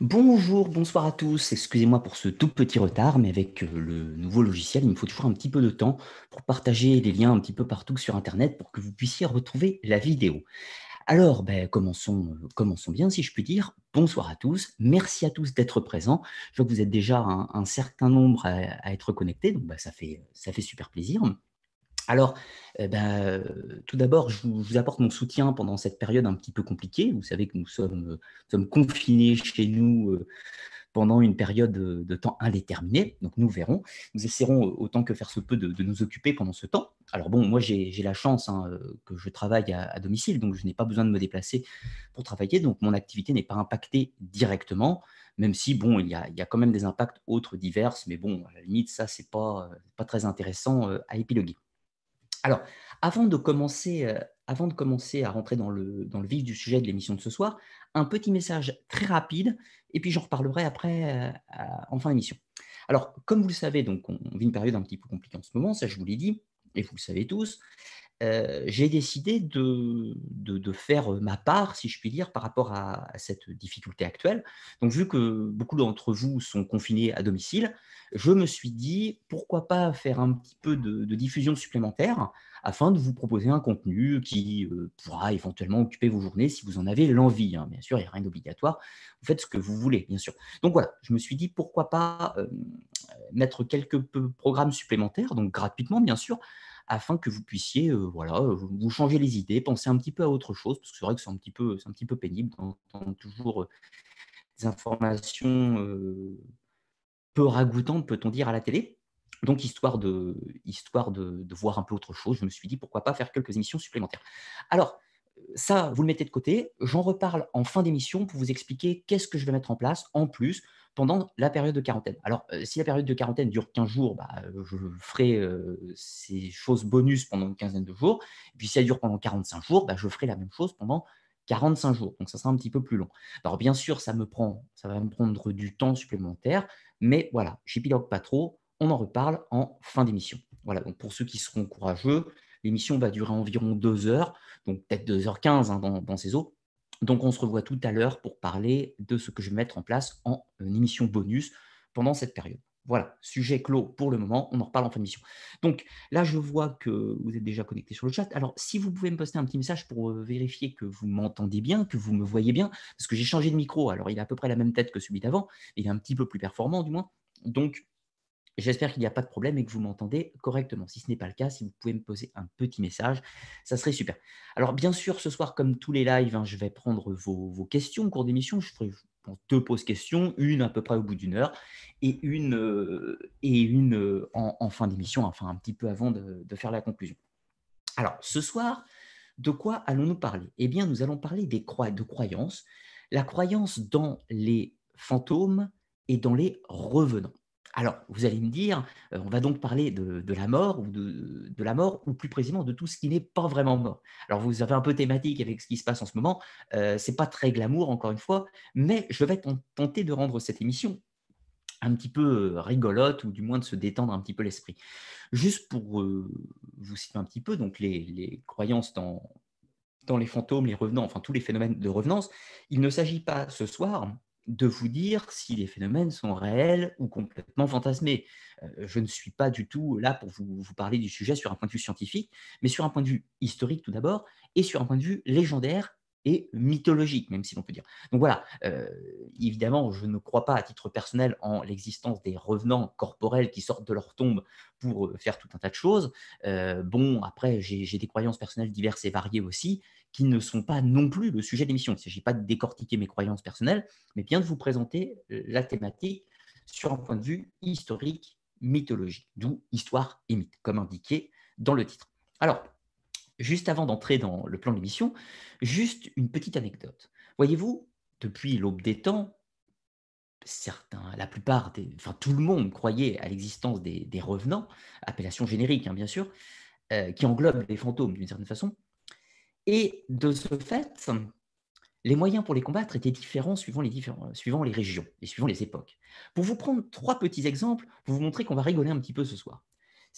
Bonjour, bonsoir à tous. Excusez-moi pour ce tout petit retard, mais avec euh, le nouveau logiciel, il me faut toujours un petit peu de temps pour partager les liens un petit peu partout sur Internet pour que vous puissiez retrouver la vidéo. Alors, ben, euh, commençons, bien, si je puis dire. Bonsoir à tous. Merci à tous d'être présents. Je vois que vous êtes déjà un, certain nombre à, être connectés, donc ben, ça, ça fait super plaisir. Alors, eh ben, euh, tout d'abord, je, vous apporte mon soutien pendant cette période un petit peu compliquée. Vous savez que nous sommes, euh, confinés chez nous euh, pendant une période de temps indéterminée. Donc nous verrons. Nous essaierons autant que faire se peut de, nous occuper pendant ce temps. Alors bon, moi j'ai la chance hein, que je travaille à, domicile, donc je n'ai pas besoin de me déplacer pour travailler. Donc mon activité n'est pas impactée directement, même si bon, il y, a, quand même des impacts autres diverses. Mais bon, à la limite, ça, c'est pas, pas très intéressant à épiloguer. Alors, avant de commencer, euh, avant de commencer à rentrer dans le, vif du sujet de l'émission de ce soir, un petit message très rapide, et puis j'en reparlerai après, euh, en fin d'émission. Alors, comme vous le savez, donc on vit une période un petit peu compliquée en ce moment, ça je vous l'ai dit, et vous le savez tous, euh, j'ai décidé de, faire euh, ma part, si je puis dire, par rapport à, cette difficulté actuelle. Donc, vu que beaucoup d'entre vous sont confinés à domicile, je me suis dit, pourquoi pas faire un petit peu de, diffusion supplémentaire afin de vous proposer un contenu qui euh, pourra éventuellement occuper vos journées si vous en avez l'envie. Hein. Bien sûr, il n'y a rien d'obligatoire. Vous faites ce que vous voulez, bien sûr. Donc voilà, je me suis dit, pourquoi pas mettre quelques programmes supplémentaires, donc gratuitement, bien sûr, afin que vous puissiez euh, voilà, euh, vous changer les idées, penser un petit peu à autre chose, parce que c'est vrai que c'est un, petit peu, un petit peu pénible d'entendre toujours euh, des informations peu ragoûtantes, peut-on dire, à la télé. Donc, histoire, de, histoire de, de, voir un peu autre chose, je me suis dit pourquoi pas faire quelques émissions supplémentaires. Alors, ça, vous le mettez de côté. J'en reparle en fin d'émission pour vous expliquer qu'est-ce que je vais mettre en place en plus pendant la période de quarantaine. Alors, euh, si la période de quarantaine dure 15 jours, bah, euh, je ferai euh, ces choses bonus pendant une quinzaine de jours. puis, si elle dure pendant 45 jours, bah, je ferai la même chose pendant 45 jours. Donc, ça sera un petit peu plus long. Alors, bien sûr, ça, me prend, ça va me prendre du temps supplémentaire, mais voilà, pilote pas trop. On en reparle en fin d'émission. Voilà, donc pour ceux qui seront courageux, L'émission va durer environ 2 heures, donc peut-être 2h15 hein, dans, ces eaux. Donc on se revoit tout à l'heure pour parler de ce que je vais mettre en place en euh, émission bonus pendant cette période. Voilà, sujet clos pour le moment, on en reparle en fin de mission. Donc là, je vois que vous êtes déjà connecté sur le chat. Alors, si vous pouvez me poster un petit message pour euh, vérifier que vous m'entendez bien, que vous me voyez bien, parce que j'ai changé de micro, alors il a à peu près la même tête que celui d'avant, il est un petit peu plus performant du moins. Donc, J'espère qu'il n'y a pas de problème et que vous m'entendez correctement. Si ce n'est pas le cas, si vous pouvez me poser un petit message, ça serait super. Alors bien sûr, ce soir, comme tous les lives, hein, je vais prendre vos, questions au cours d'émission. Je ferai deux poses questions, une à peu près au bout d'une heure et une, euh, et une euh, en, fin d'émission, enfin un petit peu avant de, faire la conclusion. Alors ce soir, de quoi allons-nous parler Eh bien, nous allons parler des de croyances, la croyance dans les fantômes et dans les revenants. Alors, vous allez me dire, euh, on va donc parler de, la mort ou de, la mort ou plus précisément de tout ce qui n'est pas vraiment mort. Alors, vous avez un peu thématique avec ce qui se passe en ce moment. Euh, c'est pas très glamour encore une fois, mais je vais tenter de rendre cette émission un petit peu euh, rigolote ou du moins de se détendre un petit peu l'esprit. Juste pour euh, vous citer un petit peu, donc les, croyances dans les fantômes, les revenants, enfin tous les phénomènes de revenance, il ne s'agit pas ce soir de vous dire si les phénomènes sont réels ou complètement fantasmés. Euh, je ne suis pas du tout là pour vous, parler du sujet sur un point de vue scientifique, mais sur un point de vue historique tout d'abord, et sur un point de vue légendaire et mythologique, même si l'on peut dire. Donc voilà, euh, évidemment, je ne crois pas à titre personnel en l'existence des revenants corporels qui sortent de leur tombe pour euh, faire tout un tas de choses. Euh, bon, après, j'ai des croyances personnelles diverses et variées aussi, qui ne sont pas non plus le sujet d'émission. Il ne s'agit pas de décortiquer mes croyances personnelles, mais bien de vous présenter la thématique sur un point de vue historique, mythologique, d'où histoire et mythe, comme indiqué dans le titre. Alors, juste avant d'entrer dans le plan de l'émission, juste une petite anecdote. Voyez-vous, depuis l'aube des temps, certains, la plupart, des, enfin tout le monde croyait à l'existence des, revenants, appellation générique hein, bien sûr, euh, qui englobe les fantômes d'une certaine façon. Et de ce fait, les moyens pour les combattre étaient différents suivant les, différents, suivant les régions et suivant les époques. Pour vous prendre trois petits exemples, vous vous montrer qu'on va rigoler un petit peu ce soir.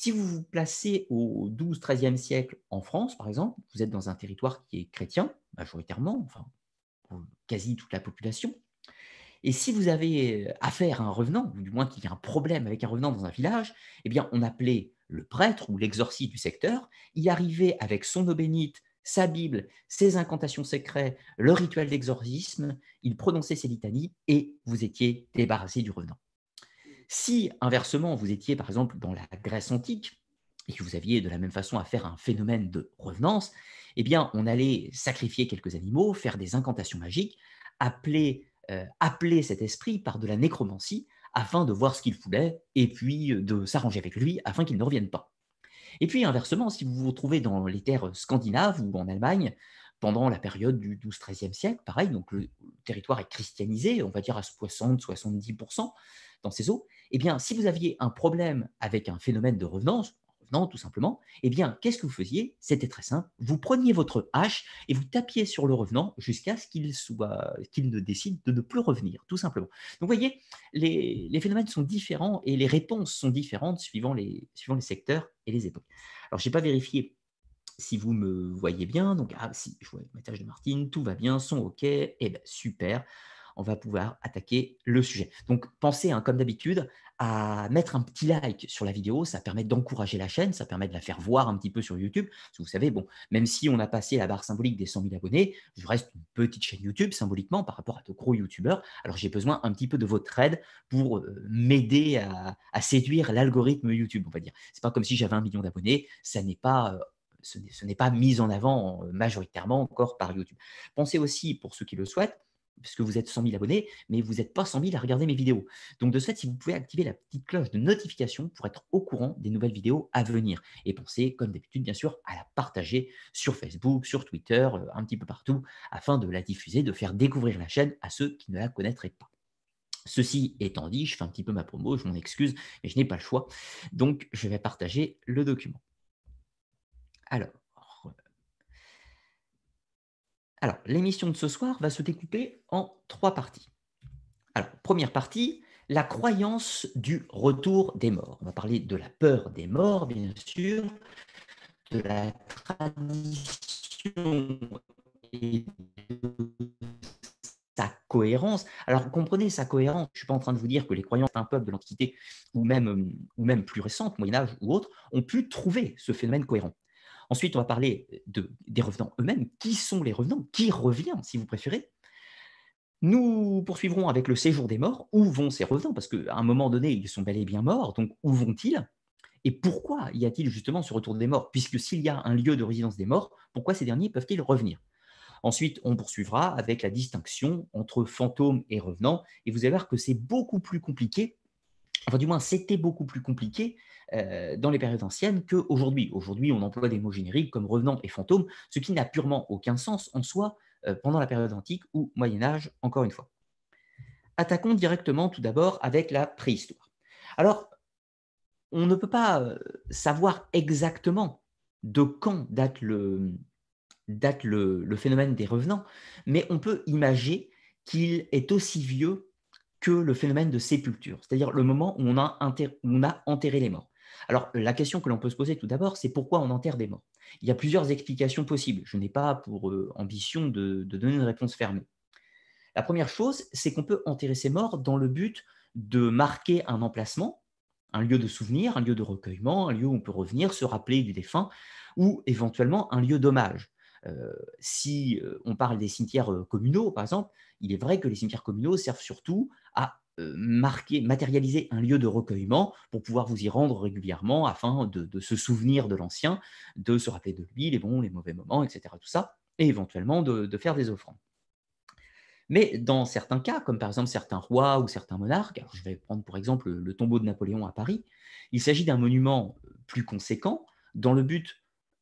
Si vous vous placez au 12-13e siècle en France, par exemple, vous êtes dans un territoire qui est chrétien, majoritairement, enfin, quasi toute la population. Et si vous avez euh, affaire à un revenant, ou du moins qu'il y a un problème avec un revenant dans un village, eh bien, on appelait le prêtre ou l'exorciste du secteur, il arrivait avec son eau bénite, sa Bible, ses incantations secrètes, le rituel d'exorcisme, il prononçait ses litanies et vous étiez débarrassé du revenant. Si inversement, vous étiez par exemple dans la Grèce antique et que vous aviez de la même façon à faire un phénomène de revenance, eh bien, on allait sacrifier quelques animaux, faire des incantations magiques, appeler, euh, cet esprit par de la nécromancie afin de voir ce qu'il voulait et puis euh, de s'arranger avec lui afin qu'il ne revienne pas. Et puis inversement, si vous vous retrouvez dans les terres scandinaves ou en Allemagne, pendant la période du 12-13e siècle, pareil, donc le territoire est christianisé, on va dire à 60-70% dans ces eaux, eh bien, si vous aviez un problème avec un phénomène de revenance, revenant tout simplement, eh bien, qu'est-ce que vous faisiez C'était très simple. Vous preniez votre hache et vous tapiez sur le revenant jusqu'à ce qu'il soit, qu'il ne décide de ne plus revenir, tout simplement. Donc, vous voyez, les, phénomènes sont différents et les réponses sont différentes suivant les, suivant les secteurs et les époques. Alors, je n'ai pas vérifié si vous me voyez bien. Donc, ah, si je vois le de Martine, tout va bien, son OK, eh bien, super on va pouvoir attaquer le sujet. Donc pensez, hein, comme d'habitude, à mettre un petit like sur la vidéo, ça permet d'encourager la chaîne, ça permet de la faire voir un petit peu sur YouTube. vous savez, bon, même si on a passé la barre symbolique des 100 000 abonnés, je reste une petite chaîne YouTube symboliquement par rapport à de gros YouTubeurs. Alors j'ai besoin un petit peu de votre aide pour euh, m'aider à, séduire l'algorithme YouTube, on va dire. C'est pas comme si j'avais un million d'abonnés, ça n'est pas euh, ce n'est pas mis en avant euh, majoritairement encore par YouTube. Pensez aussi, pour ceux qui le souhaitent, puisque vous êtes 100 000 abonnés, mais vous n'êtes pas 100 000 à regarder mes vidéos. Donc de ce fait, si vous pouvez activer la petite cloche de notification pour être au courant des nouvelles vidéos à venir. Et pensez, comme d'habitude, bien sûr, à la partager sur Facebook, sur Twitter, euh, un petit peu partout, afin de la diffuser, de faire découvrir la chaîne à ceux qui ne la connaîtraient pas. Ceci étant dit, je fais un petit peu ma promo, je m'en excuse, mais je n'ai pas le choix. Donc, je vais partager le document. Alors, alors, l'émission de ce soir va se découper en trois parties. Alors, première partie, la croyance du retour des morts. On va parler de la peur des morts, bien sûr, de la tradition et de sa cohérence. Alors comprenez sa cohérence. Je ne suis pas en train de vous dire que les croyances d'un peuple de l'Antiquité ou même, ou même plus récente, Moyen Âge ou autre, ont pu trouver ce phénomène cohérent. Ensuite, on va parler des revenants eux-mêmes. Qui sont les revenants Qui revient, si vous préférez Nous poursuivrons avec le séjour des morts. Où vont ces revenants Parce qu'à un moment donné, ils sont bel et bien morts, donc où vont-ils et pourquoi y a-t-il justement ce retour des morts Puisque s'il y a un lieu de résidence des morts, pourquoi ces derniers peuvent-ils revenir Ensuite, on poursuivra avec la distinction entre fantômes et revenants, et vous allez voir que c'est beaucoup plus compliqué enfin du moins c'était beaucoup plus compliqué euh, dans les périodes anciennes qu'aujourd'hui. Aujourd'hui, on emploie des mots génériques comme revenants et fantômes, ce qui n'a purement aucun sens en soi euh, pendant la période antique ou Moyen Âge, encore une fois. Attaquons directement tout d'abord avec la préhistoire. Alors, on ne peut pas euh, savoir exactement de quand date le, le phénomène des revenants, mais on peut imaginer qu'il est aussi vieux que le phénomène de sépulture, c'est-à-dire le moment où on a, enterré les morts. Alors, la question que l'on peut se poser tout d'abord, c'est pourquoi on enterre des morts Il y a plusieurs explications possibles. Je n'ai pas pour euh, ambition de, de, donner une réponse fermée. La première chose, c'est qu'on peut enterrer ces morts dans le but de marquer un emplacement, un lieu de souvenir, un lieu de recueillement, un lieu où on peut revenir, se rappeler du défunt, ou éventuellement un lieu d'hommage. Euh, si euh, on parle des cimetières euh, communaux, par exemple, il est vrai que les cimetières communaux servent surtout à marquer, matérialiser un lieu de recueillement pour pouvoir vous y rendre régulièrement afin de, se souvenir de l'ancien, de se rappeler de lui, les bons, les mauvais moments, etc. Tout ça, et éventuellement de, faire des offrandes. Mais dans certains cas, comme par exemple certains rois ou certains monarques, je vais prendre pour exemple le tombeau de Napoléon à Paris, il s'agit d'un monument plus conséquent dans le but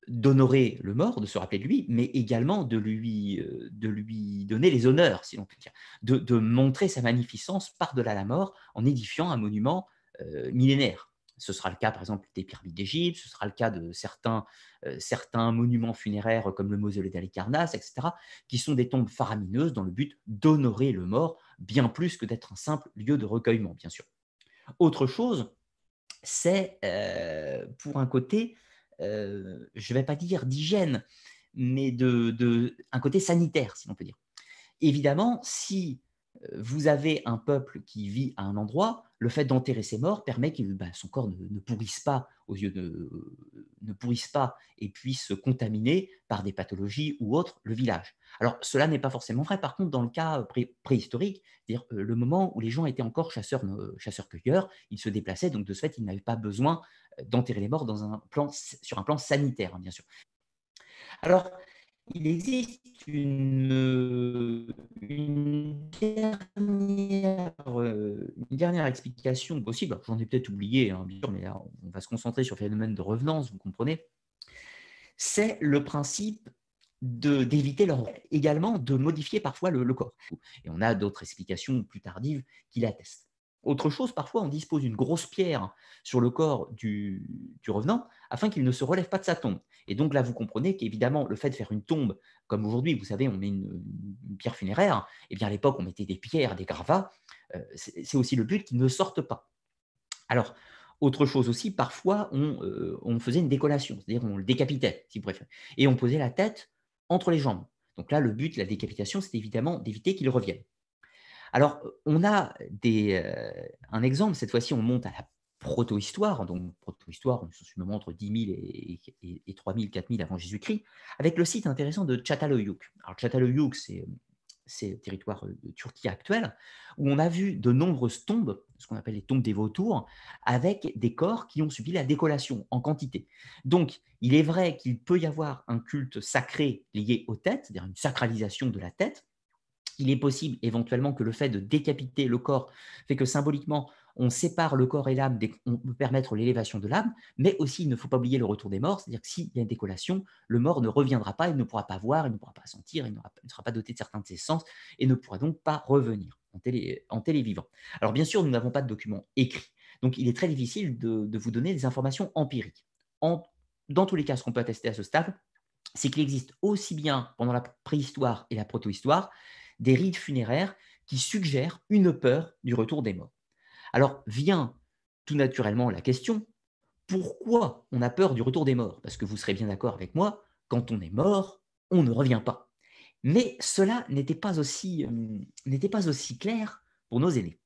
d'honorer le mort, de se rappeler de lui, mais également de lui, euh, de lui donner les honneurs, si l'on peut dire, de, montrer sa magnificence par-delà la mort en édifiant un monument euh, millénaire. Ce sera le cas, par exemple, des pyramides d'Égypte, ce sera le cas de certains, euh, monuments funéraires comme le mausolée d'Alicarnas, etc., qui sont des tombes faramineuses dans le but d'honorer le mort, bien plus que d'être un simple lieu de recueillement, bien sûr. Autre chose, c'est pour un côté euh, je ne vais pas dire d'hygiène, mais de, un côté sanitaire, si l'on peut dire. Évidemment, si euh, vous avez un peuple qui vit à un endroit, le fait d'enterrer ses morts permet que bah, son corps euh, ne, pourrisse pas et puisse contaminer par des pathologies ou autres le village. Alors cela n'est pas forcément vrai. Par contre, dans le cas préhistorique, c'est-à-dire le moment où les gens étaient encore chasseurs chasseurs cueilleurs, ils se déplaçaient donc de ce fait ils n'avaient pas besoin d'enterrer les morts sur un plan sanitaire, hein, bien sûr. Alors, il existe une, euh, dernière, explication possible. J'en ai peut-être oublié, hein, bien sûr, mais on va se concentrer sur le phénomène de revenance, vous comprenez. C'est le principe d'éviter également de modifier parfois le, le corps. Et on a d'autres explications plus tardives qui l'attestent. Autre chose, parfois on dispose une grosse pierre sur le corps du, revenant afin qu'il ne se relève pas de sa tombe. Et donc là, vous comprenez qu'évidemment, le fait de faire une tombe, comme aujourd'hui, vous savez, on met une, pierre funéraire, et eh bien à l'époque, on mettait des pierres, des gravats, euh, c'est aussi le but qu'ils ne sortent pas. Alors, autre chose aussi, parfois, euh, on, faisait une décollation, c'est-à-dire on le décapitait, si vous préférez, et on posait la tête entre les jambes. Donc là, le but de la décapitation, c'est évidemment d'éviter qu'il revienne. Alors, on a un exemple, cette fois-ci, on monte à la proto-histoire, donc proto-histoire, on est ce moment entre 10 000 et, 3 000, 4 000 avant Jésus-Christ, avec le site intéressant de Çatalhöyük. Alors, Çatalhöyük, c'est c'est le territoire de Turquie actuelle où on a vu de nombreuses tombes, ce qu'on appelle les tombes des vautours, avec des corps qui ont subi la décollation en quantité. Donc, il est vrai qu'il peut y avoir un culte sacré lié aux têtes, c'est-à-dire une sacralisation de la tête, il est possible éventuellement que le fait de décapiter le corps fait que symboliquement, on sépare le corps et l'âme, on peut permettre l'élévation de l'âme, mais aussi il ne faut pas oublier le retour des morts, c'est-à-dire que s'il y a une décollation, le mort ne reviendra pas, il ne pourra pas voir, il ne pourra pas sentir, il ne sera pas doté de certains de ses sens et ne pourra donc pas revenir en, télévivant. Alors bien sûr, nous n'avons pas de documents écrits, donc il est très difficile de, vous donner des informations empiriques. dans tous les cas, ce qu'on peut attester à ce stade, c'est qu'il existe aussi bien pendant la préhistoire et la protohistoire des rites funéraires qui suggèrent une peur du retour des morts. Alors vient tout naturellement la question, pourquoi on a peur du retour des morts Parce que vous serez bien d'accord avec moi, quand on est mort, on ne revient pas. Mais cela n'était pas, aussi, euh, pas aussi clair pour nos aînés.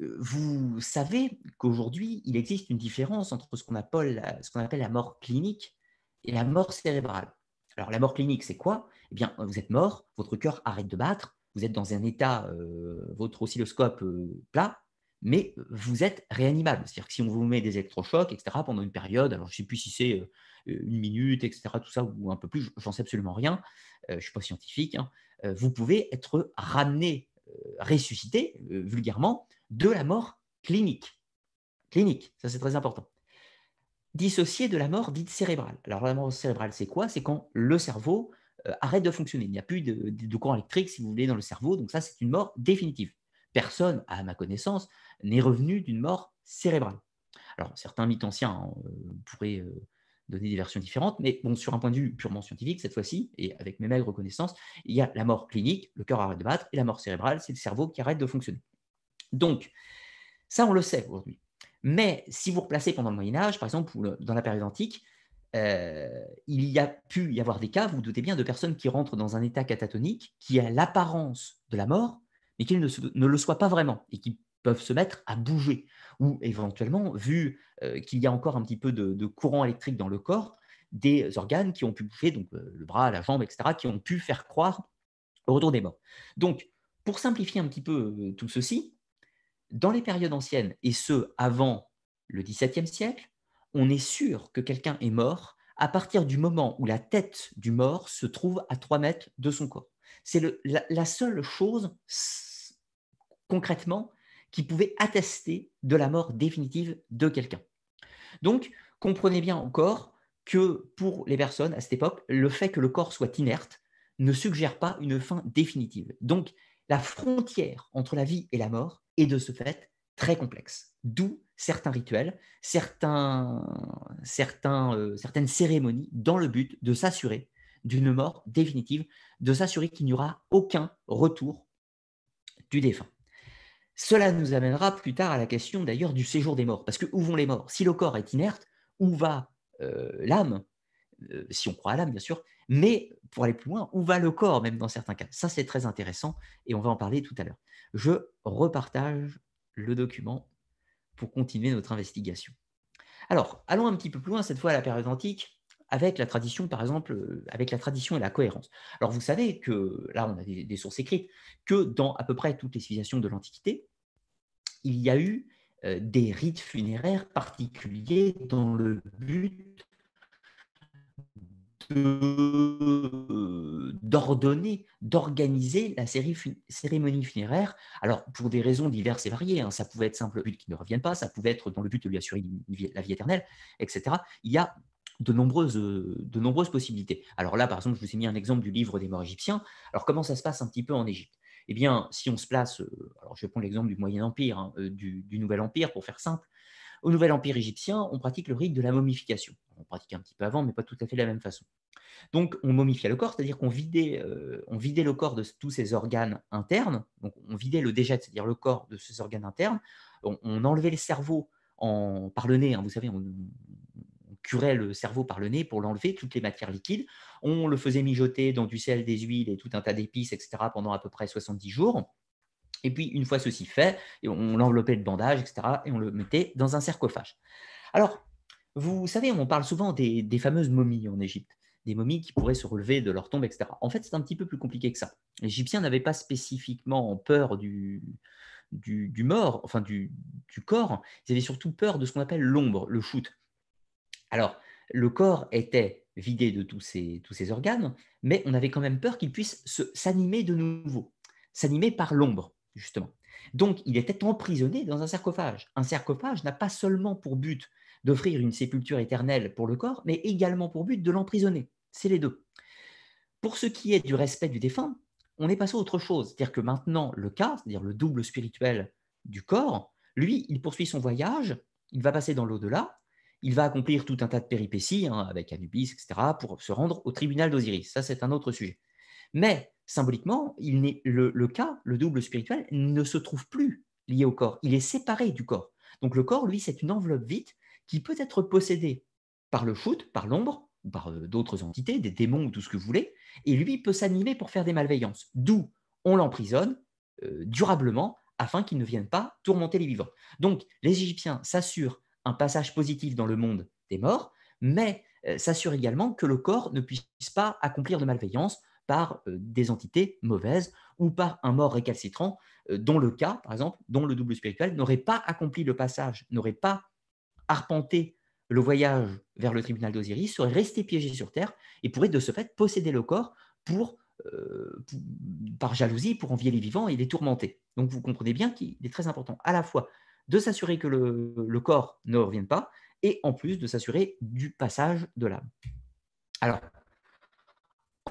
Euh, vous savez qu'aujourd'hui, il existe une différence entre ce qu'on appelle, appelle, la mort clinique et la mort cérébrale. Alors la mort clinique, c'est quoi Eh bien, vous êtes mort, votre cœur arrête de battre, vous êtes dans un état, euh, votre oscilloscope euh, plat, mais vous êtes réanimable. C'est-à-dire que si on vous met des électrochocs, etc., pendant une période, alors je ne sais plus si c'est euh, une minute, etc., tout ça, ou un peu plus, j'en sais absolument rien, je ne suis pas scientifique, hein, vous pouvez être ramené, ressuscité, vulgairement, de la mort clinique. Clinique, ça c'est très important dissocié de la mort dite cérébrale. Alors la mort cérébrale, c'est quoi C'est quand le cerveau euh, arrête de fonctionner. Il n'y a plus de, courant électrique, si vous voulez, dans le cerveau. Donc ça, c'est une mort définitive. Personne, à ma connaissance, n'est revenu d'une mort cérébrale. Alors certains mythes anciens hein, euh, pourraient euh, donner des versions différentes, mais bon, sur un point de vue purement scientifique, cette fois-ci, et avec mes maigres connaissances, il y a la mort clinique, le cœur arrête de battre, et la mort cérébrale, c'est le cerveau qui arrête de fonctionner. Donc, ça, on le sait aujourd'hui. Mais si vous replacez pendant le Moyen Âge, par exemple, ou dans la période antique, euh, il y a pu y avoir des cas, vous, doutez bien, de personnes qui rentrent dans un état catatonique qui a l'apparence de la mort, mais qui ne, le soit pas vraiment, et qui peuvent se mettre à bouger. Ou éventuellement, vu euh, qu'il y a encore un petit peu de, courant électrique dans le corps, des organes qui ont pu bouger, donc euh, le bras, la jambe, etc., qui ont pu faire croire au retour des morts. Donc, pour simplifier un petit peu tout ceci, dans les périodes anciennes, et ce, avant le XVIIe siècle, on est sûr que quelqu'un est mort à partir du moment où la tête du mort se trouve à 3 mètres de son corps. C'est la, la, seule chose concrètement qui pouvait attester de la mort définitive de quelqu'un. Donc, comprenez bien encore que pour les personnes à cette époque, le fait que le corps soit inerte ne suggère pas une fin définitive. Donc, la frontière entre la vie et la mort et de ce fait très complexe. D'où certains rituels, euh, certaines cérémonies dans le but de s'assurer d'une mort définitive, de s'assurer qu'il n'y aura aucun retour du défunt. Cela nous amènera plus tard à la question d'ailleurs du séjour des morts, parce que où vont les morts Si le corps est inerte, où va euh, l'âme euh, Si on croit à l'âme, bien sûr, mais pour aller plus loin, où va le corps même dans certains cas Ça, c'est très intéressant et on va en parler tout à l'heure. Je repartage le document pour continuer notre investigation. Alors, allons un petit peu plus loin, cette fois à la période antique, avec la tradition, par exemple, euh, avec la tradition et la cohérence. Alors, vous savez que, là, on a des, sources écrites, que dans à peu près toutes les civilisations de l'Antiquité, il y a eu euh, des rites funéraires particuliers dans le but euh, d'ordonner, d'organiser la cérémonie funéraire. Alors, pour des raisons diverses et variées, hein. ça pouvait être simple but qui ne revienne pas, ça pouvait être dans le but de lui assurer la vie éternelle, etc. Il y a euh, de nombreuses, possibilités. Alors là, par exemple, je vous ai mis un exemple du livre des morts égyptiens. Alors, comment ça se passe un petit peu en Égypte Eh bien, si on se place, euh, alors je vais prendre l'exemple du Moyen Empire, hein, du Nouvel Empire pour faire simple, au Nouvel Empire égyptien, on pratique le rite de la momification. On pratique un petit peu avant, mais pas tout à fait de la même façon. Donc, on momifiait le corps, c'est-à-dire qu'on vidait, euh, on vidait le corps de tous ses organes internes. on vidait le déjet, c'est-à-dire le corps de ses organes internes. On, enlevait le cerveau par le nez. Hein, vous savez, on, on, curait le cerveau par le nez pour l'enlever, toutes les matières liquides. On le faisait mijoter dans du sel, des huiles et tout un tas d'épices, etc., pendant à peu près 70 jours. Et puis, une fois ceci fait, on l'enveloppait de bandages, etc., et on le mettait dans un sarcophage. Alors, vous savez, on parle souvent des, fameuses momies en Égypte, des momies qui pourraient se relever de leur tombe, etc. En fait, c'est un petit peu plus compliqué que ça. Les Égyptiens n'avaient pas spécifiquement peur du, du, mort, enfin du, corps, ils avaient surtout peur de ce qu'on appelle l'ombre, le foot Alors, le corps était vidé de tous tous ses organes, mais on avait quand même peur qu'il puisse s'animer de nouveau, s'animer par l'ombre justement. Donc, il était emprisonné dans un sarcophage. Un sarcophage n'a pas seulement pour but d'offrir une sépulture éternelle pour le corps, mais également pour but de l'emprisonner. C'est les deux. Pour ce qui est du respect du défunt, on est passé à autre chose. C'est-à-dire que maintenant, le cas, c'est-à-dire le double spirituel du corps, lui, il poursuit son voyage, il va passer dans l'au-delà, il va accomplir tout un tas de péripéties hein, avec Anubis, etc., pour se rendre au tribunal d'Osiris. Ça, c'est un autre sujet. Mais symboliquement, n'est, le, cas, le double spirituel, ne se trouve plus lié au corps. Il est séparé du corps. Donc le corps, lui, c'est une enveloppe vide qui peut être possédée par le foot, par l'ombre, par euh, d'autres entités, des démons ou tout ce que vous voulez, et lui peut s'animer pour faire des malveillances. D'où on l'emprisonne euh, durablement afin qu'il ne vienne pas tourmenter les vivants. Donc les Égyptiens s'assurent un passage positif dans le monde des morts, mais euh, s'assurent également que le corps ne puisse pas accomplir de malveillance par euh, des entités mauvaises ou par un mort récalcitrant, euh, dont le cas, par exemple, dont le double spirituel n'aurait pas accompli le passage, n'aurait pas arpenté le voyage vers le tribunal d'Osiris, serait resté piégé sur Terre et pourrait de ce fait posséder le corps euh, par jalousie, pour envier les vivants et les tourmenter. Donc vous comprenez bien qu'il est très important à la fois de s'assurer que le, le corps ne revienne pas, et en plus de s'assurer du passage de l'âme. Alors,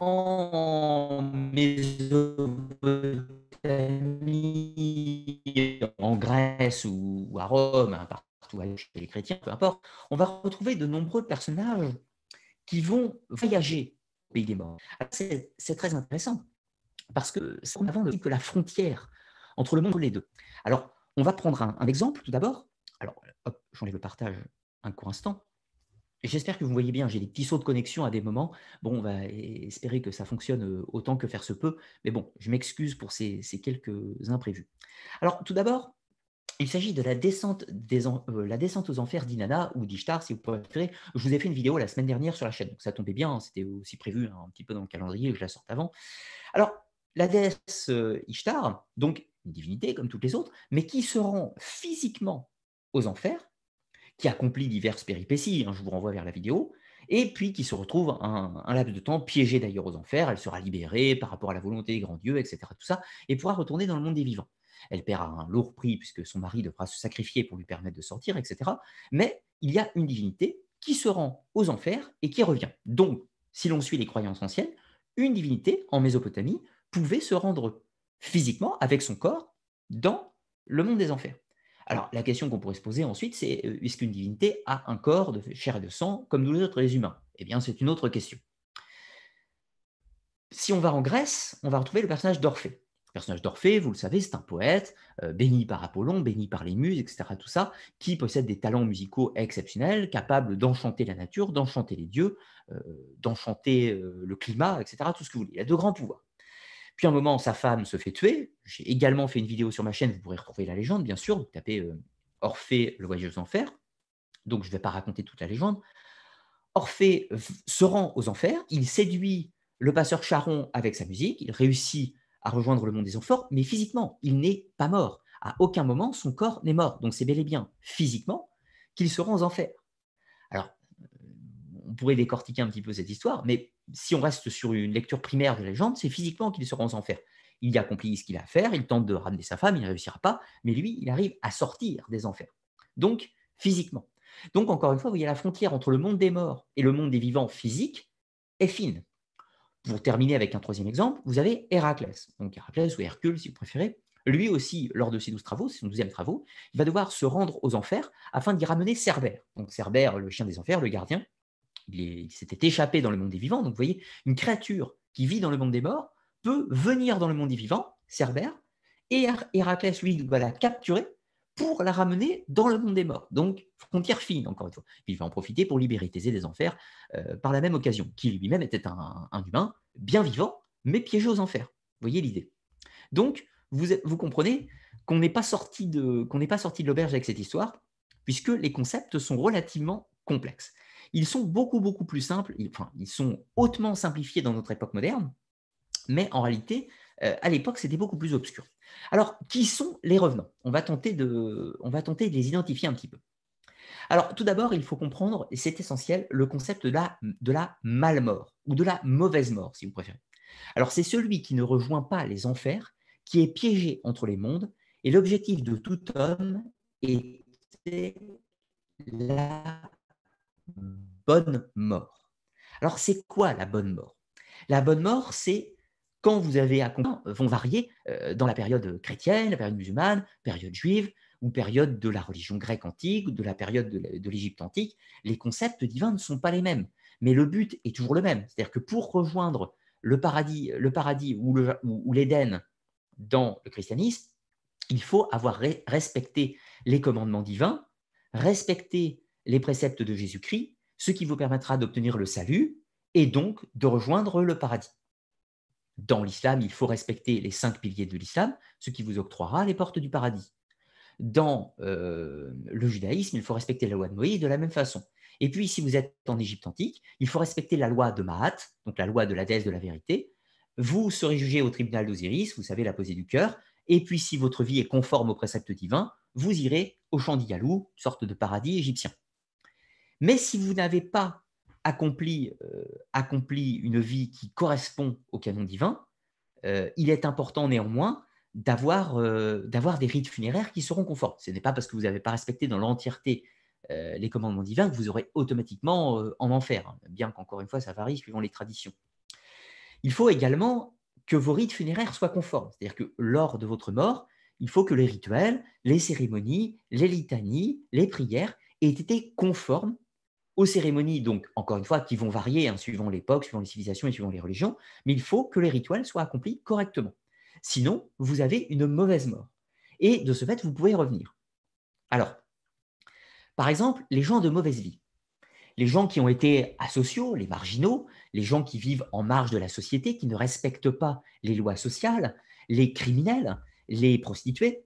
en Mésopotamie, en Grèce ou à Rome, hein, partout chez les chrétiens, peu importe, on va retrouver de nombreux personnages qui vont voyager au pays des morts. C'est très intéressant parce que ça en avant que la frontière entre le monde et les deux. Alors, on va prendre un, exemple tout d'abord. Alors, hop, j'enlève le partage un court instant. J'espère que vous voyez bien, j'ai des petits sauts de connexion à des moments. Bon, on va espérer que ça fonctionne euh, autant que faire se peut, mais bon, je m'excuse pour ces, quelques imprévus. Alors, tout d'abord, il s'agit de la descente, euh, la descente aux enfers d'Inanna ou d'Ishtar, si vous préférez. Je vous ai fait une vidéo la semaine dernière sur la chaîne, donc ça tombait bien, hein, c'était aussi prévu hein, un petit peu dans le calendrier, que je la sorte avant. Alors, la déesse euh, Ishtar, donc une divinité comme toutes les autres, mais qui se rend physiquement aux enfers qui accomplit diverses péripéties, hein, je vous renvoie vers la vidéo, et puis qui se retrouve un, laps de temps piégée d'ailleurs aux enfers, elle sera libérée par rapport à la volonté des grands dieux, etc., tout ça, et pourra retourner dans le monde des vivants. Elle perd un lourd prix puisque son mari devra se sacrifier pour lui permettre de sortir, etc. Mais il y a une divinité qui se rend aux enfers et qui revient. Donc, si l'on suit les croyances anciennes, une divinité en Mésopotamie pouvait se rendre physiquement avec son corps dans le monde des enfers. Alors, la question qu'on pourrait se poser ensuite, c'est euh, est-ce qu'une divinité a un corps de chair et de sang comme nous les autres les humains Eh bien, c'est une autre question. Si on va en Grèce, on va retrouver le personnage d'Orphée. Le personnage d'Orphée, vous le savez, c'est un poète euh, béni par Apollon, béni par les muses, etc., tout ça, qui possède des talents musicaux exceptionnels, capable d'enchanter la nature, d'enchanter les dieux, euh, d'enchanter le climat, etc., tout ce que vous voulez. Il a de grands pouvoirs. Puis un moment, sa femme se fait tuer. J'ai également fait une vidéo sur ma chaîne, vous pourrez retrouver la légende, bien sûr. Vous tapez euh, Orphée, le voyageur aux enfers. Donc je ne vais pas raconter toute la légende. Orphée euh, se rend aux enfers, il séduit le passeur Charon avec sa musique, il réussit à rejoindre le monde des enfers, mais physiquement, il n'est pas mort. À aucun moment, son corps n'est mort. Donc c'est bel et bien physiquement qu'il se rend aux enfers. Alors, euh, on pourrait décortiquer un petit peu cette histoire, mais si on reste sur une lecture primaire de la légende, c'est physiquement qu'il rend en enfer. Il y accomplit ce qu'il a à faire, il tente de ramener sa femme, il ne réussira pas, mais lui, il arrive à sortir des enfers. Donc, physiquement. Donc, encore une fois, vous voyez, la frontière entre le monde des morts et le monde des vivants physiques est fine. Pour terminer avec un troisième exemple, vous avez Héraclès. Donc, Héraclès ou Hercule, si vous préférez. Lui aussi, lors de ses douze travaux, ses douzièmes travaux, il va devoir se rendre aux enfers afin d'y ramener Cerbère. Donc, Cerbère, le chien des enfers, le gardien, il s'était échappé dans le monde des vivants. Donc vous voyez, une créature qui vit dans le monde des morts peut venir dans le monde des vivants, Cerbère, et Héraclès, lui, va la capturer pour la ramener dans le monde des morts. Donc, frontière fine, encore une fois. Il va en profiter pour libérer Thésée des enfers euh, par la même occasion, qui lui-même était un, humain bien vivant, mais piégé aux enfers. Vous voyez l'idée Donc, vous, vous comprenez qu'on n'est pas sorti de qu'on n'est pas sorti de l'auberge avec cette histoire, puisque les concepts sont relativement complexes. Ils sont beaucoup, beaucoup plus simples, ils, enfin, ils sont hautement simplifiés dans notre époque moderne, mais en réalité, euh, à l'époque, c'était beaucoup plus obscur. Alors, qui sont les revenants on va, tenter de, on va tenter de les identifier un petit peu. Alors, tout d'abord, il faut comprendre, et c'est essentiel, le concept de la, de la malmort, ou de la mauvaise mort, si vous préférez. Alors, c'est celui qui ne rejoint pas les enfers, qui est piégé entre les mondes, et l'objectif de tout homme est la bonne mort. Alors, c'est quoi la bonne mort La bonne mort, c'est quand vous avez accompli, vont varier euh, dans la période chrétienne, la période musulmane, période juive, ou période de la religion grecque antique, ou de la période de l'Égypte antique, les concepts divins ne sont pas les mêmes. Mais le but est toujours le même. C'est-à-dire que pour rejoindre le paradis, le paradis ou l'Éden dans le christianisme, il faut avoir respecté les commandements divins, respecter les préceptes de Jésus-Christ, ce qui vous permettra d'obtenir le salut et donc de rejoindre le paradis. Dans l'islam, il faut respecter les cinq piliers de l'islam, ce qui vous octroiera les portes du paradis. Dans euh, le judaïsme, il faut respecter la loi de Moïse de la même façon. Et puis, si vous êtes en Égypte antique, il faut respecter la loi de Mahat, donc la loi de la déesse de la vérité. Vous serez jugé au tribunal d'Osiris, vous savez la posée du cœur. Et puis, si votre vie est conforme aux préceptes divins, vous irez au champ d'Igalou, sorte de paradis égyptien. Mais si vous n'avez pas euh, accompli, une vie qui correspond au canon divin, euh, il est important néanmoins euh, d'avoir des rites funéraires qui seront conformes. Ce n'est pas parce que vous n'avez pas respecté dans l'entièreté les commandements divins que vous aurez automatiquement en enfer, hein, bien qu'encore une fois, ça varie suivant les traditions. Il faut également que vos rites funéraires soient conformes, c'est-à-dire que lors de votre mort, il faut que les rituels, les cérémonies, les litanies, les prières aient été conformes aux cérémonies, donc encore une fois, qui vont varier hein, suivant l'époque, suivant les civilisations et suivant les religions, mais il faut que les rituels soient accomplis correctement. Sinon, vous avez une mauvaise mort. Et de ce fait, vous pouvez revenir. Alors, par exemple, les gens de mauvaise vie, les gens qui ont été asociaux, les marginaux, les gens qui vivent en marge de la société, qui ne respectent pas les lois sociales, les criminels, les prostituées,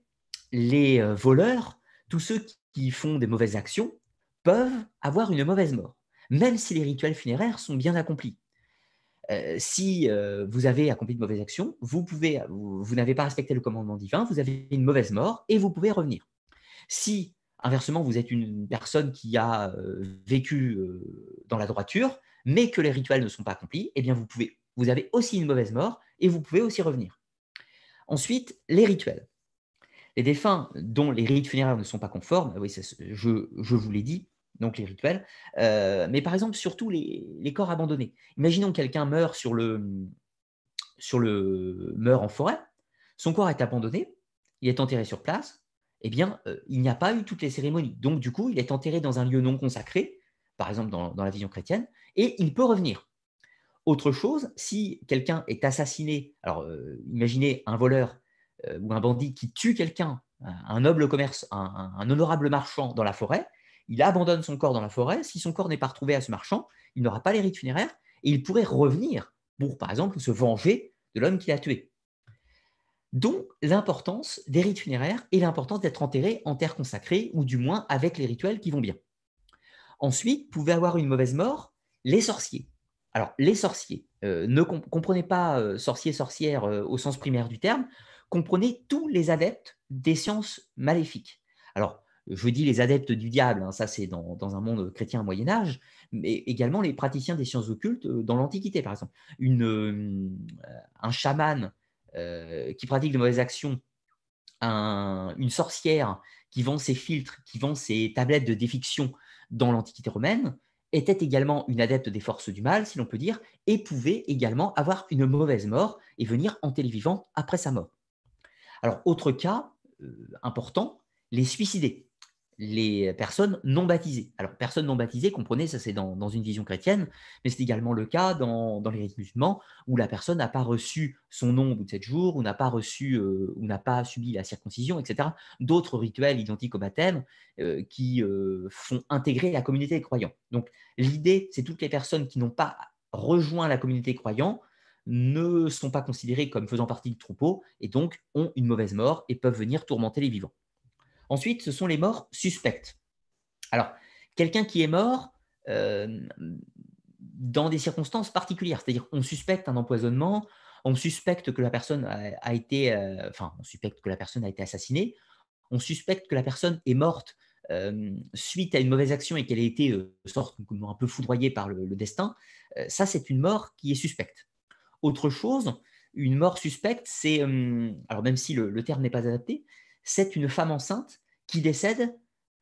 les euh, voleurs, tous ceux qui font des mauvaises actions, peuvent avoir une mauvaise mort, même si les rituels funéraires sont bien accomplis. Euh, si euh, vous avez accompli de mauvaises actions, vous, n'avez pas respecté le commandement divin, vous avez une mauvaise mort et vous pouvez revenir. Si, inversement, vous êtes une personne qui a euh, vécu dans la droiture, mais que les rituels ne sont pas accomplis, eh bien vous, avez aussi une mauvaise mort et vous pouvez aussi revenir. Ensuite, les rituels. Les défunts dont les rites funéraires ne sont pas conformes, oui, je vous l'ai dit, donc les rituels, euh, mais par exemple surtout les, corps abandonnés. Imaginons quelqu'un meurt sur le, sur le meurt en forêt, son corps est abandonné, il est enterré sur place, eh bien, euh, il n'y a pas eu toutes les cérémonies. Donc, du coup, il est enterré dans un lieu non consacré, par exemple dans, la vision chrétienne, et il peut revenir. Autre chose, si quelqu'un est assassiné, alors euh, imaginez un voleur ou un bandit qui tue quelqu'un, un, noble commerce, un, honorable marchand dans la forêt, il abandonne son corps dans la forêt. Si son corps n'est pas retrouvé à ce marchand, il n'aura pas les rites funéraires et il pourrait revenir pour, par exemple, se venger de l'homme qui a tué. Donc, l'importance des rites funéraires et l'importance d'être enterré en terre consacrée, ou du moins avec les rituels qui vont bien. Ensuite, pouvait avoir une mauvaise mort les sorciers. Alors, les sorciers, euh, ne comprenez pas euh, sorciers, sorcières euh, au sens primaire du terme, comprenez tous les adeptes des sciences maléfiques. Alors, je dis les adeptes du diable, hein, ça c'est dans, un monde chrétien Moyen Âge, mais également les praticiens des sciences occultes euh, dans l'Antiquité, par exemple. Euh, un chaman euh, qui pratique de mauvaises actions, une sorcière qui vend ses filtres, qui vend ses tablettes de défiction dans l'Antiquité romaine, était également une adepte des forces du mal, si l'on peut dire, et pouvait également avoir une mauvaise mort et venir hanter télévivant après sa mort. Alors, autre cas important, les suicidés les personnes non baptisées. Alors, personnes non baptisées, comprenez, ça c'est dans, une vision chrétienne, mais c'est également le cas dans, les rites musulmans, où la personne n'a pas reçu son nom au bout de sept jours, ou n'a pas reçu, euh, ou n'a pas subi la circoncision, etc. D'autres rituels identiques au baptême euh, qui euh, font intégrer la communauté des croyants. Donc, l'idée, c'est toutes les personnes qui n'ont pas rejoint la communauté des croyants, ne sont pas considérées comme faisant partie du troupeau, et donc ont une mauvaise mort et peuvent venir tourmenter les vivants. Ensuite, ce sont les morts suspectes. Alors, quelqu'un qui est mort euh, dans des circonstances particulières, c'est-à-dire on suspecte un empoisonnement, on suspecte que la personne a, été, euh, enfin, on suspecte que la personne a été assassinée, on suspecte que la personne est morte euh, suite à une mauvaise action et qu'elle a été sorte, un peu foudroyée par le, destin, ça c'est une mort qui est suspecte. Autre chose, une mort suspecte, c'est, alors même si le terme n'est pas adapté, c'est une femme enceinte qui décède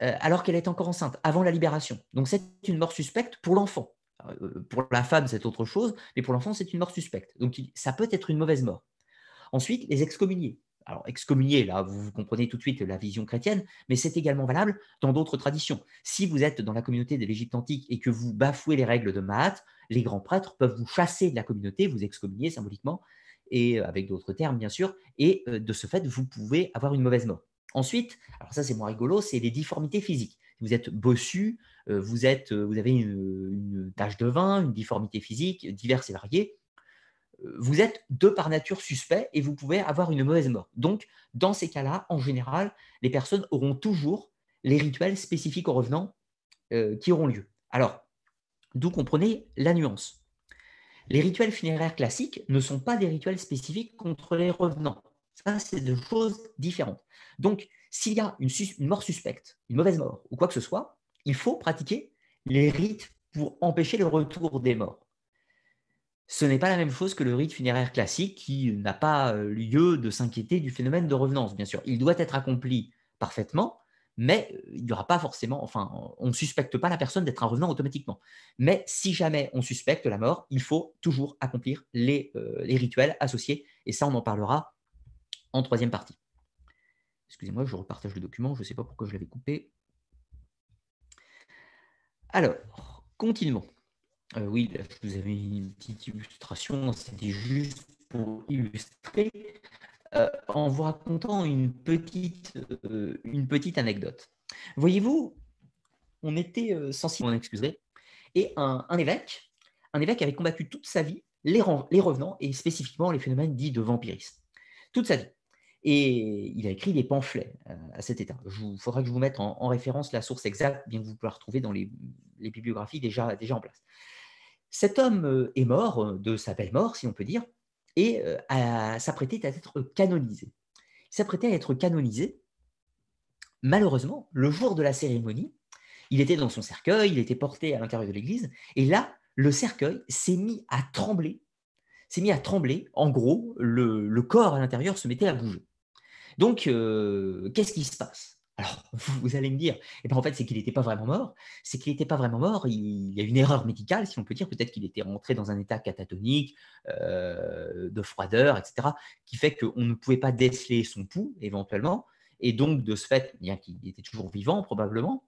euh, alors qu'elle est encore enceinte, avant la libération. Donc c'est une mort suspecte pour l'enfant. Euh, euh, pour la femme, c'est autre chose, mais pour l'enfant, c'est une mort suspecte. Donc ça peut être une mauvaise mort. Ensuite, les excommuniés. Alors excommuniés, là, vous, comprenez tout de suite la vision chrétienne, mais c'est également valable dans d'autres traditions. Si vous êtes dans la communauté de l'Égypte antique et que vous bafouez les règles de Mahat, les grands prêtres peuvent vous chasser de la communauté, vous excommunier symboliquement, et avec d'autres termes bien sûr, et de ce fait, vous pouvez avoir une mauvaise mort. Ensuite, alors ça c'est moins rigolo, c'est les difformités physiques. Vous êtes bossu, euh, vous, êtes, euh, vous avez une, tache de vin, une difformité physique diverses et variées. Euh, vous êtes de par nature suspect et vous pouvez avoir une mauvaise mort. Donc, dans ces cas-là, en général, les personnes auront toujours les rituels spécifiques aux revenants qui auront lieu. Alors, d'où comprenez la nuance. Les rituels funéraires classiques ne sont pas des rituels spécifiques contre les revenants. Ça, c'est deux choses différentes. Donc, s'il y a une, mort suspecte, une mauvaise mort ou quoi que ce soit, il faut pratiquer les rites pour empêcher le retour des morts. Ce n'est pas la même chose que le rite funéraire classique qui n'a pas euh, lieu de s'inquiéter du phénomène de revenance, bien sûr. Il doit être accompli parfaitement, mais euh, il n'y aura pas forcément, enfin, on ne suspecte pas la personne d'être un revenant automatiquement. Mais si jamais on suspecte la mort, il faut toujours accomplir les euh, rituels associés, et ça, on en parlera en troisième partie. Excusez-moi, je repartage le document, je ne sais pas pourquoi je l'avais coupé. Alors, continuons. Euh, oui, je vous avez une petite illustration, c'était juste pour illustrer, euh, en vous racontant une petite, euh, une petite anecdote. Voyez-vous, on était sensible, on excuserait, et un, évêque, un évêque avait combattu toute sa vie les revenants et spécifiquement les phénomènes dits de vampirisme. Toute sa vie. Et il a écrit des pamphlets euh, à cet état. Il faudra que je vous mette en, référence la source exacte, bien que vous pouvez la retrouver dans les, bibliographies déjà, déjà en place. Cet homme euh, est mort euh, de sa belle mort, si on peut dire, et s'apprêtait à être canonisé. Il s'apprêtait à être canonisé. Malheureusement, le jour de la cérémonie, il était dans son cercueil, il était porté à l'intérieur de l'église, et là, le cercueil s'est mis à trembler. S'est mis à trembler. En gros, le corps à l'intérieur se mettait à bouger. Donc, euh, qu'est-ce qui se passe alors, vous, allez me dire, eh ben, en fait, c'est qu'il n'était pas vraiment mort. C'est qu'il n'était pas vraiment mort. Il, y a une erreur médicale, si on peut dire. Peut-être qu'il était rentré dans un état catatonique, euh, de froideur, etc., qui fait qu'on ne pouvait pas déceler son pouls, éventuellement. Et donc, de ce fait, bien qu'il était toujours vivant, probablement.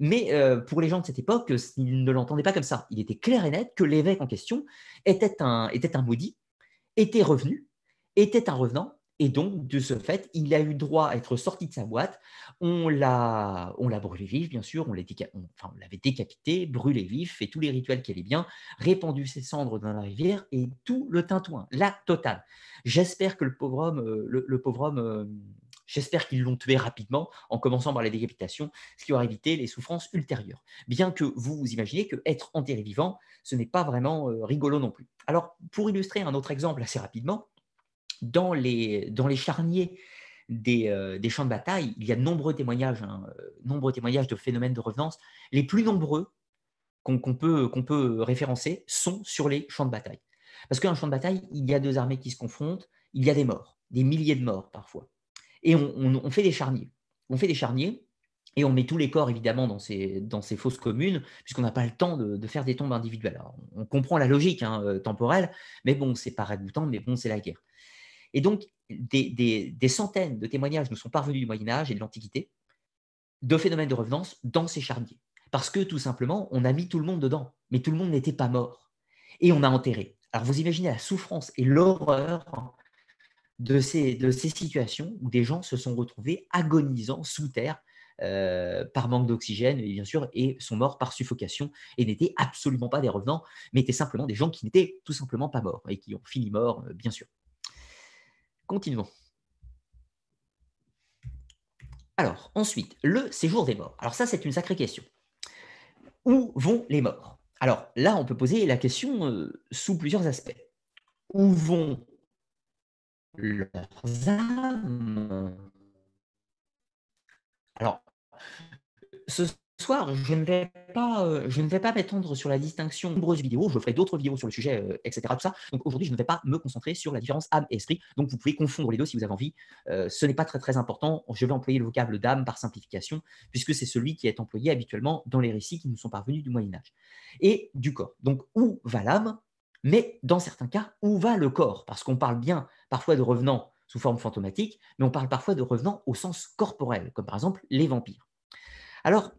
Mais euh, pour les gens de cette époque, ils ne l'entendaient pas comme ça. Il était clair et net que l'évêque en question était un, était un maudit, était revenu, était un revenant, et donc, de ce fait, il a eu droit à être sorti de sa boîte. On l'a, brûlé vif, bien sûr. On, l'avait décapité, brûlé vif, fait tous les rituels qu'il allaient bien, répandu ses cendres dans la rivière et tout le tintouin, la totale. J'espère que le pauvre homme, euh, le, pauvre homme, euh, j'espère qu'ils l'ont tué rapidement, en commençant par la décapitation, ce qui aura évité les souffrances ultérieures. Bien que vous vous imaginez qu'être enterré vivant, ce n'est pas vraiment euh, rigolo non plus. Alors, pour illustrer un autre exemple assez rapidement dans les, charniers euh, des, champs de bataille, il y a de nombreux témoignages, hein, euh, nombreux témoignages de phénomènes de revenance. Les plus nombreux qu'on peut, référencer sont sur les champs de bataille. Parce qu'un champ de bataille, il y a deux armées qui se confrontent, il y a des morts, des milliers de morts parfois. Et on, fait des charniers. On fait des charniers et on met tous les corps, évidemment, dans ces, dans fosses communes, puisqu'on n'a pas le temps de, faire des tombes individuelles. on comprend la logique hein, euh, temporelle, mais bon, c'est pas temps mais bon, c'est la guerre. Et donc, des, centaines de témoignages nous sont parvenus du Moyen Âge et de l'Antiquité de phénomènes de revenance dans ces charniers. Parce que tout simplement, on a mis tout le monde dedans, mais tout le monde n'était pas mort. Et on a enterré. Alors vous imaginez la souffrance et l'horreur de ces, situations où des gens se sont retrouvés agonisants sous terre euh, par manque d'oxygène, et bien sûr, et sont morts par suffocation et n'étaient absolument pas des revenants, mais étaient simplement des gens qui n'étaient tout simplement pas morts et qui ont fini morts, euh, bien sûr. Continuons. Alors, ensuite, le séjour des morts. Alors ça, c'est une sacrée question. Où vont les morts Alors là, on peut poser la question euh, sous plusieurs aspects. Où vont leurs âmes Alors, ce soir, je ne vais pas, euh, je ne vais pas m'étendre sur la distinction de nombreuses vidéos. Je ferai d'autres vidéos sur le sujet, euh, etc. ça. Donc aujourd'hui, je ne vais pas me concentrer sur la différence âme et esprit. Donc vous pouvez confondre les deux si vous avez envie. Euh, ce n'est pas très très important. Je vais employer le vocable d'âme par simplification, puisque c'est celui qui est employé habituellement dans les récits qui nous sont parvenus du Moyen Âge et du corps. Donc où va l'âme Mais dans certains cas, où va le corps Parce qu'on parle bien parfois de revenants sous forme fantomatique, mais on parle parfois de revenants au sens corporel, comme par exemple les vampires. Alors,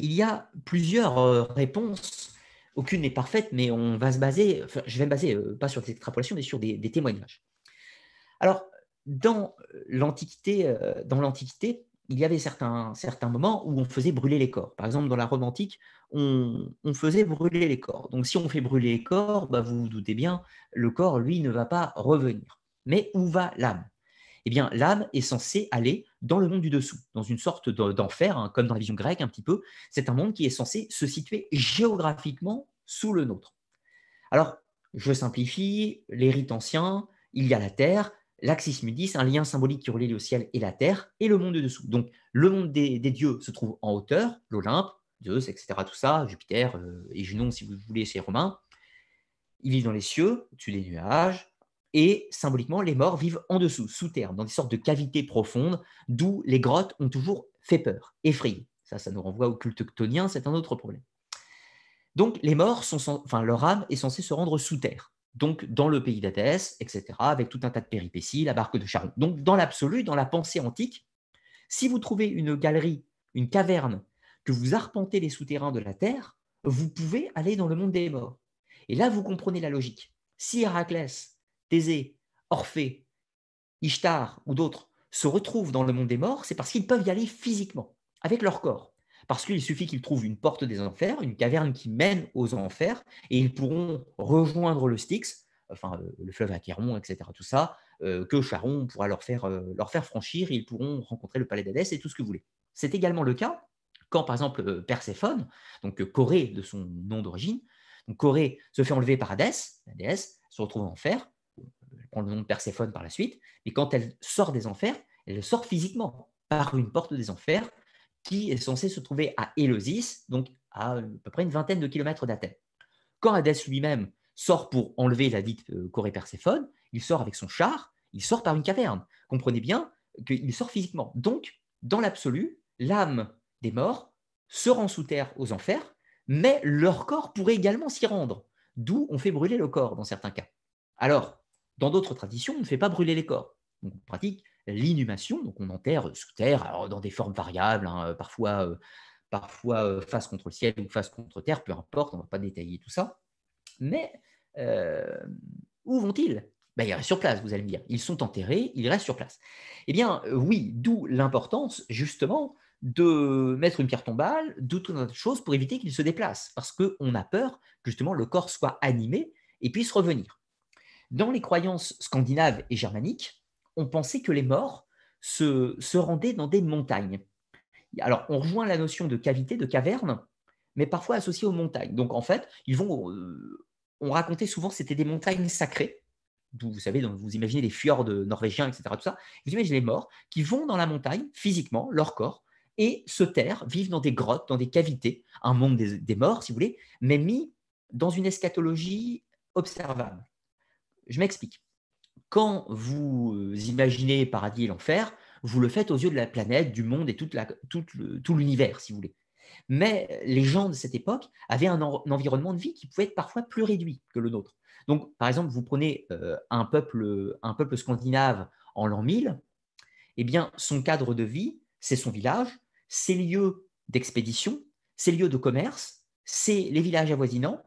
il y a plusieurs euh, réponses. Aucune n'est parfaite, mais on va se baser, je vais me baser euh, pas sur des extrapolations, mais sur des, témoignages. Alors, dans euh, l'Antiquité, dans il y avait certains, moments où on faisait brûler les corps. Par exemple, dans la Rome antique, on, faisait brûler les corps. Donc, si on fait brûler les corps, bah, vous vous doutez bien, le corps, lui, ne va pas revenir. Mais où va l'âme eh bien l'âme est censée aller dans le monde du dessous, dans une sorte d'enfer, hein, comme dans la vision grecque un petit peu. C'est un monde qui est censé se situer géographiquement sous le nôtre. Alors, je simplifie, les rites anciens, il y a la terre, l'axis mudis, un lien symbolique qui relie le ciel et la terre, et le monde du dessous. Donc, le monde des, dieux se trouve en hauteur, l'Olympe, Zeus, etc., tout ça, Jupiter euh, et Junon, si vous voulez, c'est Romains. Ils vivent dans les cieux, au-dessus des nuages, et symboliquement, les morts vivent en dessous, sous terre, dans des sortes de cavités profondes, d'où les grottes ont toujours fait peur, effrayé. Ça, ça nous renvoie au culte chtonien, c'est un autre problème. Donc, les morts, sont enfin, leur âme est censée se rendre sous terre, donc dans le pays d'Athès, etc., avec tout un tas de péripéties, la barque de Charon. Donc, dans l'absolu, dans la pensée antique, si vous trouvez une galerie, une caverne, que vous arpentez les souterrains de la terre, vous pouvez aller dans le monde des morts. Et là, vous comprenez la logique. Si Héraclès Thésée, Orphée, Ishtar ou d'autres se retrouvent dans le monde des morts, c'est parce qu'ils peuvent y aller physiquement, avec leur corps. Parce qu'il suffit qu'ils trouvent une porte des enfers, une caverne qui mène aux enfers, et ils pourront rejoindre le Styx, enfin euh, le fleuve Acheron, etc. Tout ça, euh, que Charon pourra leur faire, euh, leur faire franchir, ils pourront rencontrer le palais d'Hadès et tout ce que vous voulez. C'est également le cas quand, par exemple, Perséphone, donc Corée de son nom d'origine, Corée se fait enlever par Hadès, la déesse, se retrouve en enfer, prend le nom de Perséphone par la suite, mais quand elle sort des enfers, elle sort physiquement par une porte des enfers qui est censée se trouver à Élosis, donc à euh, à peu près une vingtaine de kilomètres d'Athènes. Quand Hadès lui-même sort pour enlever la dite euh, Corée Perséphone, il sort avec son char, il sort par une caverne. Comprenez bien qu'il sort physiquement. Donc, dans l'absolu, l'âme des morts se rend sous terre aux enfers, mais leur corps pourrait également s'y rendre, d'où on fait brûler le corps dans certains cas. Alors, dans d'autres traditions, on ne fait pas brûler les corps. on pratique l'inhumation, donc on enterre sous terre, alors dans des formes variables, hein, euh, parfois, euh, parfois euh, face contre le ciel ou face contre terre, peu importe, on ne va pas détailler tout ça. Mais où vont-ils ben, Ils restent sur place, vous allez me dire. Ils sont enterrés, ils restent sur place. Eh bien, oui, d'où l'importance, justement, de mettre une pierre tombale, d'autres choses pour éviter qu'ils se déplacent, parce qu'on a peur que, justement, le corps soit animé et puisse revenir. Dans les croyances scandinaves et germaniques, on pensait que les morts se, rendaient dans des montagnes. Alors, on rejoint la notion de cavité, de caverne, mais parfois associée aux montagnes. Donc, en fait, ils vont, euh, on racontait souvent que c'était des montagnes sacrées. Vous, vous savez, donc vous imaginez les fjords norvégiens, etc. ça. Vous imaginez les morts qui vont dans la montagne physiquement, leur corps, et se terrent, vivent dans des grottes, dans des cavités, un monde des morts, si vous voulez, mais mis dans une eschatologie observable. Je m'explique. Quand vous euh, imaginez paradis et l'enfer, vous le faites aux yeux de la planète, du monde et toute tout l'univers, si vous voulez. Mais les gens de cette époque avaient un, environnement de vie qui pouvait être parfois plus réduit que le nôtre. Donc, par exemple, vous prenez euh, un, peuple, un peuple scandinave en l'an 1000, eh bien, son cadre de vie, c'est son village, ses lieux d'expédition, ses lieux de commerce, c'est les villages avoisinants,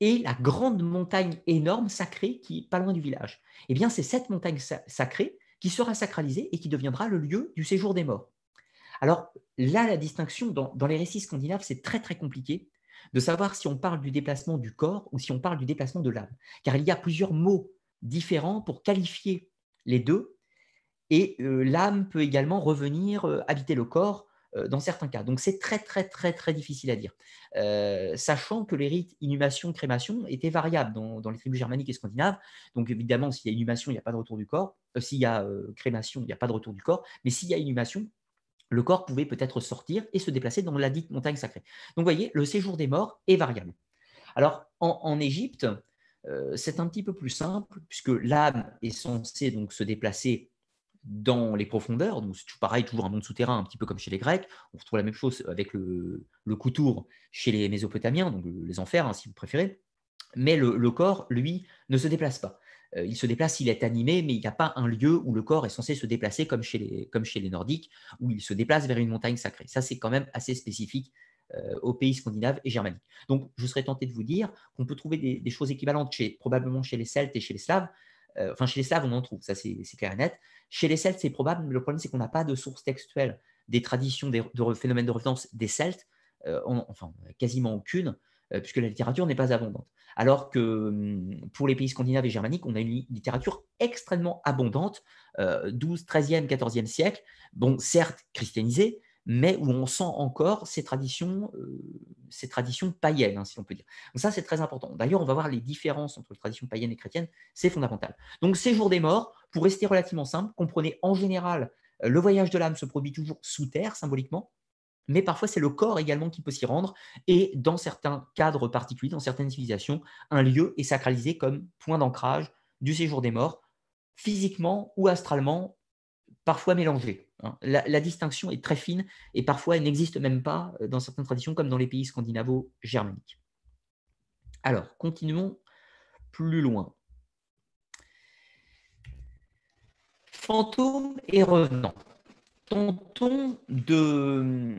et la grande montagne énorme sacrée qui est pas loin du village. Eh bien, c'est cette montagne sacrée qui sera sacralisée et qui deviendra le lieu du séjour des morts. Alors là, la distinction dans, les récits scandinaves, c'est très très compliqué de savoir si on parle du déplacement du corps ou si on parle du déplacement de l'âme, car il y a plusieurs mots différents pour qualifier les deux, et euh, l'âme peut également revenir euh, habiter le corps euh, dans certains cas. Donc c'est très très très très difficile à dire. Euh, sachant que les rites inhumation, crémation étaient variables dans, les tribus germaniques et scandinaves. Donc évidemment, s'il y a inhumation, il n'y a pas de retour du corps. Euh, s'il y a crémation, il n'y a pas de retour du corps. Mais s'il y a inhumation, le corps pouvait peut-être sortir et se déplacer dans la dite montagne sacrée. Donc vous voyez, le séjour des morts est variable. Alors en, Égypte, c'est un petit peu plus simple puisque l'âme est censée donc se déplacer dans les profondeurs. Donc, c'est pareil, toujours un monde souterrain, un petit peu comme chez les Grecs. On retrouve la même chose avec le, le coutour chez les Mésopotamiens, donc les enfers, hein, si vous préférez. Mais le, corps, lui, ne se déplace pas. Euh, il se déplace, il est animé, mais il n'y a pas un lieu où le corps est censé se déplacer comme chez les, Nordiques, où il se déplace vers une montagne sacrée. Ça, c'est quand même assez spécifique euh, aux pays scandinaves et germaniques. Donc, je serais tenté de vous dire qu'on peut trouver des, choses équivalentes probablement chez les Celtes et chez les Slaves, euh, enfin, chez les Slaves, on en trouve, ça c'est clair et net. Chez les Celtes, c'est probable, mais le problème, c'est qu'on n'a pas de source textuelles des traditions, des phénomènes de revenance des Celtes, euh, enfin, quasiment aucune, euh, puisque la littérature n'est pas abondante. Alors que hum, pour les pays scandinaves et germaniques, on a une littérature extrêmement abondante, 12, 13e, 14e siècle, bon, certes christianisée, mais où on sent encore ces traditions, euh, ces traditions païennes, hein, si on peut dire. Donc ça, c'est très important. D'ailleurs, on va voir les différences entre les traditions païennes et chrétiennes, c'est fondamental. Donc ces des morts, pour rester relativement simple, comprenez en général, euh, le voyage de l'âme se produit toujours sous terre, symboliquement, mais parfois c'est le corps également qui peut s'y rendre, et dans certains cadres particuliers, dans certaines civilisations, un lieu est sacralisé comme point d'ancrage du séjour des morts, physiquement ou astralement parfois mélangées. Hein. La, distinction est très fine et parfois elle n'existe même pas euh, dans certaines traditions comme dans les pays scandinavo-germaniques. Alors, continuons plus loin. Fantôme et revenant. Tentons de,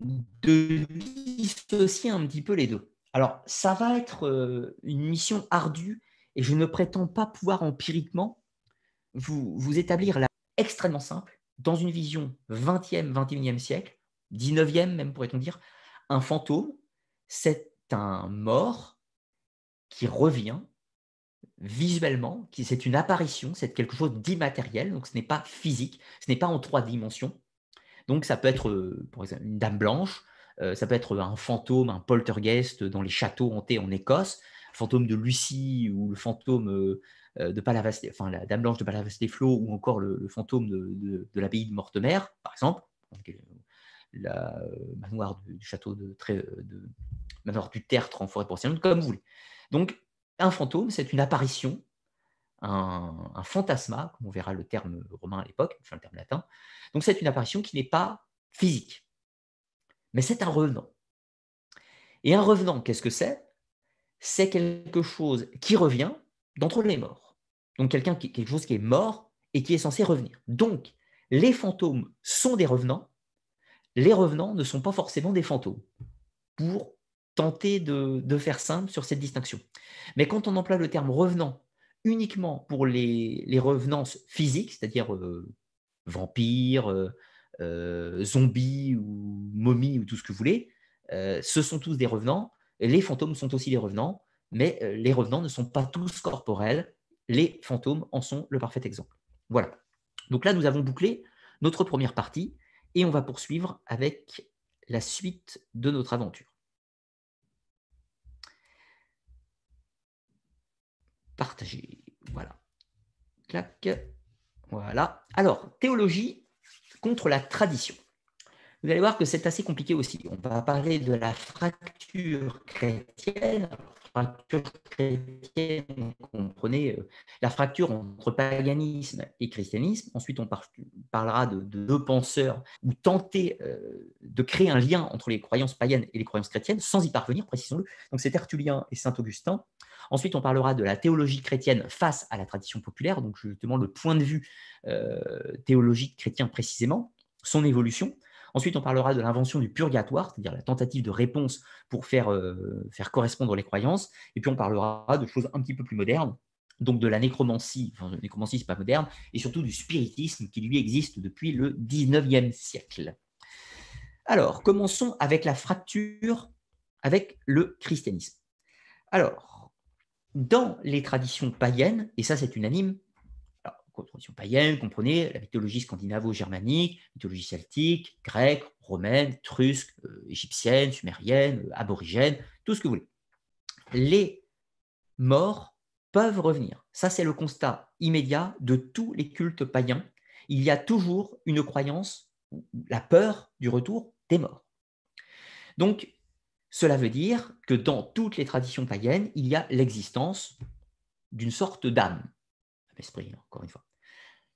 de dissocier un petit peu les deux. Alors, ça va être euh, une mission ardue et je ne prétends pas pouvoir empiriquement vous, vous établir la extrêmement simple, dans une vision 20e, 21e siècle, 19e même pourrait-on dire, un fantôme, c'est un mort qui revient visuellement, qui c'est une apparition, c'est quelque chose d'immatériel, donc ce n'est pas physique, ce n'est pas en trois dimensions. Donc ça peut être, euh, par exemple, une dame blanche, euh, ça peut être un fantôme, un poltergeist dans les châteaux hantés en Écosse, fantôme de Lucie ou le fantôme euh, euh, de enfin la Dame Blanche de Palavas des Flots ou encore le, fantôme de, de, de l'abbaye de Mortemer, par exemple, euh, la euh, manoir du, château de, de, manoir du Tertre en forêt porcelaine, comme vous voulez. Donc un fantôme, c'est une apparition, un, un, fantasma, comme on verra le terme romain à l'époque, enfin le terme latin. Donc c'est une apparition qui n'est pas physique, mais c'est un revenant. Et un revenant, qu'est-ce que c'est C'est quelque chose qui revient d'entre les morts donc quelqu'un qui, quelque chose qui est mort et qui est censé revenir. Donc, les fantômes sont des revenants, les revenants ne sont pas forcément des fantômes, pour tenter de, faire simple sur cette distinction. Mais quand on emploie le terme revenant uniquement pour les, revenances physiques, c'est-à-dire euh, vampires, euh, euh, zombies ou momies ou tout ce que vous voulez, ce sont tous des revenants, les fantômes sont aussi des revenants, mais les revenants ne sont pas tous corporels, les fantômes en sont le parfait exemple. Voilà. Donc là, nous avons bouclé notre première partie et on va poursuivre avec la suite de notre aventure. Partager. Voilà. Clac. Voilà. Alors, théologie contre la tradition. Vous allez voir que c'est assez compliqué aussi. On va parler de la fracture chrétienne. Euh, la fracture entre paganisme et christianisme. Ensuite, on parlera de, deux penseurs ou tenter euh, de créer un lien entre les croyances païennes et les croyances chrétiennes, sans y parvenir, précisons-le. Donc, c'est Tertullien et Saint-Augustin. Ensuite, on parlera de la théologie chrétienne face à la tradition populaire, donc justement le point de vue euh, théologique chrétien précisément, son évolution. Ensuite, on parlera de l'invention du purgatoire, c'est-à-dire la tentative de réponse pour faire, euh, faire correspondre les croyances. Et puis, on parlera de choses un petit peu plus modernes, donc de la nécromancie, enfin la nécromancie n'est pas moderne, et surtout du spiritisme qui lui existe depuis le 19e siècle. Alors, commençons avec la fracture avec le christianisme. Alors, dans les traditions païennes, et ça c'est unanime, tradition païenne comprenez la mythologie scandinavo-germanique, mythologie celtique, grecque, romaine, trusque, euh, égyptienne, sumérienne, euh, aborigène, tout ce que vous voulez. Les morts peuvent revenir. Ça, c'est le constat immédiat de tous les cultes païens. Il y a toujours une croyance, la peur du retour des morts. Donc, cela veut dire que dans toutes les traditions païennes, il y a l'existence d'une sorte d'âme, d'esprit, hein, encore une fois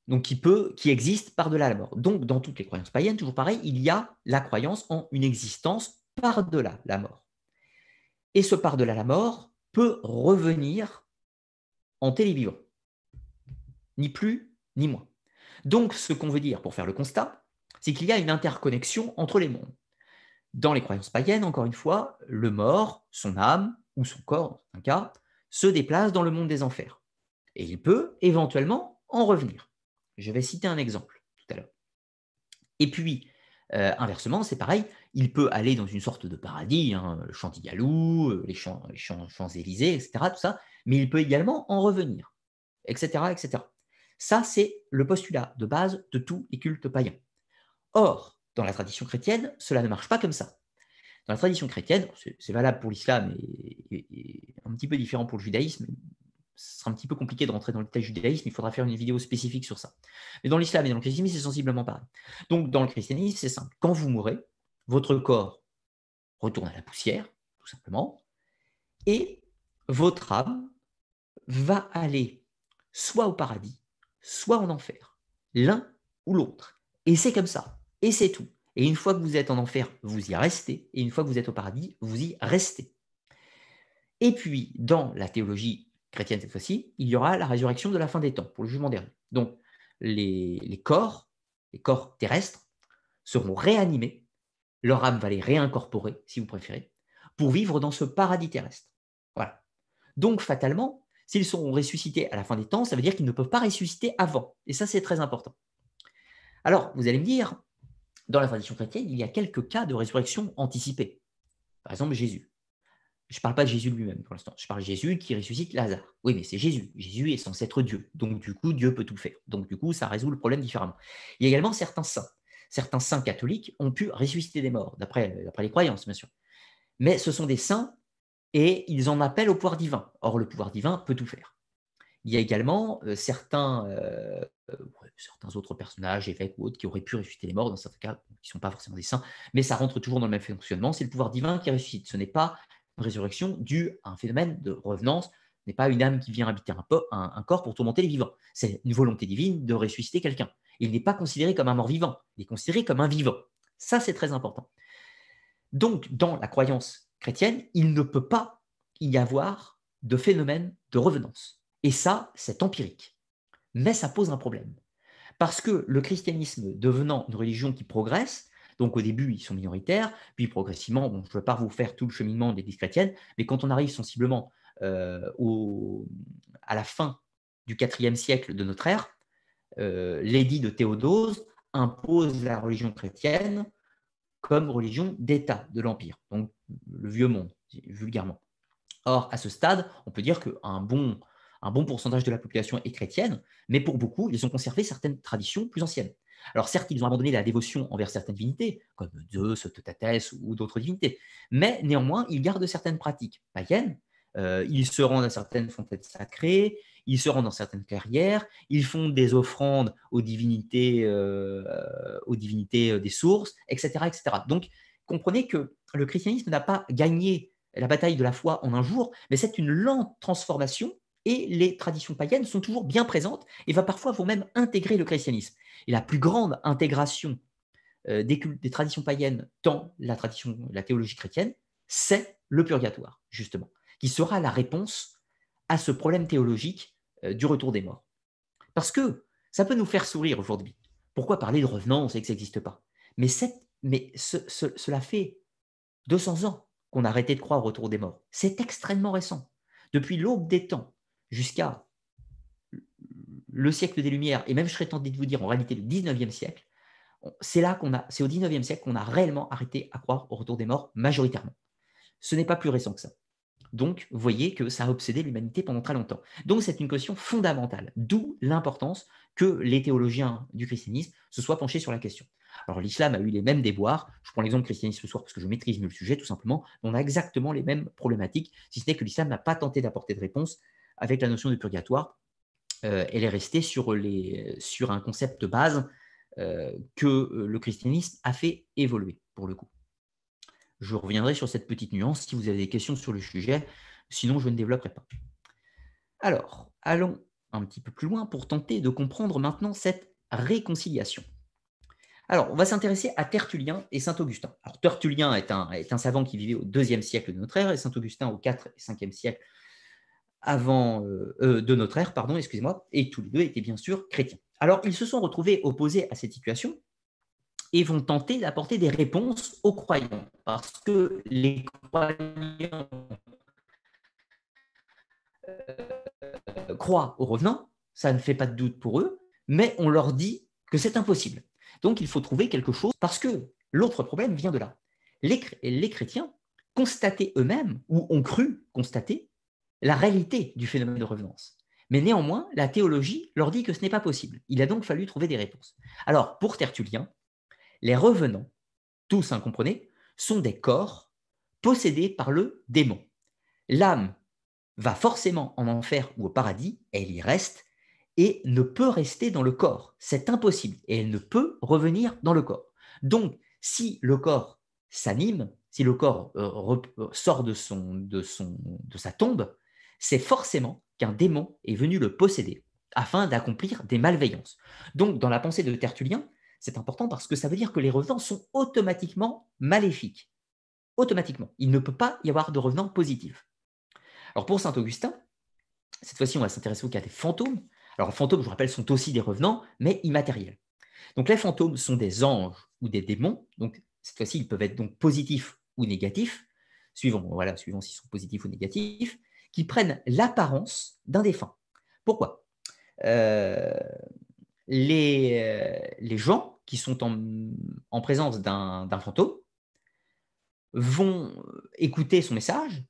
donc qui peut, qui existe par-delà la mort. Donc, dans toutes les croyances païennes, toujours pareil, il y a la croyance en une existence par-delà la mort. Et ce par-delà la mort peut revenir en télévivant, ni plus ni moins. Donc, ce qu'on veut dire pour faire le constat, c'est qu'il y a une interconnexion entre les mondes. Dans les croyances païennes, encore une fois, le mort, son âme ou son corps, dans un cas, se déplace dans le monde des enfers. Et il peut éventuellement en revenir. Je vais citer un exemple tout à l'heure. Et puis, euh, inversement, c'est pareil, il peut aller dans une sorte de paradis, hein, le Chantigalou, euh, les, champs, les champs, élysées etc., tout ça, mais il peut également en revenir, etc., etc. Ça, c'est le postulat de base de tous les cultes païens. Or, dans la tradition chrétienne, cela ne marche pas comme ça. Dans la tradition chrétienne, c'est valable pour l'islam et, un petit peu différent pour le judaïsme, ce sera un petit peu compliqué de rentrer dans le détail judaïsme, il faudra faire une vidéo spécifique sur ça. Mais dans l'islam et dans le christianisme, c'est sensiblement pareil. Donc dans le christianisme, c'est simple. Quand vous mourrez, votre corps retourne à la poussière, tout simplement, et votre âme va aller soit au paradis, soit en enfer, l'un ou l'autre. Et c'est comme ça, et c'est tout. Et une fois que vous êtes en enfer, vous y restez, et une fois que vous êtes au paradis, vous y restez. Et puis, dans la théologie chrétienne cette fois-ci, il y aura la résurrection de la fin des temps, pour le jugement dernier. Donc, les, les corps, les corps terrestres, seront réanimés, leur âme va les réincorporer, si vous préférez, pour vivre dans ce paradis terrestre. Voilà. Donc, fatalement, s'ils seront ressuscités à la fin des temps, ça veut dire qu'ils ne peuvent pas ressusciter avant. Et ça, c'est très important. Alors, vous allez me dire, dans la tradition chrétienne, il y a quelques cas de résurrection anticipée. Par exemple, Jésus. Je ne parle pas de Jésus lui-même pour l'instant. Je parle de Jésus qui ressuscite Lazare. Oui, mais c'est Jésus. Jésus est censé être Dieu. Donc, du coup, Dieu peut tout faire. Donc, du coup, ça résout le problème différemment. Il y a également certains saints. Certains saints catholiques ont pu ressusciter des morts, d'après euh, les croyances, bien sûr. Mais ce sont des saints et ils en appellent au pouvoir divin. Or, le pouvoir divin peut tout faire. Il y a également euh, certains, euh, certains autres personnages, évêques ou autres, qui auraient pu ressusciter les morts, dans certains cas, qui ne sont pas forcément des saints, mais ça rentre toujours dans le même fonctionnement. C'est le pouvoir divin qui ressuscite. Ce n'est pas résurrection due à un phénomène de revenance n'est pas une âme qui vient habiter un, corps pour tourmenter les vivants. C'est une volonté divine de ressusciter quelqu'un. Il n'est pas considéré comme un mort vivant, il est considéré comme un vivant. Ça, c'est très important. Donc, dans la croyance chrétienne, il ne peut pas y avoir de phénomène de revenance. Et ça, c'est empirique. Mais ça pose un problème. Parce que le christianisme devenant une religion qui progresse, donc au début, ils sont minoritaires, puis progressivement, je ne vais pas vous faire tout le cheminement des chrétiennes, mais quand on arrive sensiblement euh, à la fin du IVe siècle de notre ère, euh, l'édit de Théodose impose la religion chrétienne comme religion d'État de l'Empire, donc le vieux monde, vulgairement. Or, à ce stade, on peut dire qu'un un bon pourcentage de la population est chrétienne, mais pour beaucoup, ils ont conservé certaines traditions plus anciennes. Alors certes, ils ont abandonné la dévotion envers certaines divinités, comme Zeus, Totates ou d'autres divinités, mais néanmoins, ils gardent certaines pratiques païennes, euh, ils se rendent à certaines fontaines sacrées, ils se rendent dans certaines carrières, ils font des offrandes aux divinités, euh, aux divinités euh, des sources, etc., etc. Donc, comprenez que le christianisme n'a pas gagné la bataille de la foi en un jour, mais c'est une lente transformation et les traditions païennes sont toujours bien présentes et va parfois vont même intégrer le christianisme. Et la plus grande intégration euh, des, traditions païennes dans la tradition, la théologie chrétienne, c'est le purgatoire, justement, qui sera la réponse à ce problème théologique euh, du retour des morts. Parce que ça peut nous faire sourire aujourd'hui. Pourquoi parler de revenance sait que ça n'existe pas Mais, cela fait 200 ans qu'on a arrêté de croire au retour des morts. C'est extrêmement récent. Depuis l'aube des temps, jusqu'à le siècle des Lumières, et même je serais tenté de vous dire en réalité le 19e siècle, c'est là qu'on a, c'est au 19e siècle qu'on a réellement arrêté à croire au retour des morts majoritairement. Ce n'est pas plus récent que ça. Donc, vous voyez que ça a obsédé l'humanité pendant très longtemps. Donc, c'est une question fondamentale, d'où l'importance que les théologiens du christianisme se soient penchés sur la question. Alors, l'islam a eu les mêmes déboires. Je prends l'exemple christianisme ce soir parce que je maîtrise mieux le sujet, tout simplement. On a exactement les mêmes problématiques, si ce n'est que l'islam n'a pas tenté d'apporter de réponse avec la notion de purgatoire, euh, elle est restée sur, un concept de base euh, que euh, le christianisme a fait évoluer, pour le coup. Je reviendrai sur cette petite nuance si vous avez des questions sur le sujet, sinon je ne développerai pas. Alors, allons un petit peu plus loin pour tenter de comprendre maintenant cette réconciliation. Alors, on va s'intéresser à Tertullien et Saint Augustin. Alors, Tertullien est un, savant qui vivait au IIe siècle de notre ère et Saint Augustin au 4 et 5e siècle avant, euh, euh, de notre ère, pardon, excusez-moi, et tous les deux étaient bien sûr chrétiens. Alors, ils se sont retrouvés opposés à cette situation et vont tenter d'apporter des réponses aux croyants, parce que les croyants euh, croient aux revenants, ça ne fait pas de doute pour eux, mais on leur dit que c'est impossible. Donc, il faut trouver quelque chose, parce que l'autre problème vient de là. Les, les chrétiens constataient eux-mêmes, ou ont cru constater, la réalité du phénomène de revenance. Mais néanmoins, la théologie leur dit que ce n'est pas possible. Il a donc fallu trouver des réponses. Alors, pour Tertullien, les revenants, tous, incompris, sont des corps possédés par le démon. L'âme va forcément en enfer ou au paradis, elle y reste, et ne peut rester dans le corps. C'est impossible, et elle ne peut revenir dans le corps. Donc, si le corps s'anime, si le corps euh, euh, sort de, son, de, son, de sa tombe, c'est forcément qu'un démon est venu le posséder afin d'accomplir des malveillances. Donc, dans la pensée de Tertullien, c'est important parce que ça veut dire que les revenants sont automatiquement maléfiques. Automatiquement. Il ne peut pas y avoir de revenants positifs. Alors, pour saint Augustin, cette fois-ci, on va s'intéresser au cas des fantômes. Alors, fantômes, je vous rappelle, sont aussi des revenants, mais immatériels. Donc, les fantômes sont des anges ou des démons. Donc, cette fois-ci, ils peuvent être donc positifs ou négatifs, suivant, voilà, suivant s'ils sont positifs ou négatifs qui prennent l'apparence d'un défunt. Pourquoi euh, les, euh, les, gens qui sont en, présence d'un fantôme vont écouter son message,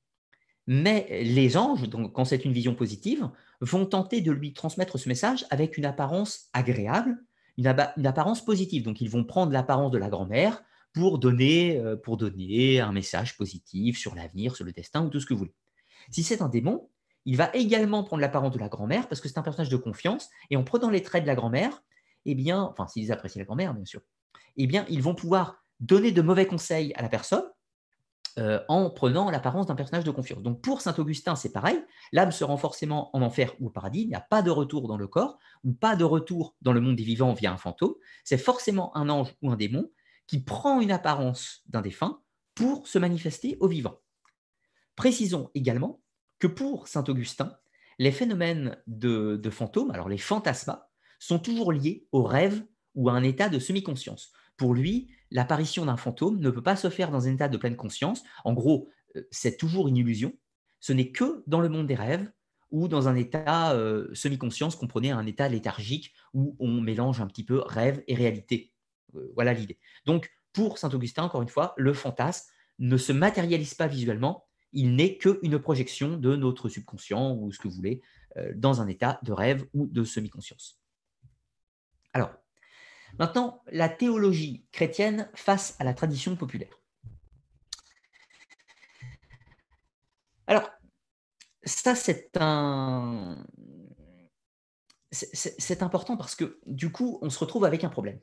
mais les anges, donc quand c'est une vision positive, vont tenter de lui transmettre ce message avec une apparence agréable, une, une apparence positive. Donc ils vont prendre l'apparence de la grand-mère pour donner, euh, pour donner un message positif sur l'avenir, sur le destin ou tout ce que vous voulez. Si c'est un démon, il va également prendre l'apparence de la grand-mère parce que c'est un personnage de confiance. Et en prenant les traits de la grand-mère, eh bien, enfin, s'ils apprécient la grand-mère, bien sûr, eh bien, ils vont pouvoir donner de mauvais conseils à la personne euh, en prenant l'apparence d'un personnage de confiance. Donc, pour saint Augustin, c'est pareil. L'âme se rend forcément en enfer ou au paradis. Il n'y a pas de retour dans le corps ou pas de retour dans le monde des vivants via un fantôme. C'est forcément un ange ou un démon qui prend une apparence d'un défunt pour se manifester aux vivants. Précisons également que pour saint Augustin, les phénomènes de, fantômes, alors les fantasmas, sont toujours liés au rêve ou à un état de semi-conscience. Pour lui, l'apparition d'un fantôme ne peut pas se faire dans un état de pleine conscience. En gros, euh, c'est toujours une illusion. Ce n'est que dans le monde des rêves ou dans un état euh, semi-conscience, comprenez un état léthargique où on mélange un petit peu rêve et réalité. Euh, voilà l'idée. Donc, pour Saint Augustin, encore une fois, le fantasme ne se matérialise pas visuellement, il n'est qu'une projection de notre subconscient ou ce que vous voulez euh, dans un état de rêve ou de semi-conscience. Alors, maintenant, la théologie chrétienne face à la tradition populaire. Alors, ça, c'est un... C'est important parce que du coup, on se retrouve avec un problème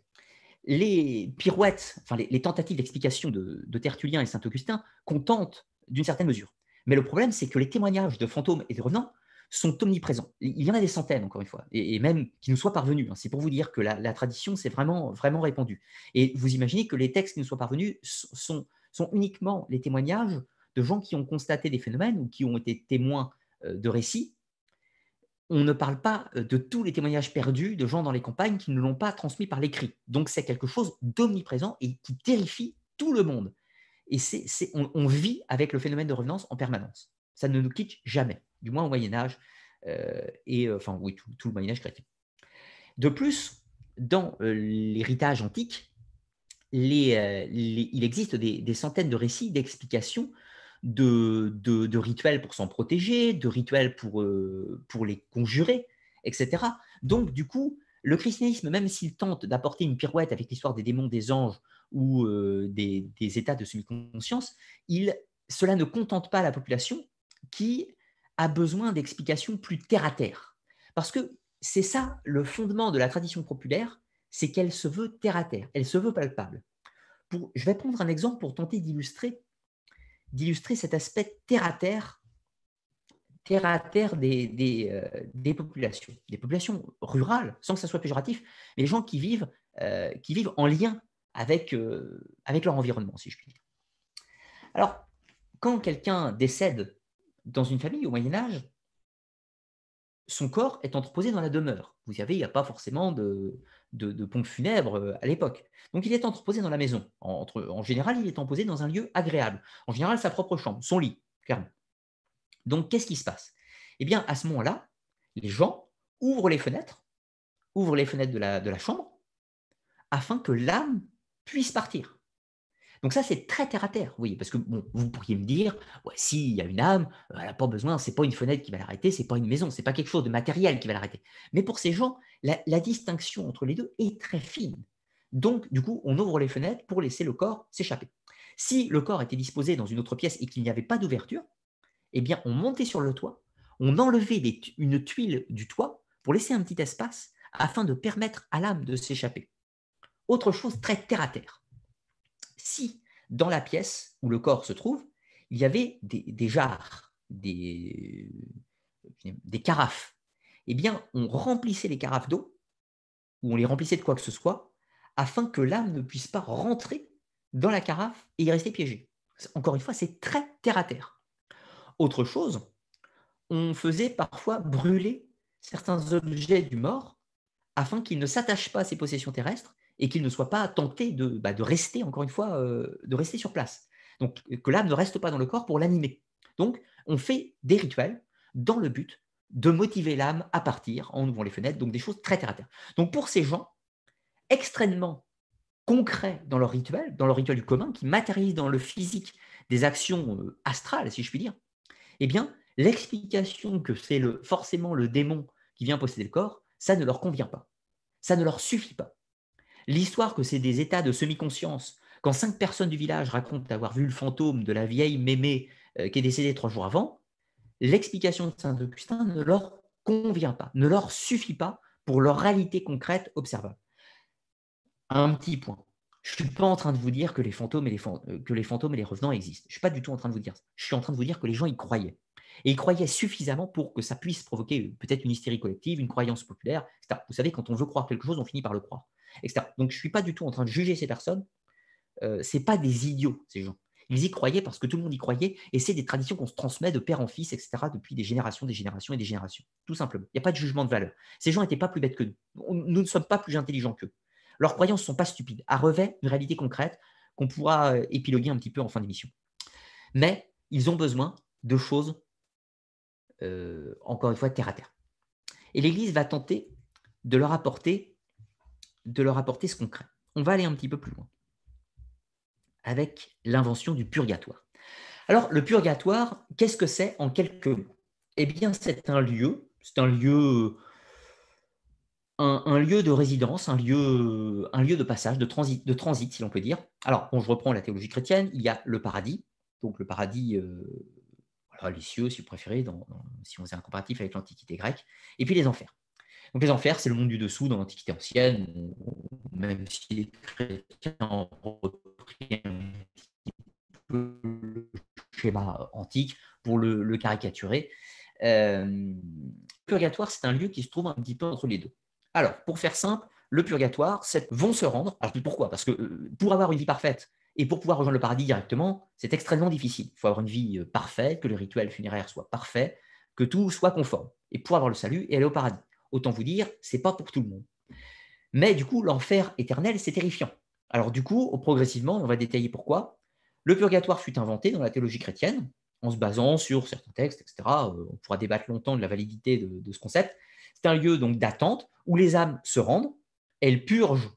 les pirouettes, enfin les, tentatives d'explication de, de, Tertullien et Saint-Augustin contentent d'une certaine mesure. Mais le problème, c'est que les témoignages de fantômes et de revenants sont omniprésents. Il y en a des centaines, encore une fois, et, même qui nous soient parvenus. Hein. C'est pour vous dire que la, tradition s'est vraiment, vraiment répandue. Et vous imaginez que les textes qui nous soient parvenus sont, sont uniquement les témoignages de gens qui ont constaté des phénomènes ou qui ont été témoins euh, de récits. On ne parle pas euh, de tous les témoignages perdus de gens dans les campagnes qui ne l'ont pas transmis par l'écrit. Donc c'est quelque chose d'omniprésent et qui terrifie tout le monde. Et c'est, on, vit avec le phénomène de revenance en permanence. Ça ne nous quitte jamais, du moins au Moyen Âge, euh, et euh, enfin oui, tout, le Moyen Âge chrétien. De plus, dans euh, l'héritage antique, il existe des, centaines de récits, d'explications de, rituels pour s'en protéger, de rituels pour les conjurer, etc. Donc, du coup, le christianisme, même s'il tente d'apporter une pirouette avec l'histoire des démons, des anges, ou euh, des, des, états de semi-conscience, cela ne contente pas la population qui a besoin d'explications plus terre-à-terre. Parce que c'est ça le fondement de la tradition populaire, c'est qu'elle se veut terre-à-terre, elle se veut palpable. je vais prendre un exemple pour tenter d'illustrer cet aspect terre-à-terre terre à terre euh, des, populations, des populations rurales, sans que ça soit péjoratif, mais les gens qui vivent, euh, qui vivent en lien avec, euh, avec leur environnement, si je puis dire. Alors, quand quelqu'un décède dans une famille au Moyen Âge, son corps est entreposé dans la demeure. Vous savez, il n'y a pas forcément de, de, de pompe funèbre euh, à l'époque. Donc il est entreposé dans la maison. En, en général, il est entreposé dans un lieu agréable. En général, sa propre chambre, son lit, clairement. Donc qu'est-ce qui se passe Eh bien, à ce moment-là, les gens ouvrent les fenêtres, ouvrent les fenêtres de la, de la chambre, afin que l'âme puisse partir. Donc ça, c'est très terre à terre, vous voyez, parce que bon, vous pourriez me dire, si il y a une âme, euh, elle n'a pas besoin, n'est pas une fenêtre qui va l'arrêter, c'est pas une maison, n'est pas quelque chose de matériel qui va l'arrêter. Mais pour ces gens, la, distinction entre les deux est très fine. Donc, du coup, on ouvre les fenêtres pour laisser le corps s'échapper. Si le corps était disposé dans une autre pièce et qu'il n'y avait pas d'ouverture, eh bien, on montait sur le toit, on enlevait une tuile du toit pour laisser un petit espace afin de permettre à l'âme de s'échapper autre chose très terre-à-terre. Si dans la pièce où le corps se trouve, il y avait des, jarres, des, carafes, eh bien, on remplissait les carafes d'eau, ou on les remplissait de quoi que ce soit, afin que l'âme ne puisse pas rentrer dans la carafe et y rester piégée. Encore une fois, c'est très terre-à-terre. Autre chose, on faisait parfois brûler certains objets du mort afin qu'il ne s'attachent pas à ses possessions terrestres et qu'il ne soit pas tenté de, bah, rester, encore une fois, euh, de rester sur place. Donc, que l'âme ne reste pas dans le corps pour l'animer. Donc, on fait des rituels dans le but de motiver l'âme à partir en ouvrant les fenêtres, donc des choses très terre à terre. Donc, pour ces gens, extrêmement concrets dans leur rituel, dans leur rituel du commun, qui matérialisent dans le physique des actions euh, astrales, si je puis dire, eh bien, l'explication que c'est forcément le démon qui vient posséder le corps, ça ne leur convient pas. Ça ne leur suffit pas. L'histoire que c'est des états de semi-conscience, quand cinq personnes du village racontent avoir vu le fantôme de la vieille mémé euh, qui est décédée trois jours avant, l'explication de Saint-Augustin ne leur convient pas, ne leur suffit pas pour leur réalité concrète observable. Un petit point. Je ne suis pas en train de vous dire que les, fantômes et les euh, que les fantômes et les revenants existent. Je ne suis pas du tout en train de vous dire ça. Je suis en train de vous dire que les gens y croyaient. Et ils croyaient suffisamment pour que ça puisse provoquer euh, peut-être une hystérie collective, une croyance populaire, Vous savez, quand on veut croire quelque chose, on finit par le croire. Donc, je ne suis pas du tout en train de juger ces personnes. Euh, pas des idiots, ces gens. Ils y croyaient parce que tout le monde y croyait, et c'est des traditions qu'on se transmet de père en fils, etc., depuis des générations, des générations et des générations. Tout simplement. Il n'y a pas de jugement de valeur. Ces gens n'étaient pas plus bêtes que nous. Nous ne sommes pas plus intelligents qu'eux. Leurs croyances ne sont pas stupides. À revêt une réalité concrète qu'on pourra euh, épiloguer un petit peu en fin d'émission. Mais ils ont besoin de choses, euh, encore une fois, terre à terre. Et l'Église va tenter de leur apporter de leur apporter ce concret. On va aller un petit peu plus loin avec l'invention du purgatoire. Alors, le purgatoire, qu'est-ce que c'est en quelques mots Eh bien, c'est un lieu, c'est un lieu, un, lieu de résidence, un lieu, un lieu de passage, de transit, de transit, si l'on peut dire. Alors, bon, je reprends la théologie chrétienne, il y a le paradis, donc le paradis, euh, les cieux, si vous préférez, dans, si on faisait un comparatif avec l'Antiquité grecque, et puis les enfers. Donc les enfers, c'est le monde du dessous dans l'Antiquité ancienne, même si les chrétiens ont un petit peu le schéma antique pour le, caricaturer. Euh, purgatoire, c'est un lieu qui se trouve un petit peu entre les deux. Alors, pour faire simple, le purgatoire, vont se rendre. Alors, pourquoi Parce que euh, pour avoir une vie parfaite et pour pouvoir rejoindre le paradis directement, c'est extrêmement difficile. Il faut avoir une vie euh, parfaite, que le rituel funéraire soit parfait, que tout soit conforme, et pour avoir le salut et aller au paradis. Autant vous dire, c'est pas pour tout le monde. Mais du coup, l'enfer éternel, c'est terrifiant. Alors du coup, progressivement, on va détailler pourquoi. Le purgatoire fut inventé dans la théologie chrétienne, en se basant sur certains textes, etc. Euh, on pourra débattre longtemps de la validité de, ce concept. C'est un lieu donc d'attente où les âmes se rendent, elles purgent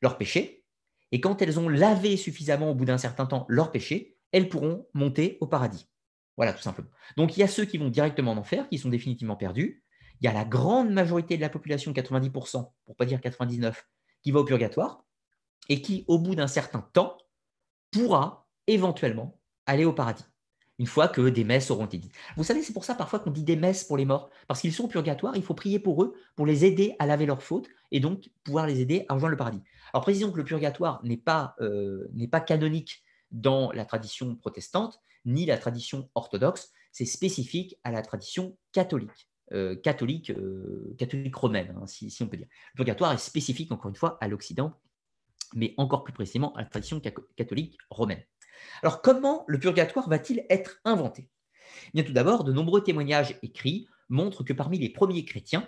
leurs péchés, et quand elles ont lavé suffisamment au bout d'un certain temps leurs péchés, elles pourront monter au paradis. Voilà, tout simplement. Donc il y a ceux qui vont directement en enfer, qui sont définitivement perdus, il y a la grande majorité de la population, 90%, pour pas dire 99%, qui va au purgatoire et qui, au bout d'un certain temps, pourra éventuellement aller au paradis, une fois que des messes auront été dites. Vous savez, c'est pour ça parfois qu'on dit des messes pour les morts, parce qu'ils sont au purgatoire, il faut prier pour eux, pour les aider à laver leurs fautes, et donc pouvoir les aider à rejoindre le paradis. Alors précisons que le purgatoire n'est pas euh, canonique dans la tradition protestante, ni la tradition orthodoxe, c'est spécifique à la tradition catholique. Euh, euh, catholique, romaine, hein, si, on peut dire. Le purgatoire est spécifique, encore une fois, à l'Occident, mais encore plus précisément à la tradition catholique romaine. Alors, comment le purgatoire va-t-il être inventé eh Bien tout d'abord, de nombreux témoignages écrits montrent que parmi les premiers chrétiens,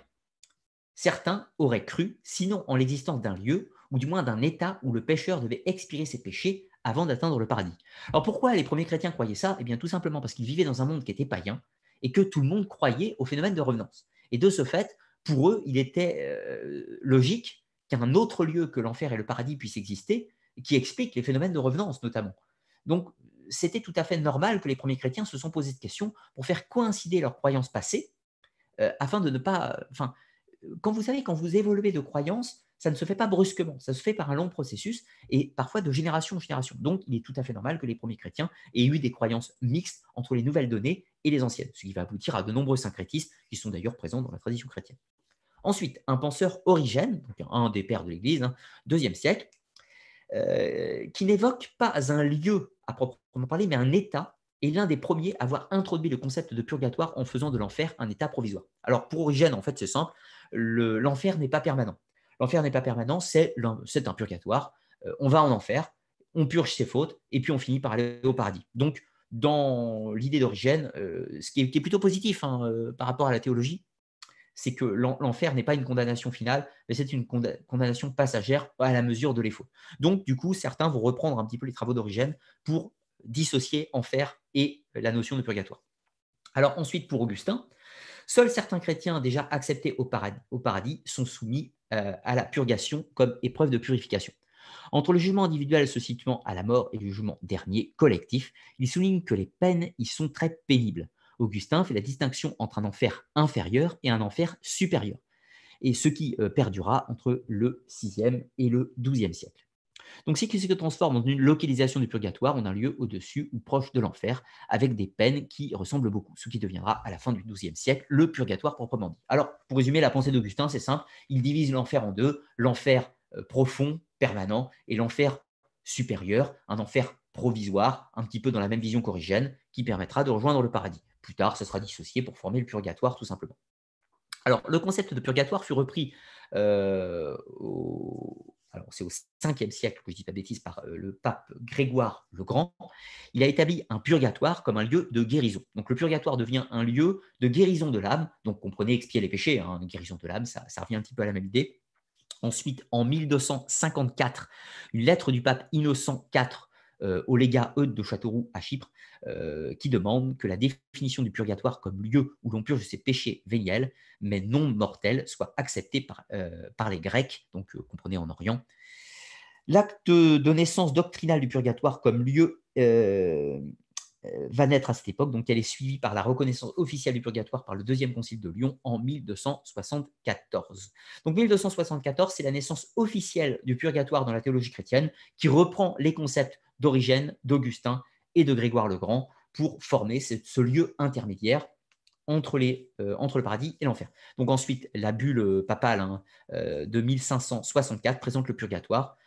certains auraient cru, sinon en l'existence d'un lieu, ou du moins d'un état où le pécheur devait expirer ses péchés avant d'atteindre le paradis. Alors pourquoi les premiers chrétiens croyaient ça Eh bien tout simplement parce qu'ils vivaient dans un monde qui était païen, et que tout le monde croyait au phénomène de revenance. Et de ce fait, pour eux, il était euh, logique qu'un autre lieu que l'enfer et le paradis puisse exister, qui explique les phénomènes de revenance notamment. Donc, c'était tout à fait normal que les premiers chrétiens se sont posés cette question pour faire coïncider leurs croyances passées, euh, afin de ne pas... Euh, enfin, quand vous savez, quand vous évoluez de croyances, ça ne se fait pas brusquement, ça se fait par un long processus et parfois de génération en génération. Donc, il est tout à fait normal que les premiers chrétiens aient eu des croyances mixtes entre les nouvelles données et les anciennes, ce qui va aboutir à de nombreux syncrétistes qui sont d'ailleurs présents dans la tradition chrétienne. Ensuite, un penseur Origène, un des pères de l'Église, hein, deuxième siècle, euh, qui n'évoque pas un lieu à proprement parler, mais un état, est l'un des premiers à avoir introduit le concept de purgatoire en faisant de l'enfer un état provisoire. Alors pour Origène, en fait, c'est simple, l'enfer n'est pas permanent. L'enfer n'est pas permanent, c'est un purgatoire. Euh, on va en enfer, on purge ses fautes, et puis on finit par aller au paradis. Donc, dans l'idée d'origine, euh, ce qui est, plutôt positif hein, euh, par rapport à la théologie, c'est que l'enfer n'est pas une condamnation finale, mais c'est une condamnation passagère à la mesure de les fautes. Donc, du coup, certains vont reprendre un petit peu les travaux d'origine pour dissocier enfer et la notion de purgatoire. Alors ensuite, pour Augustin, seuls certains chrétiens déjà acceptés au au paradis sont soumis euh, à la purgation comme épreuve de purification. Entre le jugement individuel se situant à la mort et le jugement dernier collectif, il souligne que les peines y sont très pénibles. Augustin fait la distinction entre un enfer inférieur et un enfer supérieur, et ce qui euh, perdura entre le 6e et le 12 siècle. Donc si qui se transforme en une localisation du purgatoire en un lieu au-dessus ou proche de l'enfer, avec des peines qui ressemblent beaucoup, ce qui deviendra à la fin du XIIe siècle le purgatoire proprement dit. Alors pour résumer la pensée d'Augustin, c'est simple, il divise l'enfer en deux, l'enfer euh, profond, permanent, et l'enfer supérieur, un enfer provisoire, un petit peu dans la même vision qu'Origène, qui permettra de rejoindre le paradis. Plus tard, ce sera dissocié pour former le purgatoire tout simplement. Alors, le concept de purgatoire fut repris euh, au c'est au 5e siècle, que je dis pas bêtise, par euh, le pape Grégoire le Grand, il a établi un purgatoire comme un lieu de guérison. Donc le purgatoire devient un lieu de guérison de l'âme, donc comprenez expier les péchés, hein, Une guérison de l'âme, ça, ça revient un petit peu à la même idée. Ensuite, en 1254, une lettre du pape Innocent IV euh, au légat Eudes de Châteauroux à Chypre, euh, qui demande que la définition du purgatoire comme lieu où l'on purge ses péchés véniels, mais non mortels, soit acceptée par, euh, par les Grecs, donc comprenez en Orient. L'acte de naissance doctrinale du purgatoire comme lieu va naître à cette époque, donc elle est suivie par la reconnaissance officielle du purgatoire par le deuxième concile de Lyon en 1274. Donc 1274, c'est la naissance officielle du purgatoire dans la théologie chrétienne qui reprend les concepts d'Origène, d'Augustin et de Grégoire le Grand pour former ce, lieu intermédiaire euh, entre, le paradis et l'enfer. Donc ensuite, la bulle euh, papale hein, euh, de 1564 présente le purgatoire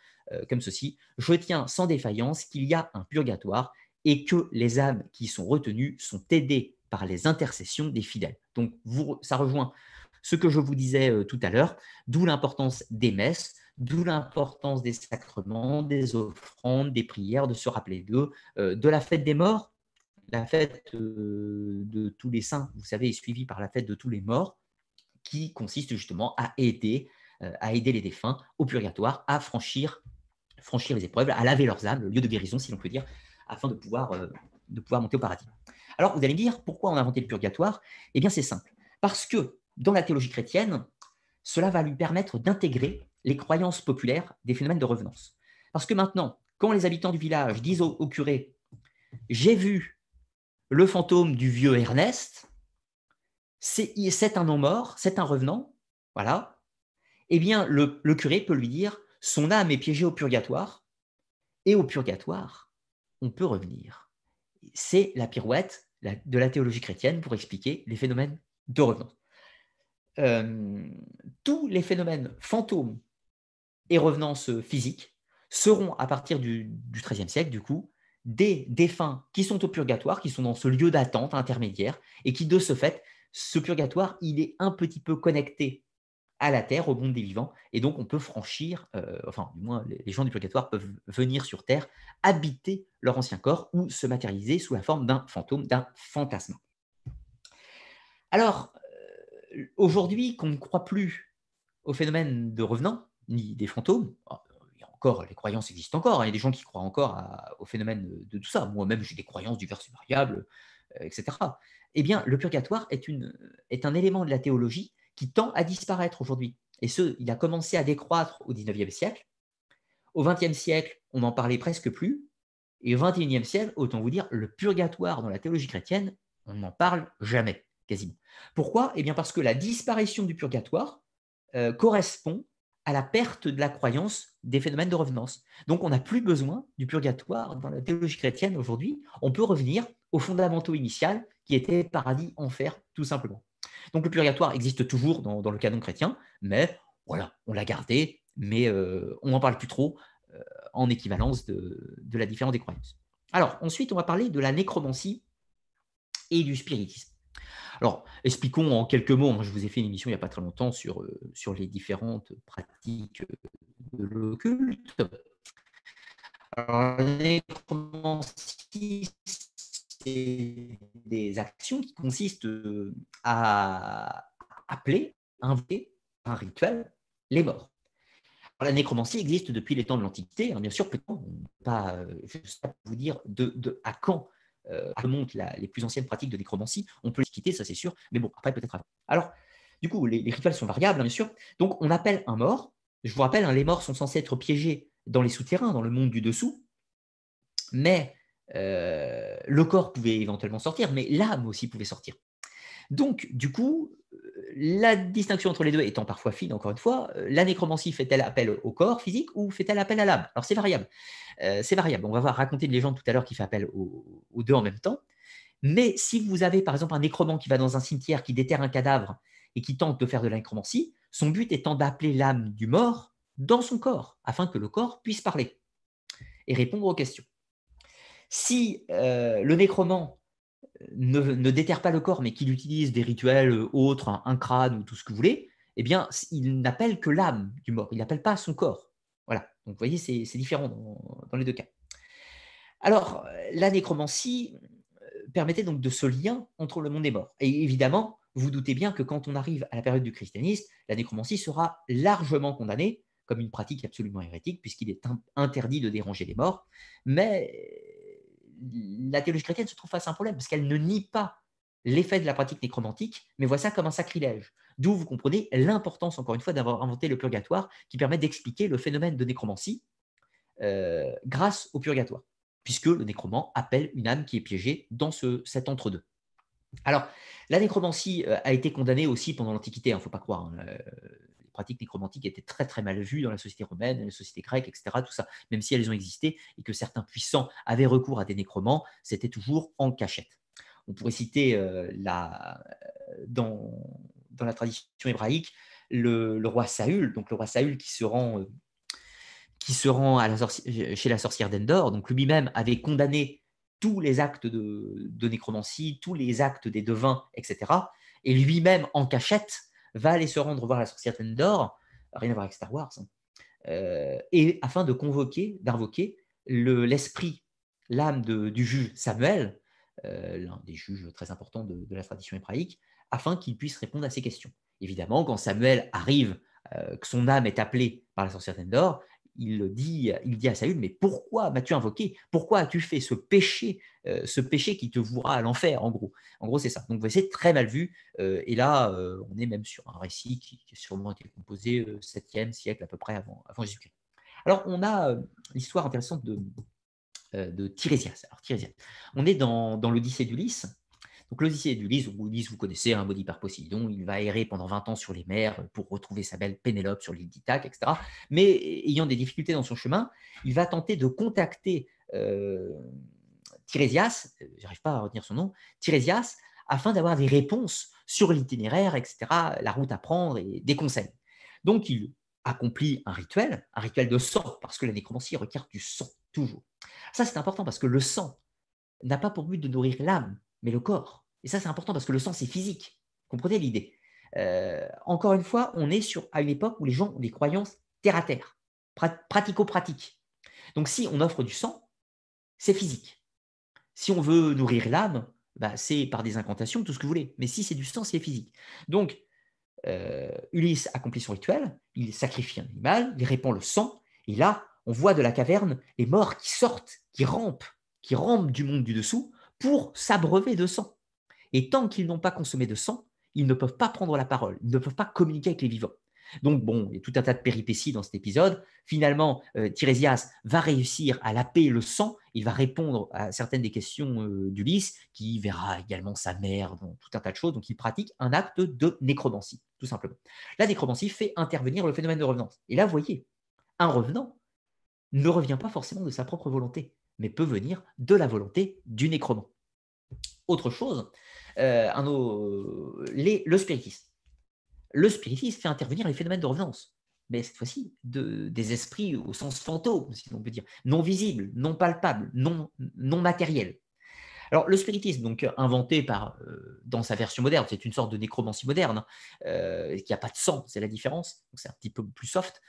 comme ceci. Je tiens sans défaillance qu'il y a un purgatoire et que les âmes qui sont retenues sont aidées par les intercessions des fidèles. Donc ça rejoint ce que je vous disais tout à l'heure, d'où l'importance des messes, D'où l'importance des sacrements, des offrandes, des prières, de se rappeler d'eux, euh, de la fête des morts. La fête euh, de tous les saints, vous savez, est suivie par la fête de tous les morts, qui consiste justement à aider, euh, à aider les défunts au purgatoire, à franchir, franchir les épreuves, à laver leurs âmes, le lieu de guérison, si l'on peut dire, afin de pouvoir, de pouvoir monter au paradis. Alors, vous allez me dire, pourquoi on a inventé le purgatoire Eh bien, c'est simple. Parce que dans la théologie chrétienne, cela va lui permettre d'intégrer les croyances populaires des phénomènes de revenance. Parce que maintenant, quand les habitants du village disent au, curé J'ai vu le fantôme du vieux Ernest, c'est un non-mort, c'est un revenant, voilà, eh bien, le, curé peut lui dire Son âme est piégée au purgatoire, et au purgatoire, on peut revenir. C'est la pirouette de la théologie chrétienne pour expliquer les phénomènes de revenance. Euh, tous les phénomènes fantômes et revenances euh, physiques seront, à partir du XIIIe siècle, du coup, des défunts qui sont au purgatoire, qui sont dans ce lieu d'attente intermédiaire, et qui, de ce fait, ce purgatoire, il est un petit peu connecté à la terre, au monde des vivants, et donc on peut franchir, euh, enfin du moins les gens du purgatoire peuvent venir sur terre, habiter leur ancien corps ou se matérialiser sous la forme d'un fantôme, d'un fantasme. Alors, euh, aujourd'hui qu'on ne croit plus au phénomène de revenant, ni des fantômes. Ah, encore, les croyances existent encore. Hein. Il y a des gens qui croient encore au phénomène de tout ça. Moi-même, j'ai des croyances diverses et variables, euh, etc. Eh bien, le purgatoire est, une, est un élément de la théologie qui tend à disparaître aujourd'hui. Et ce, il a commencé à décroître au XIXe siècle. Au XXe siècle, on n'en parlait presque plus. Et au 21 siècle, autant vous dire, le purgatoire dans la théologie chrétienne, on n'en parle jamais, quasiment. Pourquoi Eh bien, parce que la disparition du purgatoire euh, correspond à la perte de la croyance des phénomènes de revenance. Donc on n'a plus besoin du purgatoire dans la théologie chrétienne aujourd'hui, on peut revenir aux fondamentaux initiaux qui étaient paradis, enfer, tout simplement. Donc le purgatoire existe toujours dans, le canon chrétien, mais voilà, on l'a gardé, mais euh, on n'en parle plus trop euh, en équivalence de, de la différence des croyances. Alors ensuite, on va parler de la nécromancie et du spiritisme. Alors, expliquons en quelques mots. je vous ai fait une émission il n'y a pas très longtemps sur, euh, sur les différentes pratiques de l'occulte. Alors, nécromancie, c'est des actions qui consistent euh, à appeler, inviter un rituel les morts. la nécromancie existe depuis les temps de l'Antiquité. Hein, bien sûr, peut-être pas, je ne sais pas vous dire à quand remonte euh, les plus anciennes pratiques de nécromancie, on peut les quitter, ça c'est sûr, mais bon, après peut-être avant. Alors, du coup, les, rituels sont variables, hein, bien sûr. Donc, on appelle un mort. Je vous rappelle, hein, les morts sont censés être piégés dans les souterrains, dans le monde du dessous. Mais euh, le corps pouvait éventuellement sortir, mais l'âme aussi pouvait sortir. Donc, du coup, la distinction entre les deux étant parfois fine, encore une fois, euh, la nécromancie fait-elle appel au corps physique ou fait-elle appel à l'âme Alors c'est variable. Euh, c'est variable. On va voir raconter une légende tout à l'heure qui fait appel aux, deux en même temps. Mais si vous avez par exemple un nécromant qui va dans un cimetière, qui déterre un cadavre et qui tente de faire de la nécromancie, son but étant d'appeler l'âme du mort dans son corps, afin que le corps puisse parler et répondre aux questions. Si euh, le nécromant ne, déterre pas le corps, mais qu'il utilise des rituels euh, autres, un, crâne ou tout ce que vous voulez, eh bien, il n'appelle que l'âme du mort, il n'appelle pas son corps. Voilà. Donc, vous voyez, c'est différent dans, les deux cas. Alors, euh, la nécromancie euh, permettait donc de ce lien entre le monde des morts. Et évidemment, vous doutez bien que quand on arrive à la période du christianisme, la nécromancie sera largement condamnée comme une pratique absolument hérétique, puisqu'il est interdit de déranger les morts. Mais la théologie chrétienne se trouve face à un problème, parce qu'elle ne nie pas l'effet de la pratique nécromantique, mais voit ça comme un sacrilège. D'où vous comprenez l'importance, encore une fois, d'avoir inventé le purgatoire, qui permet d'expliquer le phénomène de nécromancie euh, grâce au purgatoire, puisque le nécromant appelle une âme qui est piégée dans ce, cet entre-deux. Alors, la nécromancie euh, a été condamnée aussi pendant l'Antiquité, il hein, ne faut pas croire. Hein, euh, les pratiques nécromantiques étaient très très mal vues dans la société romaine, la société grecque, etc. Tout ça, même si elles ont existé et que certains puissants avaient recours à des nécromants, c'était toujours en cachette. On pourrait citer euh, la, euh, dans, la tradition hébraïque le, roi Saül, donc le roi Saül qui se rend, euh, qui se rend à chez la sorcière d'Endor, donc lui-même avait condamné tous les actes de, de, nécromancie, tous les actes des devins, etc. Et lui-même en cachette va aller se rendre voir la sorcière Tendor, rien à voir avec Star Wars, hein. euh, et afin de convoquer, d'invoquer l'esprit, l'âme du juge Samuel, euh, l'un des juges très importants de, la tradition hébraïque, afin qu'il puisse répondre à ces questions. Évidemment, quand Samuel arrive, euh, que son âme est appelée par la sorcière Tendor, il dit, il dit à Saül, mais pourquoi m'as-tu invoqué Pourquoi as-tu fait ce péché, euh, ce péché qui te vouera à l'enfer, en gros En gros, c'est ça. Donc, c'est très mal vu. Euh, et là, euh, on est même sur un récit qui, a sûrement été composé au 7e siècle à peu près avant, Jésus-Christ. Alors, on a l'histoire intéressante de, de Tirésias. Alors, Tirésias, on est dans, dans l'Odyssée d'Ulysse. Donc l'Odyssée d'Ulysse, vous connaissez, un hein, maudit par Poséidon, il va errer pendant 20 ans sur les mers euh, pour retrouver sa belle Pénélope sur l'île d'Itaque, etc. Mais ayant des difficultés dans son chemin, il va tenter de contacter euh, je euh, j'arrive pas à retenir son nom, Tirésias, afin d'avoir des réponses sur l'itinéraire, etc., la route à prendre et des conseils. Donc il accomplit un rituel, un rituel de sang, parce que la nécromancie requiert du sang, toujours. Ça, c'est important parce que le sang n'a pas pour but de nourrir l'âme, mais le corps. Et ça, c'est important parce que le sang, c'est physique. Comprenez l'idée. Euh, encore une fois, on est sur, à une époque où les gens ont des croyances terre à terre, pratico-pratiques. Donc, si on offre du sang, c'est physique. Si on veut nourrir l'âme, bah, c'est par des incantations, tout ce que vous voulez. Mais si c'est du sang, c'est physique. Donc, euh, Ulysse accomplit son rituel, il sacrifie un animal, il répand le sang, et là, on voit de la caverne les morts qui sortent, qui rampent, qui rampent du monde du dessous pour s'abreuver de sang. Et tant qu'ils n'ont pas consommé de sang, ils ne peuvent pas prendre la parole, ils ne peuvent pas communiquer avec les vivants. Donc bon, il y a tout un tas de péripéties dans cet épisode. Finalement, euh, va réussir à laper le sang, il va répondre à certaines des questions euh, d'Ulysse, qui verra également sa mère, tout un tas de choses. Donc il pratique un acte de nécromancie, tout simplement. La nécromancie fait intervenir le phénomène de revenance. Et là, vous voyez, un revenant ne revient pas forcément de sa propre volonté mais peut venir de la volonté du nécromant. Autre chose, euh, le spiritisme. Le spiritisme fait intervenir les phénomènes de revenance, mais cette fois-ci des esprits au sens fantôme, si l'on peut dire, non visibles, non palpables, non, non matériels. Alors, le spiritisme, donc euh, inventé par, euh, dans sa version moderne, c'est une sorte de nécromancie moderne, euh, qui n'a pas de sang, c'est la différence, donc c'est un petit peu plus soft,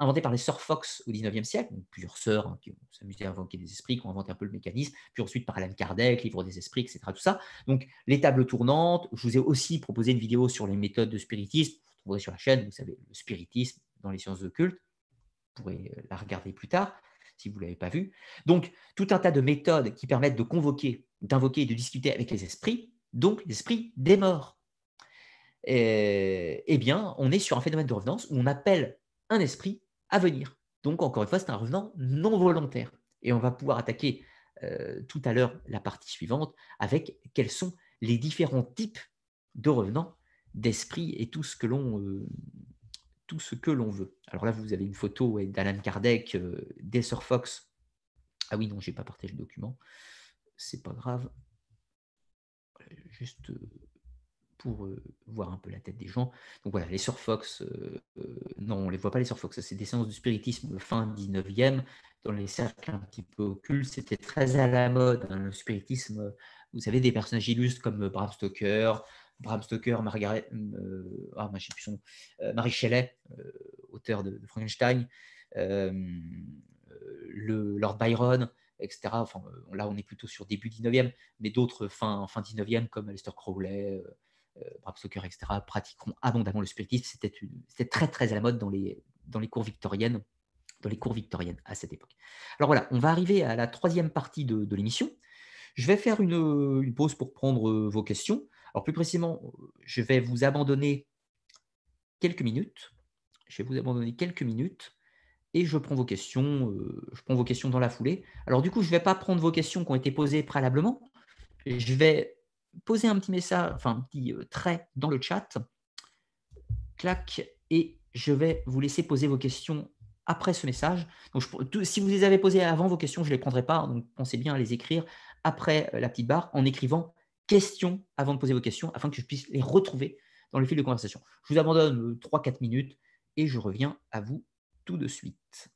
inventé par les sœurs Fox au 19e siècle, donc plusieurs sœurs hein, qui ont à invoquer des esprits, qui ont inventé un peu le mécanisme, puis ensuite par Alan Kardec, Livre des esprits, etc. Tout ça. Donc, les tables tournantes, je vous ai aussi proposé une vidéo sur les méthodes de spiritisme, vous trouverez sur la chaîne, vous savez, le spiritisme dans les sciences occultes, vous pourrez la regarder plus tard si vous ne l'avez pas vu. Donc, tout un tas de méthodes qui permettent de convoquer, d'invoquer et de discuter avec les esprits, donc l'esprit des morts. Euh, eh bien, on est sur un phénomène de revenance où on appelle un esprit à venir. Donc, encore une fois, c'est un revenant non volontaire. Et on va pouvoir attaquer euh, tout à l'heure la partie suivante avec quels sont les différents types de revenants d'esprit et tout ce que l'on euh, tout ce que l'on veut. Alors là, vous avez une photo d'Alan Kardec, euh, des Fox. Ah oui, non, je n'ai pas partagé le document. C'est pas grave. Euh, juste euh, pour voir un peu la tête des gens. Donc voilà, les Sœurs Fox, non, on ne les voit pas les Fox. c'est des séances de spiritisme fin 19e, dans les cercles un petit peu occultes, c'était très à la mode, hein, le spiritisme, vous avez des personnages illustres comme Bram Stoker, Bram Stoker, Margaret, euh, ah, euh, Marie Shelley, euh, auteur de, Frankenstein, Lord Byron, etc. là, on est plutôt sur début 19e, mais d'autres fin, fin 19e, comme Aleister Crowley, Bram Stoker, etc., pratiqueront abondamment le spiritisme. C'était très, très à la mode dans les, dans les cours victoriennes dans les cours victoriennes à cette époque. Alors voilà, on va arriver à la troisième partie de, l'émission. Je vais faire une, pause pour prendre vos questions. Alors plus précisément, je vais vous abandonner quelques minutes. Je vais vous abandonner quelques minutes et je prends vos questions. Euh, je prends vos questions dans la foulée. Alors du coup, je ne vais pas prendre vos questions qui ont été posées préalablement. Je vais poser un petit message, enfin un petit euh, trait dans le chat. Clac et je vais vous laisser poser vos questions après ce message. Donc, si vous les avez posées avant vos questions, je ne les prendrai pas. Donc, pensez bien à les écrire après euh, la petite barre en écrivant questions avant de poser vos questions afin que je puisse les retrouver dans le fil de conversation. Je vous abandonne 3-4 euh, minutes et je reviens à vous tout de suite.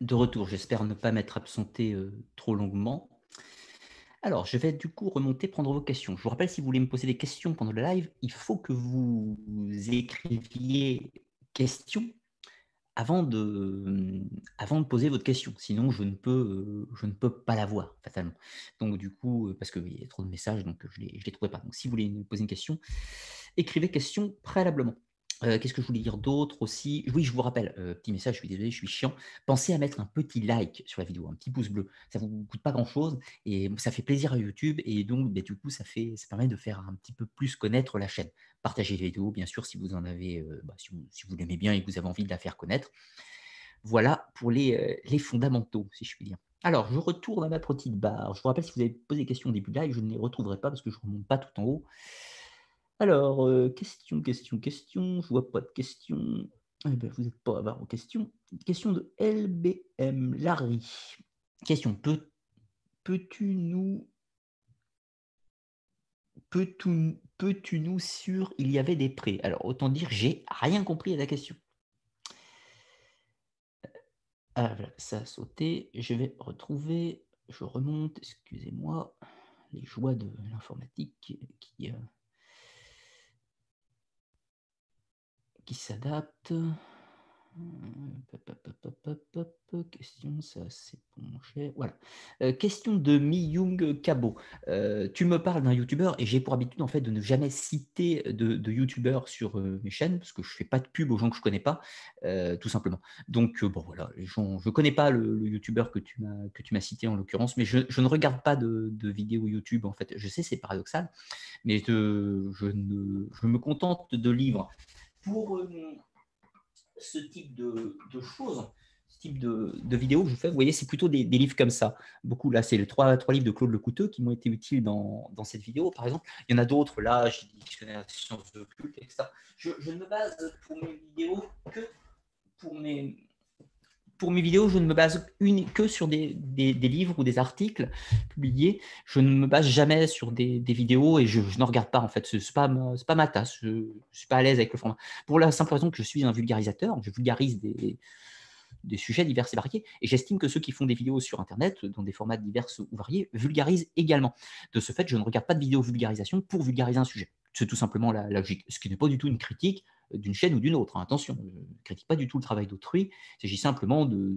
de retour, j'espère ne pas m'être absenté euh, trop longuement. Alors, je vais du coup remonter, prendre vos questions. Je vous rappelle, si vous voulez me poser des questions pendant le live, il faut que vous écriviez question avant de, euh, poser votre question. Sinon, euh, je ne peux, pas la voir, fatalement. Donc, du coup, parce qu'il y a trop de messages, donc je ne les, trouvais pas. Donc, si vous voulez me poser une question, écrivez question préalablement. Qu'est-ce que je voulais dire d'autre aussi Oui, je vous rappelle, petit message, je suis désolé, je suis chiant. Pensez à mettre un petit like sur la vidéo, un petit pouce bleu. Ça ne vous coûte pas grand-chose et ça fait plaisir à YouTube. Et donc, bah, du coup, ça, fait, ça permet de faire un petit peu plus connaître la chaîne. Partagez les vidéos, bien sûr, si vous en avez, bah, si vous, l'aimez bien et que vous avez envie de la faire connaître. Voilà pour les, les fondamentaux, si je puis dire. Alors, je retourne à ma petite barre. Je vous rappelle, si vous avez posé des questions au début de live, je ne les retrouverai pas parce que je ne remonte pas tout en haut. Alors, euh, question, question, question. Je vois pas de questions. Eh ben, vous n'êtes pas voir aux questions. Question de LBM Larry. Question Peux-tu nous. Peux-tu peux nous sur il y avait des prêts Alors, autant dire, j'ai rien compris à la question. Euh, ah, ça a sauté. Je vais retrouver. Je remonte, excusez-moi, les joies de l'informatique qui. Euh, qui s'adapte. Hum, question, ça c'est Voilà. Euh, question de Miyoung young Cabo. Euh, tu me parles d'un youtubeur et j'ai pour habitude en fait de ne jamais citer de, de youtubeur sur euh, mes chaînes parce que je fais pas de pub aux gens que je connais pas, tout simplement. Donc bon voilà, Je ne connais pas le, le youtubeur que tu m'as que tu m'as cité en l'occurrence, mais je, ne regarde pas de, vidéos YouTube en fait. Je sais c'est paradoxal, mais ne, je me contente de livres pour euh, ce type de, choses, ce type de, vidéos que je vous fais, vous voyez, c'est plutôt des, livres comme ça. Beaucoup, là, c'est les trois, livres de Claude Lecouteux qui m'ont été utiles dans, cette vidéo, par exemple. Il y en a d'autres, là, j'ai des dictionnaires de sciences culte, etc. Je, je ne me base pour mes vidéos que pour mes, pour mes vidéos, je ne me base que sur des, livres ou des articles publiés. Je ne me base jamais sur des, vidéos et je, ne regarde pas en fait. Ce n'est pas, ma tasse. Je ne suis pas à l'aise avec le format. Pour la simple raison que je suis un vulgarisateur, je vulgarise des, sujets divers et variés. Et j'estime que ceux qui font des vidéos sur Internet, dans des formats divers ou variés, vulgarisent également. De ce fait, je ne regarde pas de vidéos vulgarisation pour vulgariser un sujet. C'est tout simplement la logique, ce qui n'est pas du tout une critique euh, d'une chaîne ou d'une autre. Hein, attention, je ne critique pas du tout le travail d'autrui, il s'agit simplement de,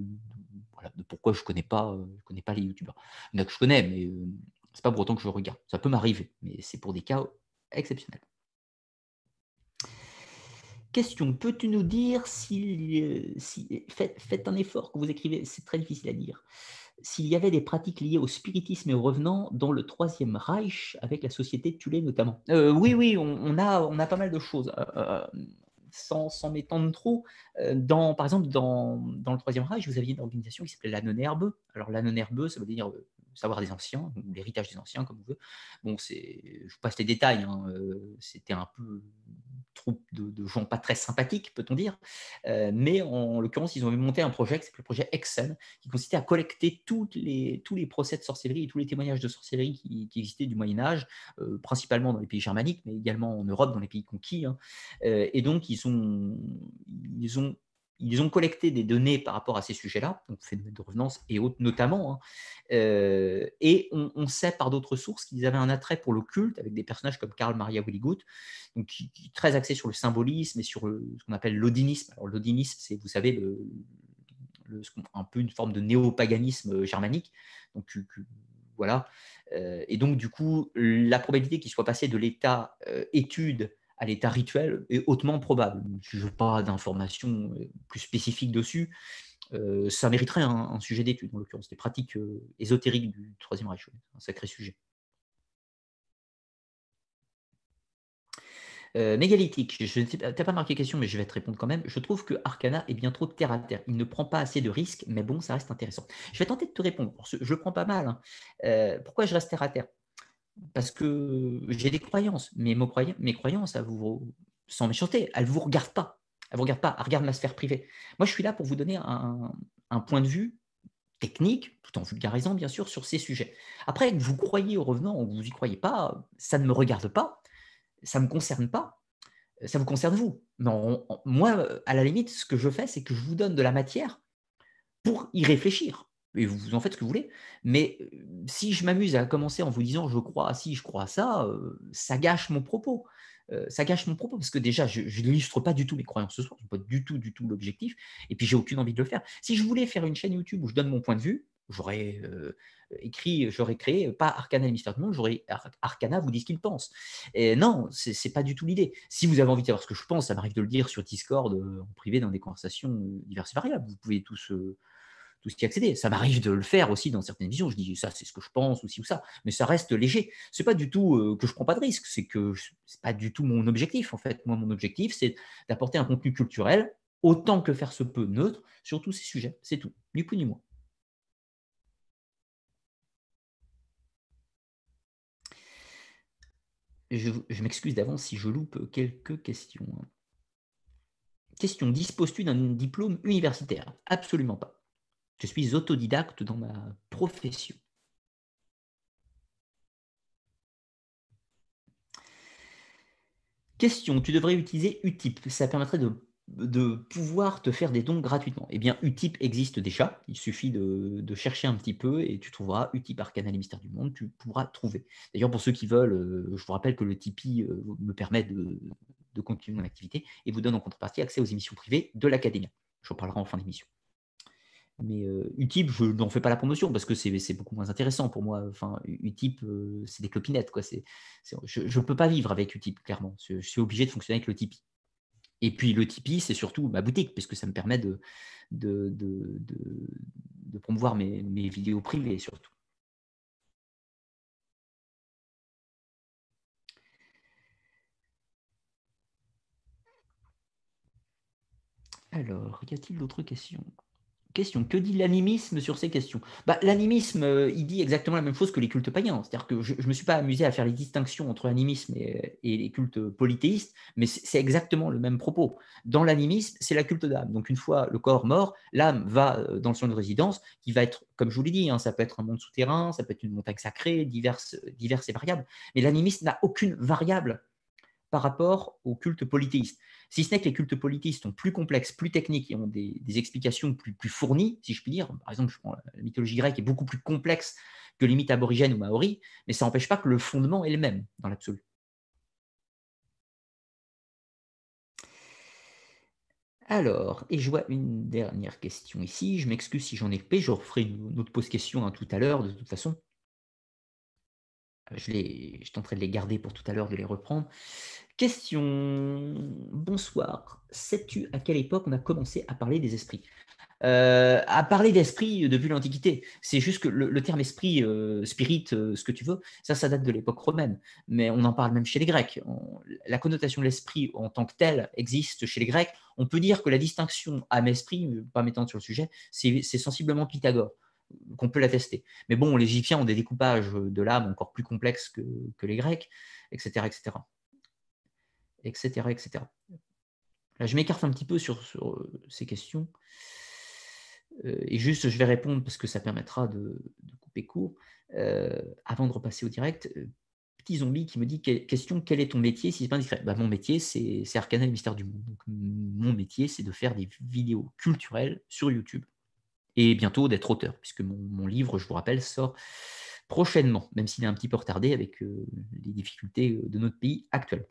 pourquoi je ne connais, pas, euh, je connais pas les youtubeurs. Il que je connais, mais ce euh, c'est pas pour autant que je regarde. Ça peut m'arriver, mais c'est pour des cas exceptionnels. Question, peux-tu nous dire si, faites, un effort que vous écrivez C'est très difficile à dire s'il y avait des pratiques liées au spiritisme et aux revenants dans le Troisième Reich, avec la société Tulé notamment. Euh, oui, oui, on, a, on a pas mal de choses. Euh, euh, sans s'en m'étendre trop, dans, par exemple, dans, dans, le Troisième Reich, vous aviez une organisation qui s'appelait la non-herbe. Alors, la non ça veut dire savoir des anciens, l'héritage des anciens, comme on veut. Bon, c'est, je vous passe les détails, hein, euh, c'était un peu troupe de, gens pas très sympathiques, peut-on dire, euh, mais en, l'occurrence, ils ont monté un projet c'est le projet Exen, qui consistait à collecter toutes les, tous les procès de sorcellerie et tous les témoignages de sorcellerie qui, existaient du Moyen-Âge, euh, principalement dans les pays germaniques, mais également en Europe, dans les pays conquis. Hein. et donc, ils ont, ils ont ils ont collecté des données par rapport à ces sujets-là, donc phénomènes de revenance et autres notamment, hein, euh, et on, sait par d'autres sources qu'ils avaient un attrait pour le culte, avec des personnages comme Karl Maria Willigut, donc qui, très axé sur le symbolisme et sur ce qu'on appelle l'odinisme. Alors l'odinisme, c'est, vous savez, le, un peu une forme de néopaganisme euh, germanique, donc voilà. Euh, et donc, du coup, la probabilité qu'il soit passé de l'état étude à l'état rituel est hautement probable. Je n'ai pas d'informations euh, plus spécifiques dessus. Euh, ça mériterait un, sujet d'étude, en l'occurrence, des pratiques euh, ésotériques du Troisième Reich. Un sacré sujet. mégalithique, je n'as pas marqué question, mais je vais te répondre quand même. Je trouve que Arcana est bien trop terre à terre. Il ne prend pas assez de risques, mais bon, ça reste intéressant. Je vais tenter de te répondre. je le prends pas mal. Hein. pourquoi je reste terre à terre parce que j'ai des croyances. Mais mes croyances, elles vous, sans méchanceté, elles ne vous regardent pas. Elles ne vous regardent pas, elles regardent ma sphère privée. Moi, je suis là pour vous donner un, point de vue technique, tout en vulgarisant bien sûr, sur ces sujets. Après, vous croyez au revenant ou vous n'y croyez pas, ça ne me regarde pas, ça ne me concerne pas, ça vous concerne vous. Non, moi, à la limite, ce que je fais, c'est que je vous donne de la matière pour y réfléchir et vous en faites ce que vous voulez. Mais si je m'amuse à commencer en vous disant je crois à si je crois à ça, ça gâche mon propos. ça gâche mon propos parce que déjà, je, n'illustre pas du tout mes croyances ce soir, pas du tout, du tout l'objectif, et puis j'ai aucune envie de le faire. Si je voulais faire une chaîne YouTube où je donne mon point de vue, j'aurais écrit, j'aurais créé, pas Arcana et mystère du monde, j'aurais Arcana vous dit ce qu'il pense. Et non, c'est pas du tout l'idée. Si vous avez envie de savoir ce que je pense, ça m'arrive de le dire sur Discord, en privé, dans des conversations diverses et variables. Vous pouvez tous tout qui est accéder. Ça m'arrive de le faire aussi dans certaines visions. Je dis ça, c'est ce que je pense ou ci ou ça, mais ça reste léger. C'est pas du tout euh, que je prends pas de risque. C'est que c'est pas du tout mon objectif en fait. Moi, mon objectif, c'est d'apporter un contenu culturel autant que faire se peut neutre sur tous ces sujets. C'est tout, ni plus ni moins. je, m'excuse d'avance si je loupe quelques questions. Hein. Question, disposes-tu d'un diplôme universitaire Absolument pas. Je suis autodidacte dans ma profession. Question, tu devrais utiliser Utip. Ça permettrait de, pouvoir te faire des dons gratuitement. Eh bien, Utip existe déjà. Il suffit de, chercher un petit peu et tu trouveras Utip Arcana, et mystères du monde. Tu pourras trouver. D'ailleurs, pour ceux qui veulent, euh, je vous rappelle que le Tipeee euh, me permet de, continuer mon activité et vous donne en contrepartie accès aux émissions privées de l'Académie. Je parlerai en fin d'émission. Mais euh, Utip, je n'en fais pas la promotion parce que c'est beaucoup moins intéressant pour moi. Enfin, Utip, euh, c'est des clopinettes. Quoi. je ne peux pas vivre avec Utip, clairement. Je, suis obligé de fonctionner avec le Tipeee. Et puis le Tipeee, c'est surtout ma boutique, parce que ça me permet de, promouvoir mes vidéos privées, surtout. Alors, y a-t-il d'autres questions que dit l'animisme sur ces questions bah, L'animisme, euh, il dit exactement la même chose que les cultes païens. C'est-à-dire que je ne me suis pas amusé à faire les distinctions entre l'animisme et, les cultes polythéistes, mais c'est exactement le même propos. Dans l'animisme, c'est la culte d'âme. Donc une fois le corps mort, l'âme va euh, dans le centre de résidence, qui va être, comme je vous l'ai dit, hein, ça peut être un monde souterrain, ça peut être une montagne sacrée, diverses, euh, diverses et variables. Mais l'animisme n'a aucune variable par rapport aux cultes polythéistes. Si ce n'est que les cultes polythéistes sont plus complexes, plus techniques et ont des, explications plus, fournies, si je puis dire. Par exemple, la mythologie grecque est beaucoup plus complexe que les mythes aborigènes ou maoris, mais ça n'empêche pas que le fondement est le même dans l'absolu. Alors, et je vois une dernière question ici. Je m'excuse si j'en ai paix, je referai une, autre pause question hein, tout à l'heure de toute façon. Ah bah, je, les, tenterai de les garder pour tout à l'heure, de les reprendre. Question. Bonsoir. Sais-tu à quelle époque on a commencé à parler des esprits euh, à parler d'esprit euh, depuis l'Antiquité. C'est juste que le, terme esprit, euh, spirit, ce que tu veux, ça, ça date de l'époque romaine. Mais on en parle même chez les Grecs. la connotation de l'esprit en tant que tel existe chez les Grecs. On peut dire que la distinction âme-esprit, pas m'étendre sur le sujet, c'est sensiblement Pythagore qu'on peut l'attester. Mais bon, les Égyptiens ont des découpages de l'âme encore plus complexes que, les Grecs, etc., etc., etc., etc. Là, je m'écarte un petit peu sur, euh, ces questions. Euh, et juste, je vais répondre parce que ça permettra de, couper court. Euh, avant de repasser au direct, petit zombie qui me dit question quel est ton métier si c'est pas indiscret bah, Mon métier, c'est Arcana le mystère du monde. mon métier, c'est de faire des vidéos culturelles sur YouTube et bientôt d'être auteur, puisque mon, livre, je vous rappelle, sort prochainement, même s'il est un petit peu retardé avec euh, les difficultés euh, de notre pays actuel.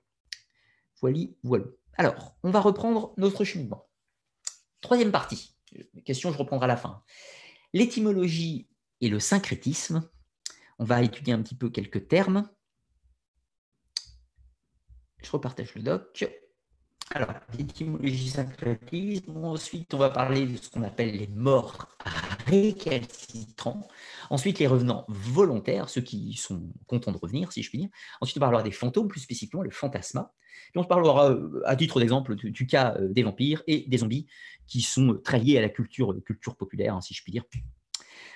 Voilà, voilà. Alors, on va reprendre notre cheminement. Troisième partie, question je reprendrai à la fin. L'étymologie et le syncrétisme. On va étudier un petit peu quelques termes. Je repartage le doc. Alors, l'étymologie syncrétisme, ensuite on va parler de ce qu'on appelle les morts récalcitrants, ensuite les revenants volontaires, ceux qui sont contents de revenir, si je puis dire, ensuite on parlera des fantômes, plus spécifiquement le fantasma, et on parlera euh, à titre d'exemple du, cas euh, des vampires et des zombies, qui sont très liés à la culture, culture populaire, hein, si je puis dire,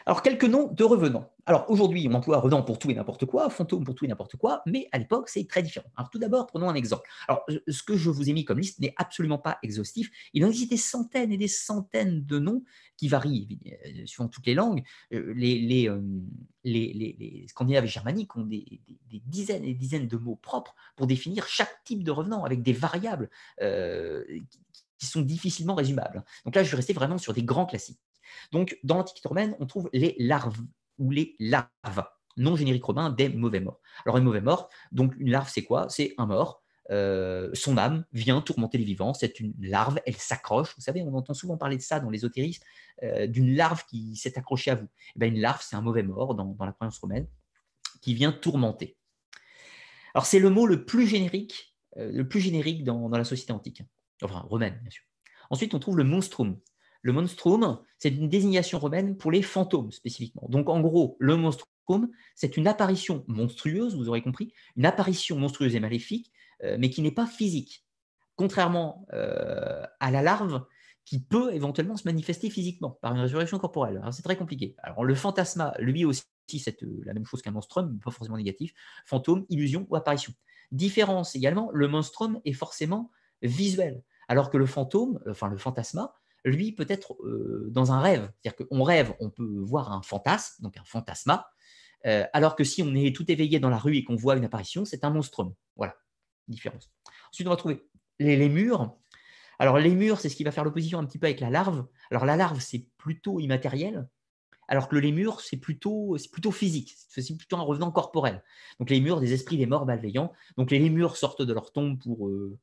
alors, quelques noms de revenants. Alors, aujourd'hui, on emploie revenant pour tout et n'importe quoi, fantôme pour tout et n'importe quoi, mais à l'époque, c'est très différent. Alors, tout d'abord, prenons un exemple. Alors, euh, ce que je vous ai mis comme liste n'est absolument pas exhaustif. Il en existe des centaines et des centaines de noms qui varient euh, suivant toutes les langues. Euh, les, les, Scandinaves et Germaniques ont des, dizaines et dizaines de mots propres pour définir chaque type de revenant avec des variables qui, qui sont difficilement résumables. Donc là, je vais rester vraiment sur des grands classiques. Donc, dans l'Antiquité romaine, on trouve les larves ou les larves, non générique romain, des mauvais morts. Alors, une mauvais mort, donc une larve, c'est quoi C'est un mort. Euh, son âme vient tourmenter les vivants, c'est une larve, elle s'accroche. Vous savez, on entend souvent parler de ça dans l'ésotérisme, euh, d'une larve qui s'est accrochée à vous. Et eh bien, une larve, c'est un mauvais mort dans, la croyance romaine qui vient tourmenter. Alors, c'est le mot le plus générique, euh, le plus générique dans, dans, la société antique, enfin romaine, bien sûr. Ensuite, on trouve le monstrum. Le monstrum, c'est une désignation romaine pour les fantômes spécifiquement. Donc en gros, le monstrum, c'est une apparition monstrueuse, vous aurez compris, une apparition monstrueuse et maléfique, euh, mais qui n'est pas physique. Contrairement euh, à la larve, qui peut éventuellement se manifester physiquement par une résurrection corporelle. c'est très compliqué. Alors le fantasma, lui aussi, c'est euh, la même chose qu'un monstrum, pas forcément négatif, fantôme, illusion ou apparition. Différence également, le monstrum est forcément visuel, alors que le fantôme, enfin le fantasma, lui peut être euh, dans un rêve. C'est-à-dire qu'on rêve, on peut voir un fantasme, donc un fantasma, euh, alors que si on est tout éveillé dans la rue et qu'on voit une apparition, c'est un monstre. Voilà, différence. Ensuite, on va trouver les, lémures. Alors, les murs, c'est ce qui va faire l'opposition un petit peu avec la larve. Alors, la larve, c'est plutôt immatériel, alors que le lémur, c'est plutôt, plutôt physique, c'est plutôt un revenant corporel. Donc les murs, des esprits des morts malveillants. Donc les lémures sortent de leur tombe pour, euh,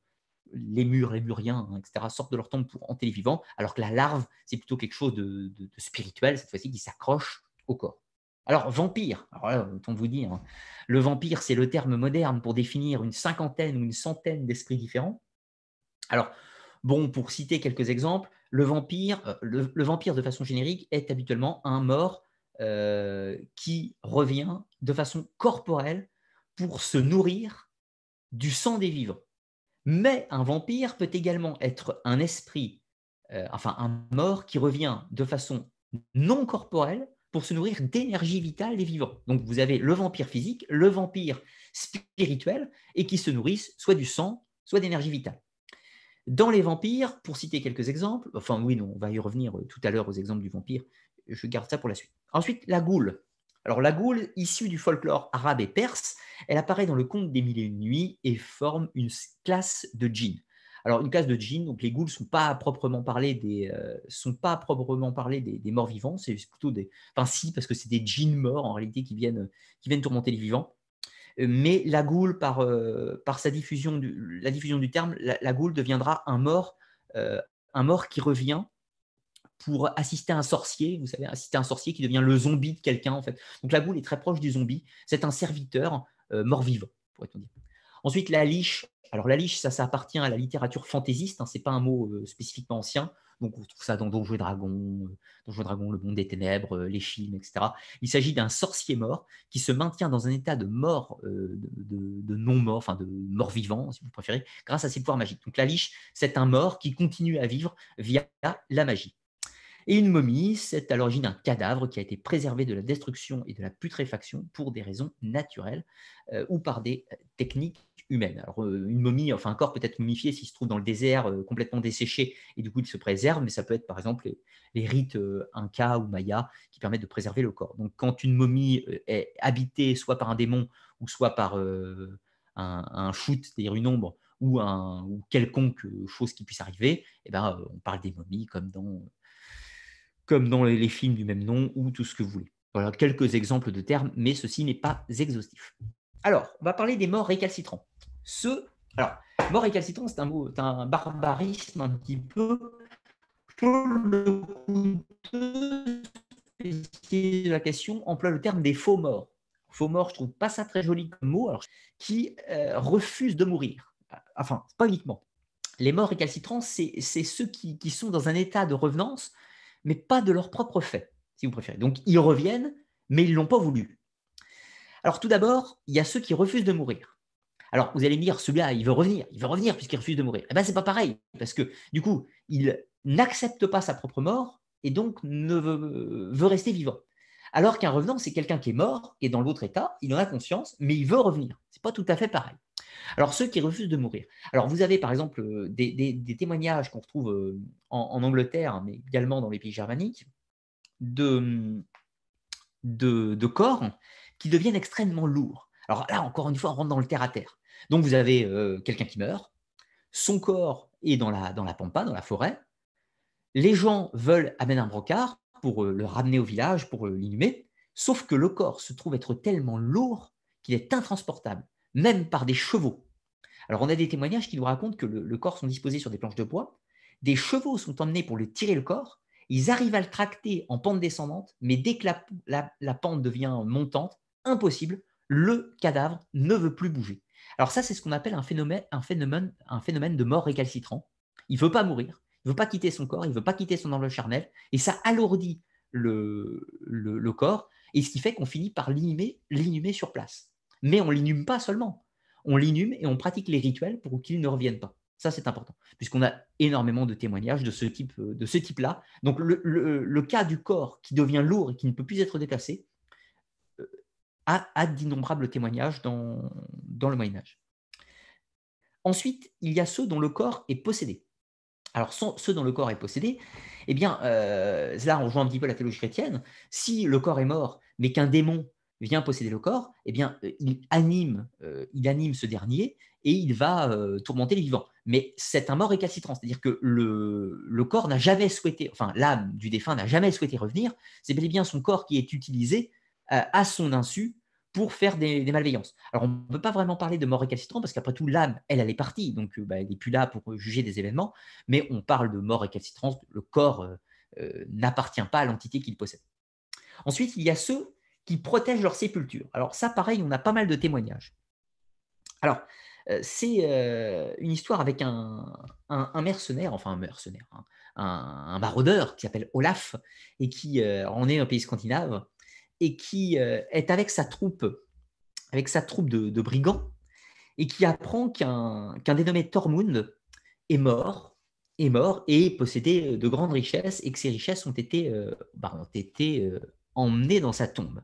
les murs, les muriens, hein, etc., sortent de leur tombe pour hanter les vivants, alors que la larve, c'est plutôt quelque chose de, spirituel, cette fois-ci, qui s'accroche au corps. Alors, vampire, alors on vous dire hein, le vampire, c'est le terme moderne pour définir une cinquantaine ou une centaine d'esprits différents. Alors, bon, pour citer quelques exemples, le vampire, euh, le, vampire de façon générique, est habituellement un mort euh, qui revient de façon corporelle pour se nourrir du sang des vivants. Mais un vampire peut également être un esprit, euh, enfin un mort qui revient de façon non corporelle pour se nourrir d'énergie vitale des vivants. Donc vous avez le vampire physique, le vampire spirituel, et qui se nourrissent soit du sang, soit d'énergie vitale. Dans les vampires, pour citer quelques exemples, enfin oui, on va y revenir euh, tout à l'heure aux exemples du vampire, je garde ça pour la suite. Ensuite, la goule. Alors la goule, issue du folklore arabe et perse, elle apparaît dans le conte des mille et une nuits et forme une classe de djinns. Alors une classe de djinns, donc les goules sont pas proprement parler des euh, sont pas à proprement parler des, morts vivants, c'est plutôt des enfin si parce que c'est des djinns morts en réalité qui viennent qui viennent tourmenter les vivants. Euh, mais la goule, euh, par, sa diffusion du, la diffusion du terme, la, goule deviendra un mort qui revient pour assister à un sorcier, vous savez, assister un sorcier qui devient le zombie de quelqu'un, en fait. Donc la boule est très proche du zombie, c'est un serviteur euh, mort-vivant, pourrait-on dire. Ensuite, la liche. Alors la liche, ça, appartient à la littérature fantaisiste, hein, c'est pas un mot euh, spécifiquement ancien, donc on trouve ça dans Donjons et Dragons, euh, Donjons et Dragons, le monde des ténèbres, les films, etc. Il s'agit d'un sorcier mort qui se maintient dans un état de mort, de, de non-mort, enfin de mort-vivant, si vous préférez, grâce à ses pouvoirs magiques. Donc la liche, c'est un mort qui continue à vivre via la magie. Et une momie, c'est à l'origine un cadavre qui a été préservé de la destruction et de la putréfaction pour des raisons naturelles euh, ou par des euh, techniques humaines. Alors, euh, une momie, enfin un corps peut être momifié s'il se trouve dans le désert complètement desséché et du coup il se préserve, mais ça peut être par exemple les, rites Inca ou Maya qui permettent de préserver le corps. Donc, quand une momie est habitée soit par un démon ou soit par un, shoot, c'est-à-dire une ombre, ou, un, ou quelconque chose qui puisse arriver, et eh ben, on parle des momies comme dans comme dans les films du même nom ou tout ce que vous voulez. Voilà quelques exemples de termes, mais ceci n'est pas exhaustif. Alors, on va parler des morts récalcitrants. Ceux, alors, mort récalcitrant, c'est un mot, c'est un barbarisme un petit peu. Le la question emploie le terme des faux morts. Faux morts, je trouve pas ça très joli comme mot, qui euh, refusent de mourir. Enfin, pas uniquement. Les morts récalcitrants, c'est ceux qui, sont dans un état de revenance mais pas de leur propre fait, si vous préférez. Donc ils reviennent, mais ils ne l'ont pas voulu. Alors tout d'abord, il y a ceux qui refusent de mourir. Alors vous allez me dire, celui-là, il veut revenir, il veut revenir puisqu'il refuse de mourir. Eh bien, n'est pas pareil, parce que du coup, il n'accepte pas sa propre mort et donc ne veut, rester vivant. Alors qu'un revenant, c'est quelqu'un qui est mort, et dans l'autre état, il en a conscience, mais il veut revenir. C'est pas tout à fait pareil. Alors, ceux qui refusent de mourir. Alors, vous avez par exemple euh, des, témoignages qu'on retrouve euh, en, Angleterre, mais également dans les pays germaniques, mm, de, corps qui deviennent extrêmement lourds. Alors là, encore une fois, on rentre dans le terre-à-terre. Donc, vous avez euh, quelqu'un qui meurt, son corps est dans la, dans la pampa, dans la forêt. Les gens veulent amener un brocard pour le ramener au village, pour l'inhumer, sauf que le corps se trouve être tellement lourd qu'il est intransportable même par des chevaux. Alors on a des témoignages qui nous racontent que le, corps sont disposés sur des planches de bois, des chevaux sont emmenés pour le tirer le corps, ils arrivent à le tracter en pente descendante, mais dès que la, pente devient montante, impossible, le cadavre ne veut plus bouger. Alors ça, c'est ce qu'on appelle un phénomène, de mort récalcitrant. Il ne veut pas mourir, il ne veut pas quitter son corps, il ne veut pas quitter son enveloppe charnelle, et ça alourdit le, corps, et ce qui fait qu'on finit par l'inhumer sur place. Mais on l'inhume pas seulement. On l'inhume et on pratique les rituels pour qu'il ne revienne pas. Ça, c'est important, puisqu'on a énormément de témoignages de ce, type, euh, de là Donc, le, cas du corps qui devient lourd et qui ne peut plus être déplacé euh, a, d'innombrables témoignages dans, le Moyen-Âge. Ensuite, il y a ceux dont le corps est possédé. Alors, ceux dont le corps est possédé, eh bien, euh, là, on rejoint un petit peu la théologie chrétienne. Si le corps est mort, mais qu'un démon vient posséder le corps, eh bien, euh, il anime, euh, il anime ce dernier et il va euh, tourmenter les vivants. Mais c'est un mort récalcitrant, c'est-à-dire que le, corps n'a jamais souhaité, enfin l'âme du défunt n'a jamais souhaité revenir, c'est bel et bien son corps qui est utilisé à son insu pour faire des, malveillances. Alors on ne peut pas vraiment parler de mort récalcitrant parce qu'après tout l'âme, elle, elle est partie, donc bah, elle n'est plus là pour juger des événements, mais on parle de mort récalcitrant, le corps n'appartient pas à l'entité qu'il possède. Ensuite, il y a ceux qui protègent leur sépulture. Alors ça, pareil, on a pas mal de témoignages. Alors, euh, c'est euh, une histoire avec un, mercenaire, enfin un mercenaire, hein, un, un, maraudeur qui s'appelle Olaf et qui euh, en est un pays scandinave et qui est avec sa troupe, avec sa troupe de, brigands et qui apprend qu'un dénommé Tormund est mort est mort et possédait de grandes richesses et que ces richesses ont été, bah, ont été emmenées dans sa tombe.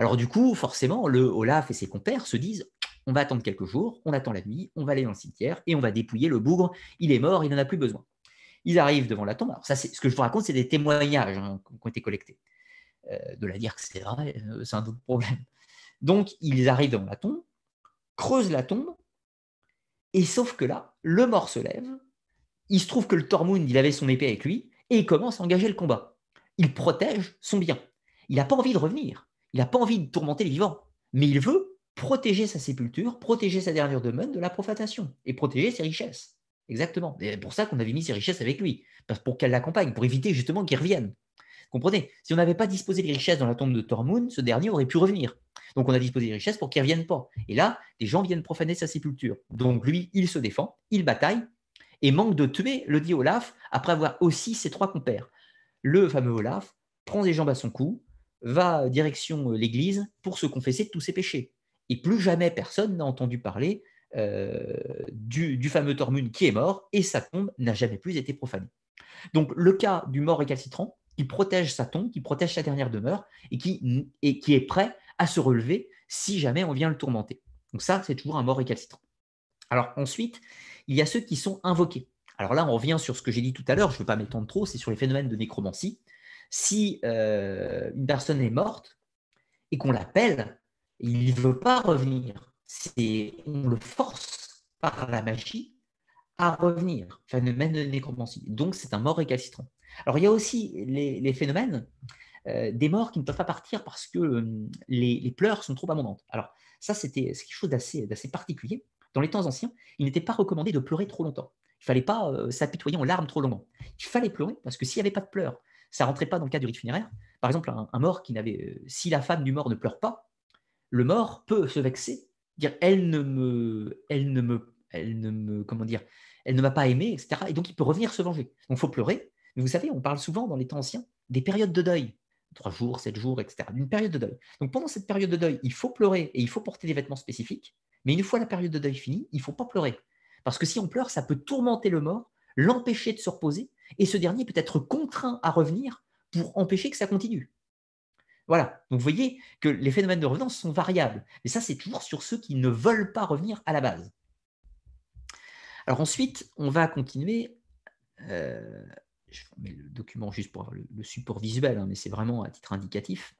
Alors du coup, forcément, le Olaf et ses compères se disent on va attendre quelques jours, on attend la nuit, on va aller dans le cimetière et on va dépouiller le bougre, il est mort, il n'en a plus besoin. Ils arrivent devant la tombe. Alors ça, ce que je vous raconte, c'est des témoignages hein, qui ont été collectés. Euh, de la dire que c'est vrai, euh, c'est un autre problème. Donc, ils arrivent devant la tombe, creusent la tombe, et sauf que là, le mort se lève, il se trouve que le Tormund, il avait son épée avec lui, et il commence à engager le combat. Il protège son bien. Il n'a pas envie de revenir. Il n'a pas envie de tourmenter les vivants, mais il veut protéger sa sépulture, protéger sa dernière demeure de la profanation et protéger ses richesses. Exactement. C'est pour ça qu'on avait mis ses richesses avec lui, pour qu'elle l'accompagne, pour éviter justement qu'il revienne. Comprenez Si on n'avait pas disposé les richesses dans la tombe de Tormund, ce dernier aurait pu revenir. Donc on a disposé les richesses pour qu'il ne revienne pas. Et là, des gens viennent profaner sa sépulture. Donc lui, il se défend, il bataille, et manque de tuer, le dit Olaf, après avoir aussi ses trois compères. Le fameux Olaf prend des jambes à son cou, va direction euh, l'Église pour se confesser de tous ses péchés. Et plus jamais personne n'a entendu parler euh, du, fameux Tormund qui est mort et sa tombe n'a jamais plus été profanée. Donc le cas du mort récalcitrant, qui protège sa tombe, qui protège sa dernière demeure et qui, et qui est prêt à se relever si jamais on vient le tourmenter. Donc ça, c'est toujours un mort récalcitrant. Alors ensuite, il y a ceux qui sont invoqués. Alors là, on revient sur ce que j'ai dit tout à l'heure, je ne veux pas m'étendre trop, c'est sur les phénomènes de nécromancie si euh, une personne est morte et qu'on l'appelle, il ne veut pas revenir. on le force par la magie à revenir. Phénomène de nécromancie. Donc, c'est un mort récalcitrant. Alors, il y a aussi les, phénomènes euh, des morts qui ne peuvent pas partir parce que euh, les, pleurs sont trop abondantes. Alors, ça, c'était quelque chose d'assez, particulier. Dans les temps anciens, il n'était pas recommandé de pleurer trop longtemps. Il ne fallait pas s'apitoyer en larmes trop longtemps. Il fallait pleurer parce que s'il n'y avait pas de pleurs ça rentrait pas dans le cas du rite funéraire. Par exemple, un, mort qui n'avait, euh, si la femme du mort ne pleure pas, le mort peut se vexer, dire elle ne me, elle ne me, elle ne me, comment dire, elle ne m'a pas aimé, etc. Et donc il peut revenir se venger. Donc faut pleurer. Mais vous savez, on parle souvent dans les temps anciens des périodes de deuil, trois jours, sept jours, etc. D'une période de deuil. Donc pendant cette période de deuil, il faut pleurer et il faut porter des vêtements spécifiques. Mais une fois la période de deuil finie, il faut pas pleurer. Parce que si on pleure, ça peut tourmenter le mort, l'empêcher de se reposer, et ce dernier peut être contraint à revenir pour empêcher que ça continue. Voilà, donc vous voyez que les phénomènes de revenance sont variables, mais ça c'est toujours sur ceux qui ne veulent pas revenir à la base. Alors ensuite, on va continuer. Euh, je mets le document juste pour avoir le, support visuel, hein, mais c'est vraiment à titre indicatif.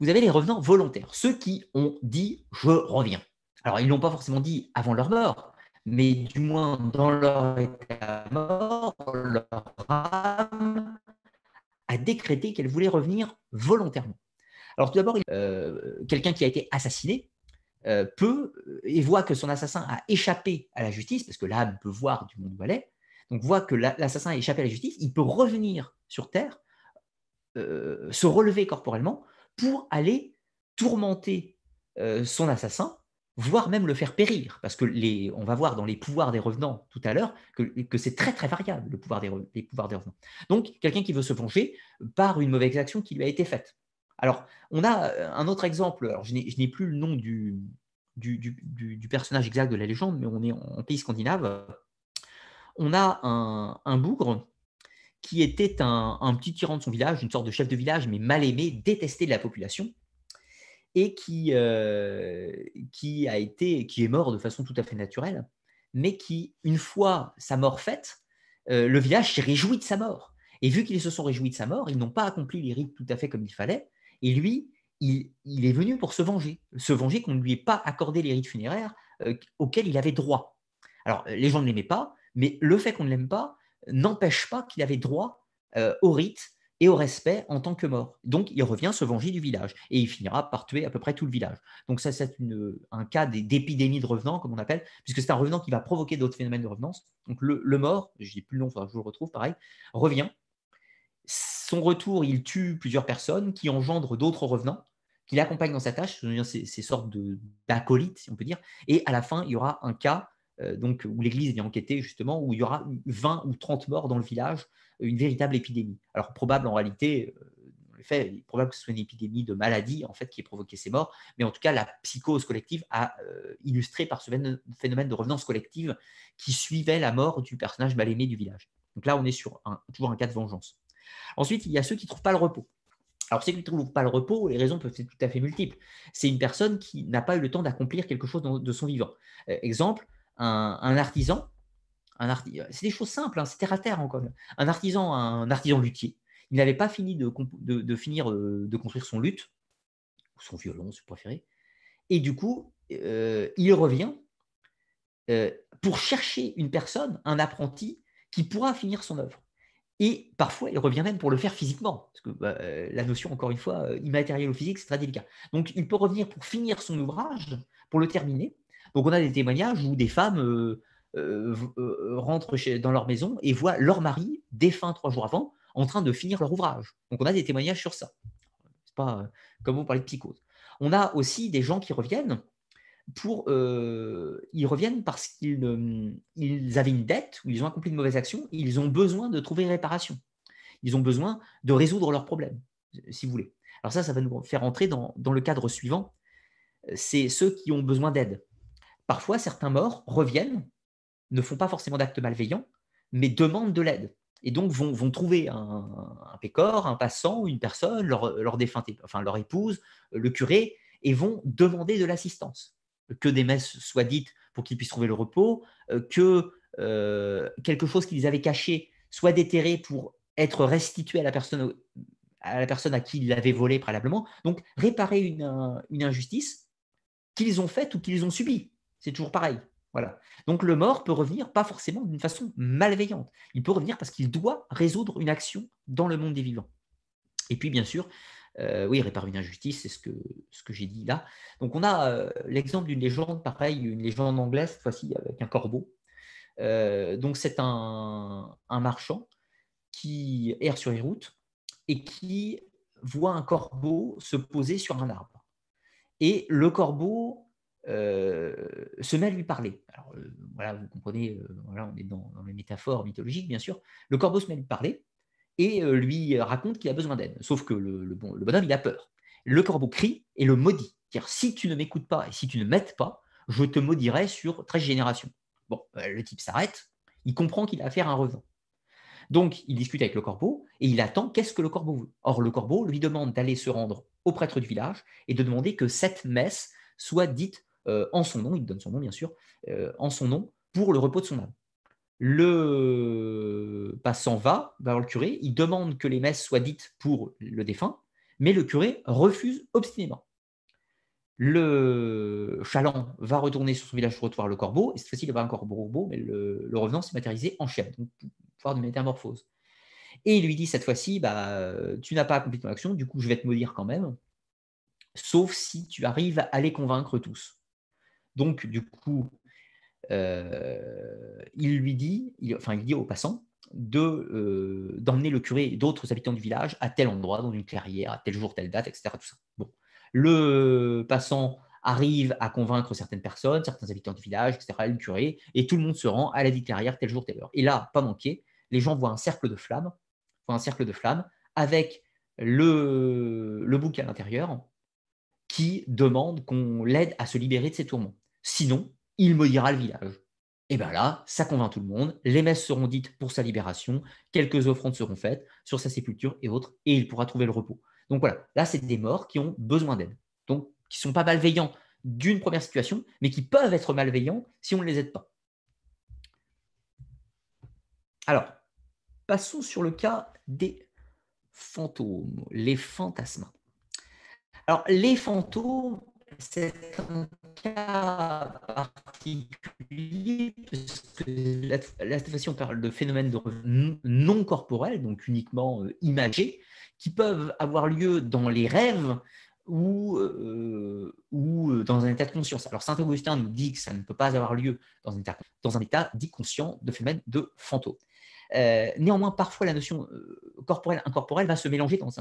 Vous avez les revenants volontaires, ceux qui ont dit je reviens. Alors ils ne l'ont pas forcément dit avant leur mort, mais du moins dans leur état mort, leur âme a décrété qu'elle voulait revenir volontairement. Alors tout d'abord, euh, quelqu'un qui a été assassiné euh, peut et voit que son assassin a échappé à la justice, parce que l'âme peut voir du monde où elle est, donc voit que l'assassin a échappé à la justice, il peut revenir sur Terre, euh, se relever corporellement pour aller tourmenter son assassin voire même le faire périr, parce que les, on va voir dans les pouvoirs des revenants tout à l'heure que, c'est très très variable le pouvoir des, les pouvoirs des revenants. Donc quelqu'un qui veut se venger par une mauvaise action qui lui a été faite. Alors on a euh, un autre exemple, je n'ai plus le nom du, personnage exact de la légende, mais on est en pays scandinave, on a un, un bougre qui était un, un, petit tyran de son village, une sorte de chef de village, mais mal aimé, détesté de la population, et qui, euh, qui, a été, qui est mort de façon tout à fait naturelle, mais qui, une fois sa mort faite, euh, le village s'est réjoui de sa mort. Et vu qu'ils se sont réjouis de sa mort, ils n'ont pas accompli les rites tout à fait comme il fallait. Et lui, il, est venu pour se venger, se venger qu'on ne lui ait pas accordé les rites funéraires euh, auxquels il avait droit. Alors, les gens ne l'aimaient pas, mais le fait qu'on ne l'aime pas n'empêche pas qu'il avait droit aux rites et au respect en tant que mort. Donc il revient se venger du village et il finira par tuer à peu près tout le village. Donc ça c'est un cas d'épidémie de revenants comme on appelle, puisque c'est un revenant qui va provoquer d'autres phénomènes de revenance. Donc le, mort, je dis plus le nom, je vous le retrouve pareil, revient. Son retour, il tue plusieurs personnes qui engendrent d'autres revenants qui l'accompagnent dans sa tâche, ces, ces sortes d'acolytes, si on peut dire, et à la fin, il y aura un cas euh, donc, où l'Église vient enquêter justement, où il y aura 20 ou 30 morts dans le village, euh, une véritable épidémie. Alors probable en réalité, euh, en effet, probable que ce soit une épidémie de maladie en fait qui ait provoqué ces morts, mais en tout cas la psychose collective a illustré par ce phénomène de revenance collective qui suivait la mort du personnage mal aimé du village. Donc là, on est sur toujours un cas de vengeance. Ensuite, il y a ceux qui ne trouvent pas le repos. Alors, ceux qui ne trouvent pas le repos, les raisons peuvent être tout à fait multiples. C'est une personne qui n'a pas eu le temps d'accomplir quelque chose de son vivant. exemple, un, artisan, euh, c'est des choses simples, hein, c'est à terre encore. Un artisan, un artisan luthier, il n'avait pas fini de, finir euh, de construire son luth, son violon, si préféré, et du coup, euh, il revient pour chercher une personne, un apprenti, qui pourra finir son œuvre. Et parfois, il revient même pour le faire physiquement, parce que bah, la notion, encore une fois, immatérielle ou physique, c'est très délicat. Donc, il peut revenir pour finir son ouvrage, pour le terminer, donc on a des témoignages où des femmes euh, euh, euh, rentrent chez, dans leur maison et voient leur mari défunt trois jours avant en train de finir leur ouvrage. Donc on a des témoignages sur ça. C'est pas comme vous parlez de psychose. On a aussi des gens qui reviennent pour ils reviennent parce qu'ils ils avaient une dette ou ils ont accompli de mauvaise action, ils ont besoin de trouver une réparation. Ils ont besoin de résoudre leurs problèmes, si vous voulez. Alors ça, ça va nous faire entrer dans le cadre suivant. C'est ceux qui ont besoin d'aide. Parfois, certains morts reviennent, ne font pas forcément d'actes malveillants, mais demandent de l'aide. Et donc vont, trouver un, pécor, un passant, une personne, leur, défunte, enfin leur épouse, le curé, et vont demander de l'assistance. Que des messes soient dites pour qu'ils puissent trouver le repos, euh, que euh, quelque chose qu'ils avaient caché soit déterré pour être restitué à la personne, à, la personne à qui ils l'avaient volé préalablement. Donc réparer une injustice qu'ils ont faite ou qu'ils ont subie. C'est toujours pareil. Voilà. Donc le mort peut revenir pas forcément d'une façon malveillante. Il peut revenir parce qu'il doit résoudre une action dans le monde des vivants. Et puis bien sûr, euh, oui, réparer une injustice, c'est ce que, ce que j'ai dit là. Donc on a euh, l'exemple d'une légende, pareille, une légende anglaise, cette fois-ci avec un corbeau. Euh, donc c'est un, un, marchand qui erre sur les routes et qui voit un corbeau se poser sur un arbre. Et le corbeau euh, se met à lui parler. Alors euh, voilà, vous comprenez, euh, voilà, on est dans, les métaphores mythologiques, bien sûr. Le corbeau se met à lui parler et lui raconte qu'il a besoin d'aide. Sauf que le, bon, le, bonhomme, il a peur. Le corbeau crie et le maudit. C'est-à-dire, si tu ne m'écoutes pas et si tu ne m'aides pas, je te maudirai sur 13 générations. Bon, le type s'arrête, il comprend qu'il a affaire à un revenant. Donc, il discute avec le corbeau et il attend qu'est-ce que le corbeau veut. Or, le corbeau lui demande d'aller se rendre au prêtre du village et de demander que cette messe soit dite euh, en son nom, il donne son nom bien sûr, euh, en son nom pour le repos de son âme. Le passant va vers le curé, il demande que les messes soient dites pour le défunt, mais le curé refuse obstinément. Le chaland va retourner sur son village pour retrouver le corbeau, et cette fois-ci, il va un corbeau, mais le, le revenant s'est matérialisé en chien, donc pouvoir de métamorphose. Et il lui dit cette fois-ci, bah, tu n'as pas accompli ton action, du coup, je vais te maudire quand même, sauf si tu arrives à les convaincre tous. Donc, du coup, euh, il lui dit, il, enfin, il dit aux passants euh, d'emmener le curé et d'autres habitants du village à tel endroit, dans une clairière, à tel jour, telle date, etc. Tout ça. Bon. Le passant arrive à convaincre certaines personnes, certains habitants du village, etc., le curé, et tout le monde se rend à la vie clairière tel jour, telle heure. Et là, pas manqué, les gens voient un cercle de flammes, un cercle de flammes avec le, le bouc à l'intérieur qui demande qu'on l'aide à se libérer de ses tourments. Sinon, il maudira le village. Et bien là, ça convainc tout le monde, les messes seront dites pour sa libération, quelques offrandes seront faites sur sa sépulture et autres, et il pourra trouver le repos. Donc voilà, là, c'est des morts qui ont besoin d'aide, donc qui ne sont pas malveillants d'une première situation, mais qui peuvent être malveillants si on ne les aide pas. Alors, passons sur le cas des fantômes, les fantasmes. Alors, les fantômes, c'est un cas particulier parce que la, station parle de phénomènes non corporels, donc uniquement euh, imagés, qui peuvent avoir lieu dans les rêves ou, euh, ou euh, dans un état de conscience. Alors Saint Augustin nous dit que ça ne peut pas avoir lieu dans un état, dans un état dit conscient de phénomènes de fantôme. Euh, néanmoins, parfois, la notion euh, corporelle-incorporelle va se mélanger dans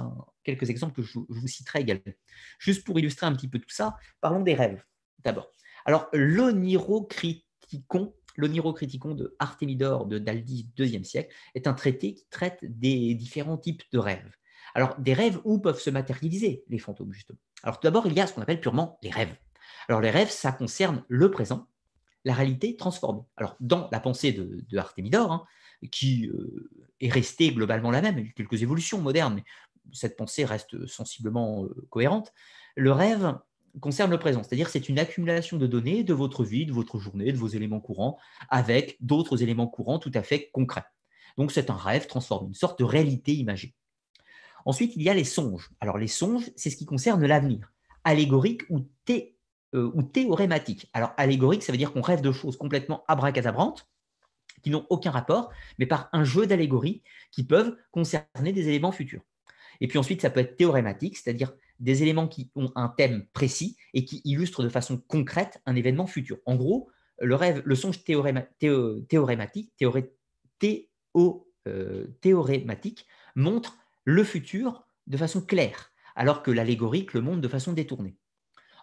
quelques exemples que je, vous citerai également. Juste pour illustrer un petit peu tout ça, parlons des rêves d'abord. Alors, l'onirocriticon, l'onirocriticon de Artemidor de Daldi, 2 siècle, est un traité qui traite des différents types de rêves. Alors, des rêves où peuvent se matérialiser les fantômes, justement. Alors, tout d'abord, il y a ce qu'on appelle purement les rêves. Alors, les rêves, ça concerne le présent, la réalité transformée. Alors, dans la pensée de, de hein, qui euh, est restée globalement la même, avec quelques évolutions modernes, mais cette pensée reste sensiblement euh, cohérente. Le rêve concerne le présent, c'est-à-dire c'est une accumulation de données de votre vie, de votre journée, de vos éléments courants, avec d'autres éléments courants tout à fait concrets. Donc c'est un rêve transformé, une sorte de réalité imagée. Ensuite, il y a les songes. Alors les songes, c'est ce qui concerne l'avenir, allégorique ou, euh, ou théorématique. Alors allégorique, ça veut dire qu'on rêve de choses complètement abracadabrantes, qui n'ont aucun rapport, mais par un jeu d'allégories qui peuvent concerner des éléments futurs. Et puis ensuite, ça peut être théorématique, c'est-à-dire des éléments qui ont un thème précis et qui illustrent de façon concrète un événement futur. En gros, le rêve, le songe théorématique, euh, théorématique montre le futur de façon claire, alors que l'allégorique le montre de façon détournée.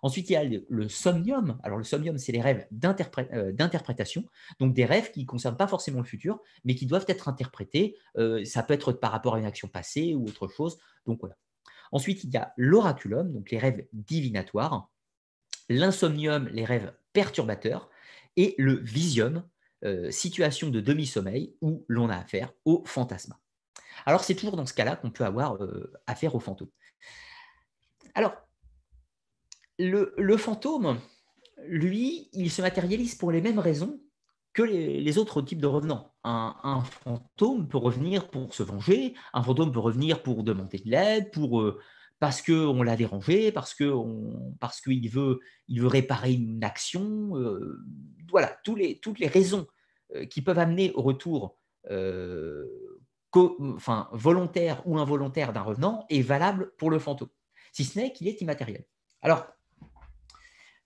Ensuite, il y a le somnium. Alors, le somnium, c'est les rêves euh, d'interprétation, donc des rêves qui ne concernent pas forcément le futur, mais qui doivent être interprétés. Euh, ça peut être par rapport à une action passée ou autre chose. Donc, voilà. Ensuite, il y a l'oraculum, donc les rêves divinatoires, l'insomnium, les rêves perturbateurs, et le visium, euh, situation de demi-sommeil où l'on a affaire au fantasma. Alors, c'est toujours dans ce cas-là qu'on peut avoir affaire aux fantômes. Alors, le, fantôme, lui, il se matérialise pour les mêmes raisons que les, autres types de revenants. Un, fantôme peut revenir pour se venger, un fantôme peut revenir pour demander de l'aide, pour... Euh, parce parce qu'on l'a dérangé, parce qu'il veut, il veut réparer une action. Euh, voilà, les, toutes les raisons euh, qui peuvent amener au retour enfin, volontaire ou involontaire d'un revenant est valable pour le fantôme, si ce n'est qu'il est immatériel. Alors,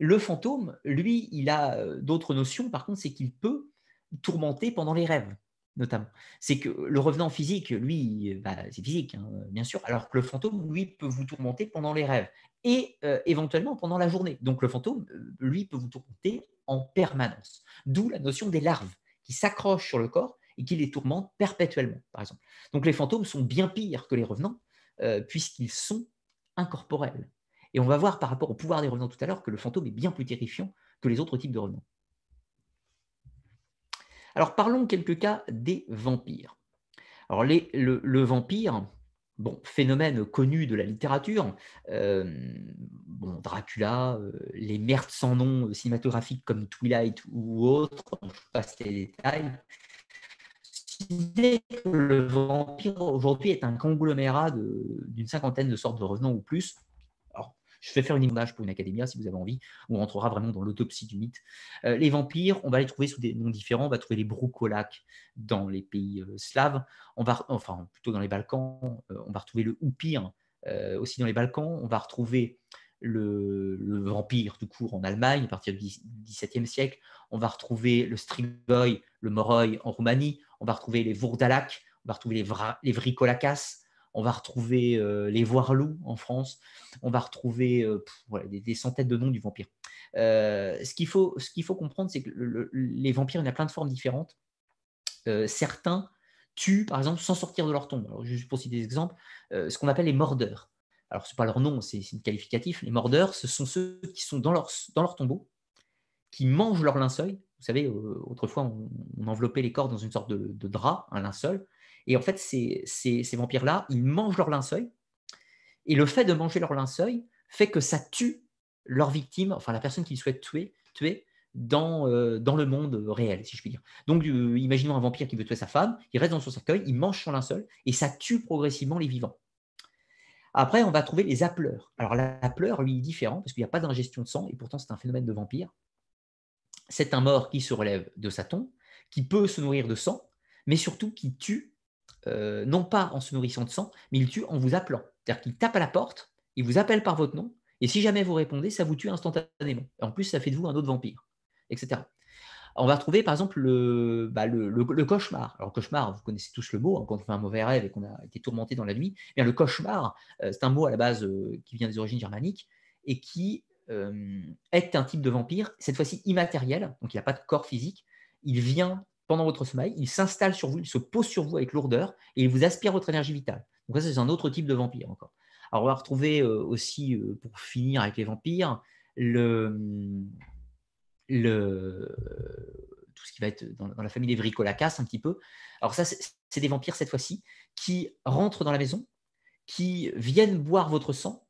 le fantôme, lui, il a euh, d'autres notions, par contre, c'est qu'il peut tourmenter pendant les rêves, notamment. C'est que le revenant physique, lui, bah, c'est physique, hein, bien sûr, alors que le fantôme, lui, peut vous tourmenter pendant les rêves et euh, éventuellement pendant la journée. Donc le fantôme, euh, lui, peut vous tourmenter en permanence. D'où la notion des larves qui s'accrochent sur le corps et qui les tourmentent perpétuellement, par exemple. Donc les fantômes sont bien pires que les revenants, puisqu'ils sont incorporels. Et on va voir par rapport au pouvoir des revenants tout à l'heure que le fantôme est bien plus terrifiant que les autres types de revenants. Alors parlons quelques cas des vampires. Alors le, vampire, bon, phénomène connu de la littérature, euh, Dracula, euh, les merdes sans nom cinématographiques comme Twilight ou autres, je passe les détails. Le vampire aujourd'hui est un conglomérat d'une cinquantaine de sortes de revenants ou plus, je vais faire une image pour une académie hein, si vous avez envie. où On rentrera vraiment dans l'autopsie du mythe. Euh, les vampires, on va les trouver sous des noms différents. On va trouver les broucolacs dans les pays euh, slaves. On va, enfin, plutôt euh, dans les Balkans. on va retrouver le houpir aussi dans les Balkans. On va retrouver le, vampire tout court en Allemagne à partir du XVIIe siècle. On va retrouver le strigoi, le moroi en Roumanie. On va retrouver les vourdalacs. On va retrouver les, les vricolacas on va retrouver euh, les voir en France, on va retrouver euh, des, centaines de noms du vampire. Euh, ce qu'il faut, comprendre, c'est que les vampires, il y a plein de formes différentes. certains tuent, par exemple, sans sortir de leur tombe. Alors, juste pour citer des exemples, ce qu'on appelle les mordeurs. Alors, ce n'est pas leur nom, c'est une qualificatif. Les mordeurs, ce sont ceux qui sont dans leur, tombeau, qui mangent leur linceul. Vous savez, autrefois, on, enveloppait les corps dans une sorte de, de drap, un linceul. Et en fait, ces, vampires-là, ils mangent leur linceul. Et le fait de manger leur linceul fait que ça tue leur victime, enfin la personne qu'ils souhaitent tuer, tuer dans, euh, le monde réel, si je puis dire. Donc, imaginons un vampire qui veut tuer sa femme, il reste dans son cercueil, il mange son linceul, et ça tue progressivement les vivants. Après, on va trouver les appleurs. Alors, l'appleur, lui, est différent, parce qu'il n'y a pas d'ingestion de sang, et pourtant, c'est un phénomène de vampire. C'est un mort qui se relève de sa tombe, qui peut se nourrir de sang, mais surtout qui tue euh, non pas en se nourrissant de sang, mais il tue en vous appelant. C'est-à-dire qu'il tape à la porte, il vous appelle par votre nom, et si jamais vous répondez, ça vous tue instantanément. en plus, ça fait de vous un autre vampire, etc. On va retrouver par exemple bah, le, cauchemar. Alors, cauchemar, vous connaissez tous le mot, hein, quand on fait un mauvais rêve et qu'on a été tourmenté dans la nuit. Eh le cauchemar, euh, c'est un mot à la base euh, qui vient des origines germaniques et qui est un type de vampire, cette fois-ci immatériel, donc il n'a pas de corps physique. Il vient pendant votre sommeil, il s'installe sur vous, il se pose sur vous avec lourdeur et il vous aspire votre énergie vitale. Donc ça, c'est un autre type de vampire encore. Alors on va retrouver euh, aussi, euh, pour finir avec les vampires, le, le, euh, tout ce qui va être dans, la famille des Vricolacas, un petit peu. Alors ça, c'est des vampires cette fois-ci qui rentrent dans la maison, qui viennent boire votre sang,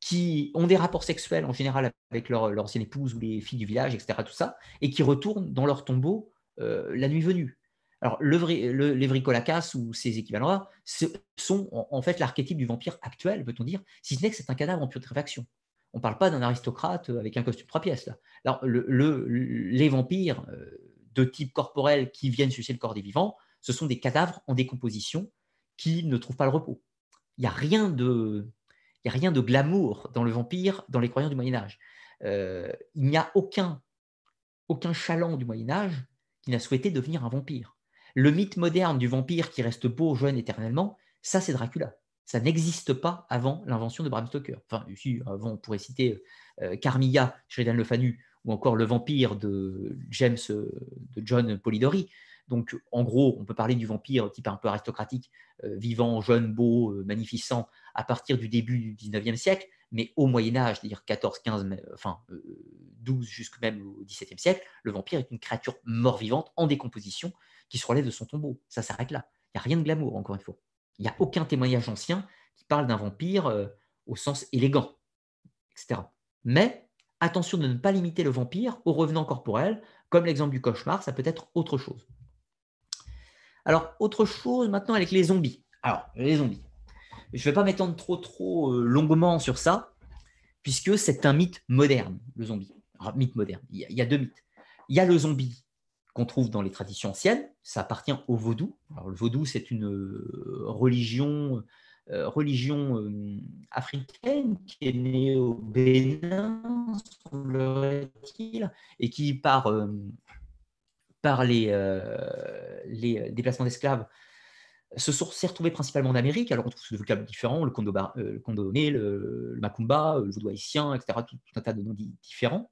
qui ont des rapports sexuels en général avec leur, leur ancienne épouse ou les filles du village, etc. Tout ça, et qui retournent dans leur tombeau euh, la nuit venue. Alors, le, le, ou ses équivalents ce sont en, fait l'archétype du vampire actuel, peut-on dire, si ce n'est que c'est un cadavre en putréfaction. On ne parle pas d'un aristocrate euh, avec un costume trois pièces. Là. Alors, les vampires euh, de type corporel qui viennent sucer le corps des vivants, ce sont des cadavres en décomposition qui ne trouvent pas le repos. Il n'y a rien de, glamour dans le vampire, dans les croyants du Moyen Âge. il n'y a aucun chaland du Moyen Âge qui n'a souhaité devenir un vampire. Le mythe moderne du vampire qui reste beau, jeune éternellement, ça c'est Dracula. Ça n'existe pas avant l'invention de Bram Stoker. Enfin, ici, avant, on pourrait citer euh, Carmilla, Sheridan Le Fanu, ou encore le vampire de James, euh, de John Polidori. Donc, en gros, on peut parler du vampire type un peu aristocratique, euh, vivant, jeune, beau, magnificent, à partir du début du 19e siècle mais au Moyen Âge, c'est-à-dire 14, 15, euh, enfin 12 euh, jusque même au XVIIe siècle, le vampire est une créature mort-vivante en décomposition qui se relève de son tombeau. Ça s'arrête là. Il n'y a rien de glamour, encore une fois. Il n'y a aucun témoignage ancien qui parle d'un vampire euh, au sens élégant, etc. Mais attention de ne pas limiter le vampire au revenant corporel, comme l'exemple du cauchemar, ça peut être autre chose. Alors, autre chose maintenant avec les zombies. Alors, les zombies. Je ne vais pas m'étendre trop, trop euh, longuement sur ça, puisque c'est un mythe moderne, le zombie. Ah, mythe moderne, il y, a, deux mythes. Il y a le zombie qu'on trouve dans les traditions anciennes, ça appartient au vaudou. Alors, le vaudou, c'est une euh, religion, euh, religion africaine qui est née au Bénin, il et qui, par, les déplacements d'esclaves, se sont retrouvés principalement en Amérique. Alors, on trouve des vocables différents, le condonné, euh, le, condonné, le, macumba, euh, le vaudou haïtien, etc., tout, un tas de noms différents.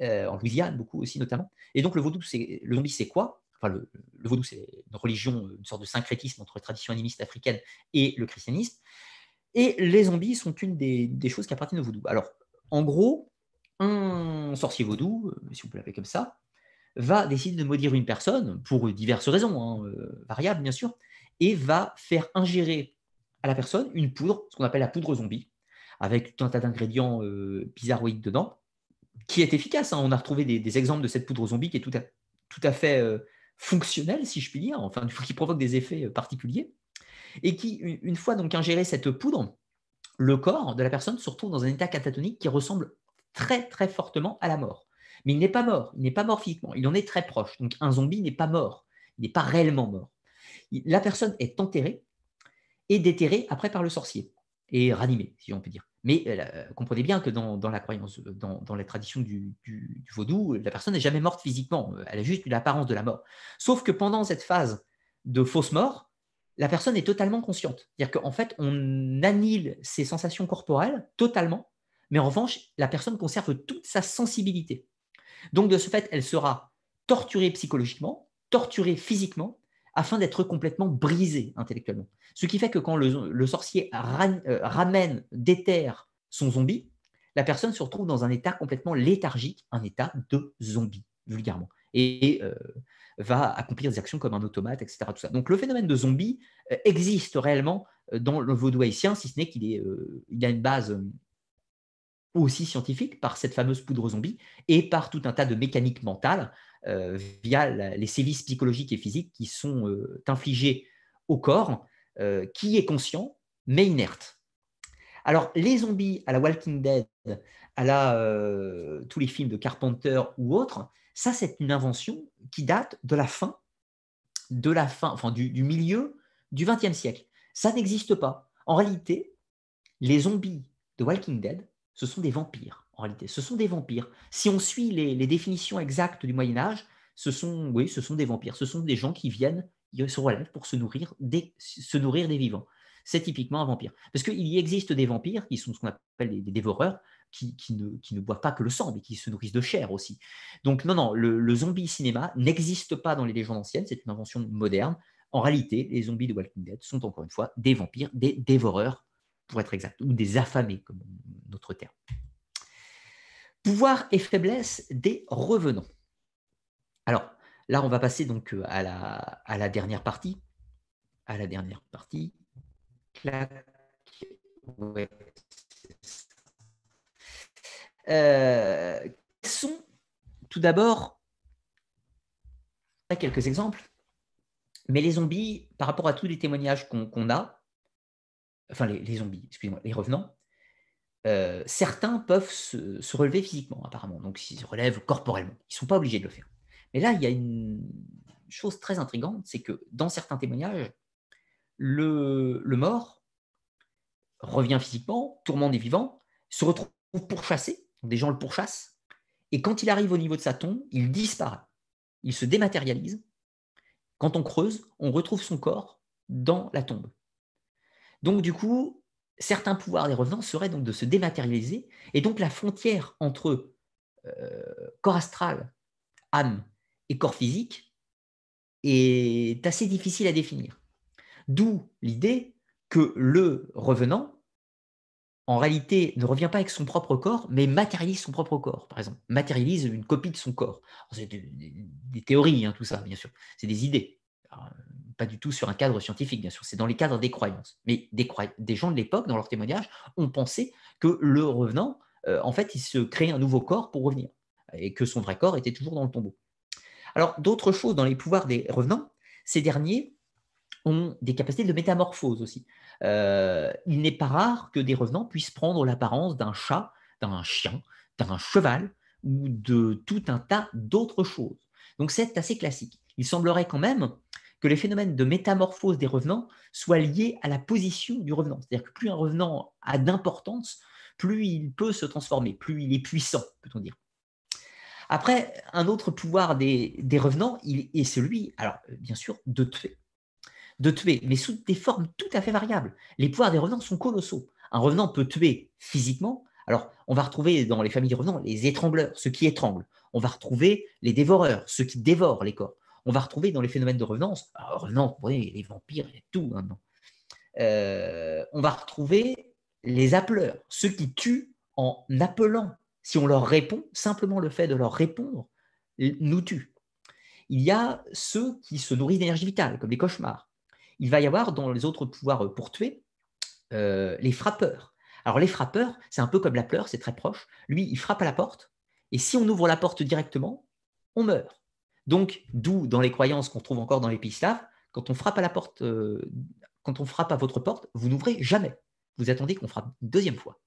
Euh, en Louisiane, beaucoup aussi, notamment. Et donc, le vaudou, c'est, le zombie, c'est quoi Enfin, le, vaudou, c'est une religion, une sorte de syncrétisme entre les traditions animistes africaines et le christianisme. Et les zombies sont une des, choses qui appartiennent au vaudou. Alors, en gros, un sorcier vaudou, si on peut l'appeler comme ça, va décider de maudire une personne pour diverses raisons, hein, variables bien sûr, et va faire ingérer à la personne une poudre, ce qu'on appelle la poudre zombie, avec tout un tas d'ingrédients euh, bizarroïdes dedans, qui est efficace. Hein. On a retrouvé des, exemples de cette poudre zombie qui est tout à, tout à fait euh, fonctionnelle, si je puis dire, enfin, qui provoque des effets euh, particuliers, et qui, une, fois donc ingérée cette poudre, le corps de la personne se retrouve dans un état catatonique qui ressemble très très fortement à la mort. Mais il n'est pas mort, il n'est pas morphiquement physiquement, il en est très proche. Donc un zombie n'est pas mort, il n'est pas réellement mort la personne est enterrée et déterrée après par le sorcier et ranimée, si on peut dire. Mais euh, comprenez bien que dans, la croyance, euh, dans, les traditions du, vaudou, la personne n'est jamais morte physiquement, euh, elle a juste l'apparence de la mort. Sauf que pendant cette phase de fausse mort, la personne est totalement consciente. C'est-à-dire qu'en fait, on annihile ses sensations corporelles totalement, mais en revanche, la personne conserve toute sa sensibilité. Donc de ce fait, elle sera torturée psychologiquement, torturée physiquement, afin d'être complètement brisé intellectuellement. Ce qui fait que quand le, sorcier euh, ramène des ramène, déterre son zombie, la personne se retrouve dans un état complètement léthargique, un état de zombie, vulgairement, et euh, va accomplir des actions comme un automate, etc. Tout Donc le phénomène de zombie euh, existe réellement dans le vaudou si ce n'est qu'il a une base aussi scientifique par cette fameuse poudre zombie et par tout un tas de mécaniques mentales euh, via les sévices psychologiques et physiques qui sont euh, infligés au corps, euh, qui est conscient mais inerte. Alors, les zombies à la Walking Dead, à la, tous les films de Carpenter ou autres, ça, c'est une invention qui date de la fin, de la fin, enfin, du, du milieu du XXe siècle. Ça n'existe pas. En réalité, les zombies de Walking Dead, ce sont des vampires en réalité. Ce sont des vampires. Si on suit les, définitions exactes du Moyen Âge, ce sont, oui, ce sont des vampires. Ce sont des gens qui viennent, ils se relèvent pour se nourrir des, vivants. C'est typiquement un vampire. Parce qu'il y existe des vampires qui sont ce qu'on appelle des, dévoreurs, qui, ne, boivent pas que le sang, mais qui se nourrissent de chair aussi. Donc non, non, le, le zombie cinéma n'existe pas dans les légendes anciennes, c'est une invention moderne. En réalité, les zombies de Walking Dead sont encore une fois des vampires, des dévoreurs, pour être exact, ou des affamés, comme notre terme. Pouvoir et faiblesse des revenants. Alors là, on va passer donc euh, à la, dernière partie. À la dernière partie. Ouais. Euh, quels sont tout d'abord quelques exemples, mais les zombies, par rapport à tous les témoignages qu'on a, enfin les zombies, excusez-moi, les revenants, euh, certains peuvent se, relever physiquement, apparemment. Donc, s'ils se relèvent corporellement, ils ne sont pas obligés de le faire. Mais là, il y a une chose très intrigante, c'est que dans certains témoignages, le, mort revient physiquement, tourmente des vivants, se retrouve pourchassé, des gens le pourchassent, et quand il arrive au niveau de sa tombe, il disparaît, il se dématérialise. Quand on creuse, on retrouve son corps dans la tombe. Donc du coup, certains pouvoirs des revenants seraient donc de se dématérialiser, et donc la frontière entre euh, corps astral, âme et corps physique est assez difficile à définir. D'où l'idée que le revenant, en réalité, ne revient pas avec son propre corps, mais matérialise son propre corps, par exemple, matérialise une copie de son corps. C'est des, théories, hein, tout ça, bien sûr, c'est des idées. Euh, pas du tout sur un cadre scientifique, bien sûr, c'est dans les cadres des croyances. Mais des, gens de l'époque, dans leurs témoignages, ont pensé que le revenant, euh, en fait, il se crée un nouveau corps pour revenir, et que son vrai corps était toujours dans le tombeau. Alors, d'autres choses dans les pouvoirs des revenants, ces derniers ont des capacités de métamorphose aussi. Euh, il n'est pas rare que des revenants puissent prendre l'apparence d'un chat, d'un chien, d'un cheval ou de tout un tas d'autres choses. Donc c'est assez classique. Il semblerait quand même que les phénomènes de métamorphose des revenants soient liés à la position du revenant. C'est-à-dire que plus un revenant a d'importance, plus il peut se transformer, plus il est puissant, peut-on dire. Après, un autre pouvoir des, revenants est celui, alors bien sûr, de tuer. De tuer, mais sous des formes tout à fait variables. Les pouvoirs des revenants sont colossaux. Un revenant peut tuer physiquement. Alors, on va retrouver dans les familles des revenants les étrangleurs, ceux qui étranglent. On va retrouver les dévoreurs, ceux qui dévorent les corps on va retrouver dans les phénomènes de revenance, ah, les vampires et tout hein, euh, on va retrouver les appeleurs, ceux qui tuent en appelant. Si on leur répond, simplement le fait de leur répondre nous tue. Il y a ceux qui se nourrissent d'énergie vitale, comme les cauchemars. Il va y avoir dans les autres pouvoirs euh, pour tuer euh, les frappeurs. Alors les frappeurs, c'est un peu comme l'appleur, c'est très proche. Lui, il frappe à la porte, et si on ouvre la porte directement, on meurt. Donc, d'où dans les croyances qu'on trouve encore dans les pays slaves, quand on frappe à la porte, euh, quand on frappe à votre porte, vous n'ouvrez jamais. Vous attendez qu'on frappe une deuxième fois.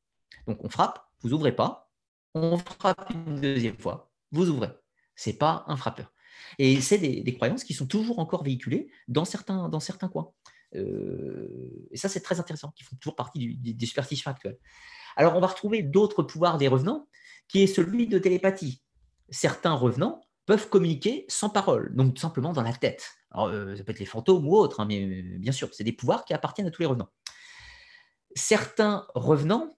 Donc, on frappe, vous n'ouvrez pas, on frappe une deuxième fois, vous ouvrez. C'est pas un frappeur. Et c'est des, croyances qui sont toujours encore véhiculées dans certains, dans certains coins. Euh, et ça, c'est très intéressant, qui font toujours partie du, des superstitions actuelles. Alors, on va retrouver d'autres pouvoirs des revenants, qui est celui de télépathie. Certains revenants peuvent communiquer sans parole, donc tout simplement dans la tête. Alors, euh, ça peut être les fantômes ou autres, hein, mais bien sûr, c'est des pouvoirs qui appartiennent à tous les revenants. Certains revenants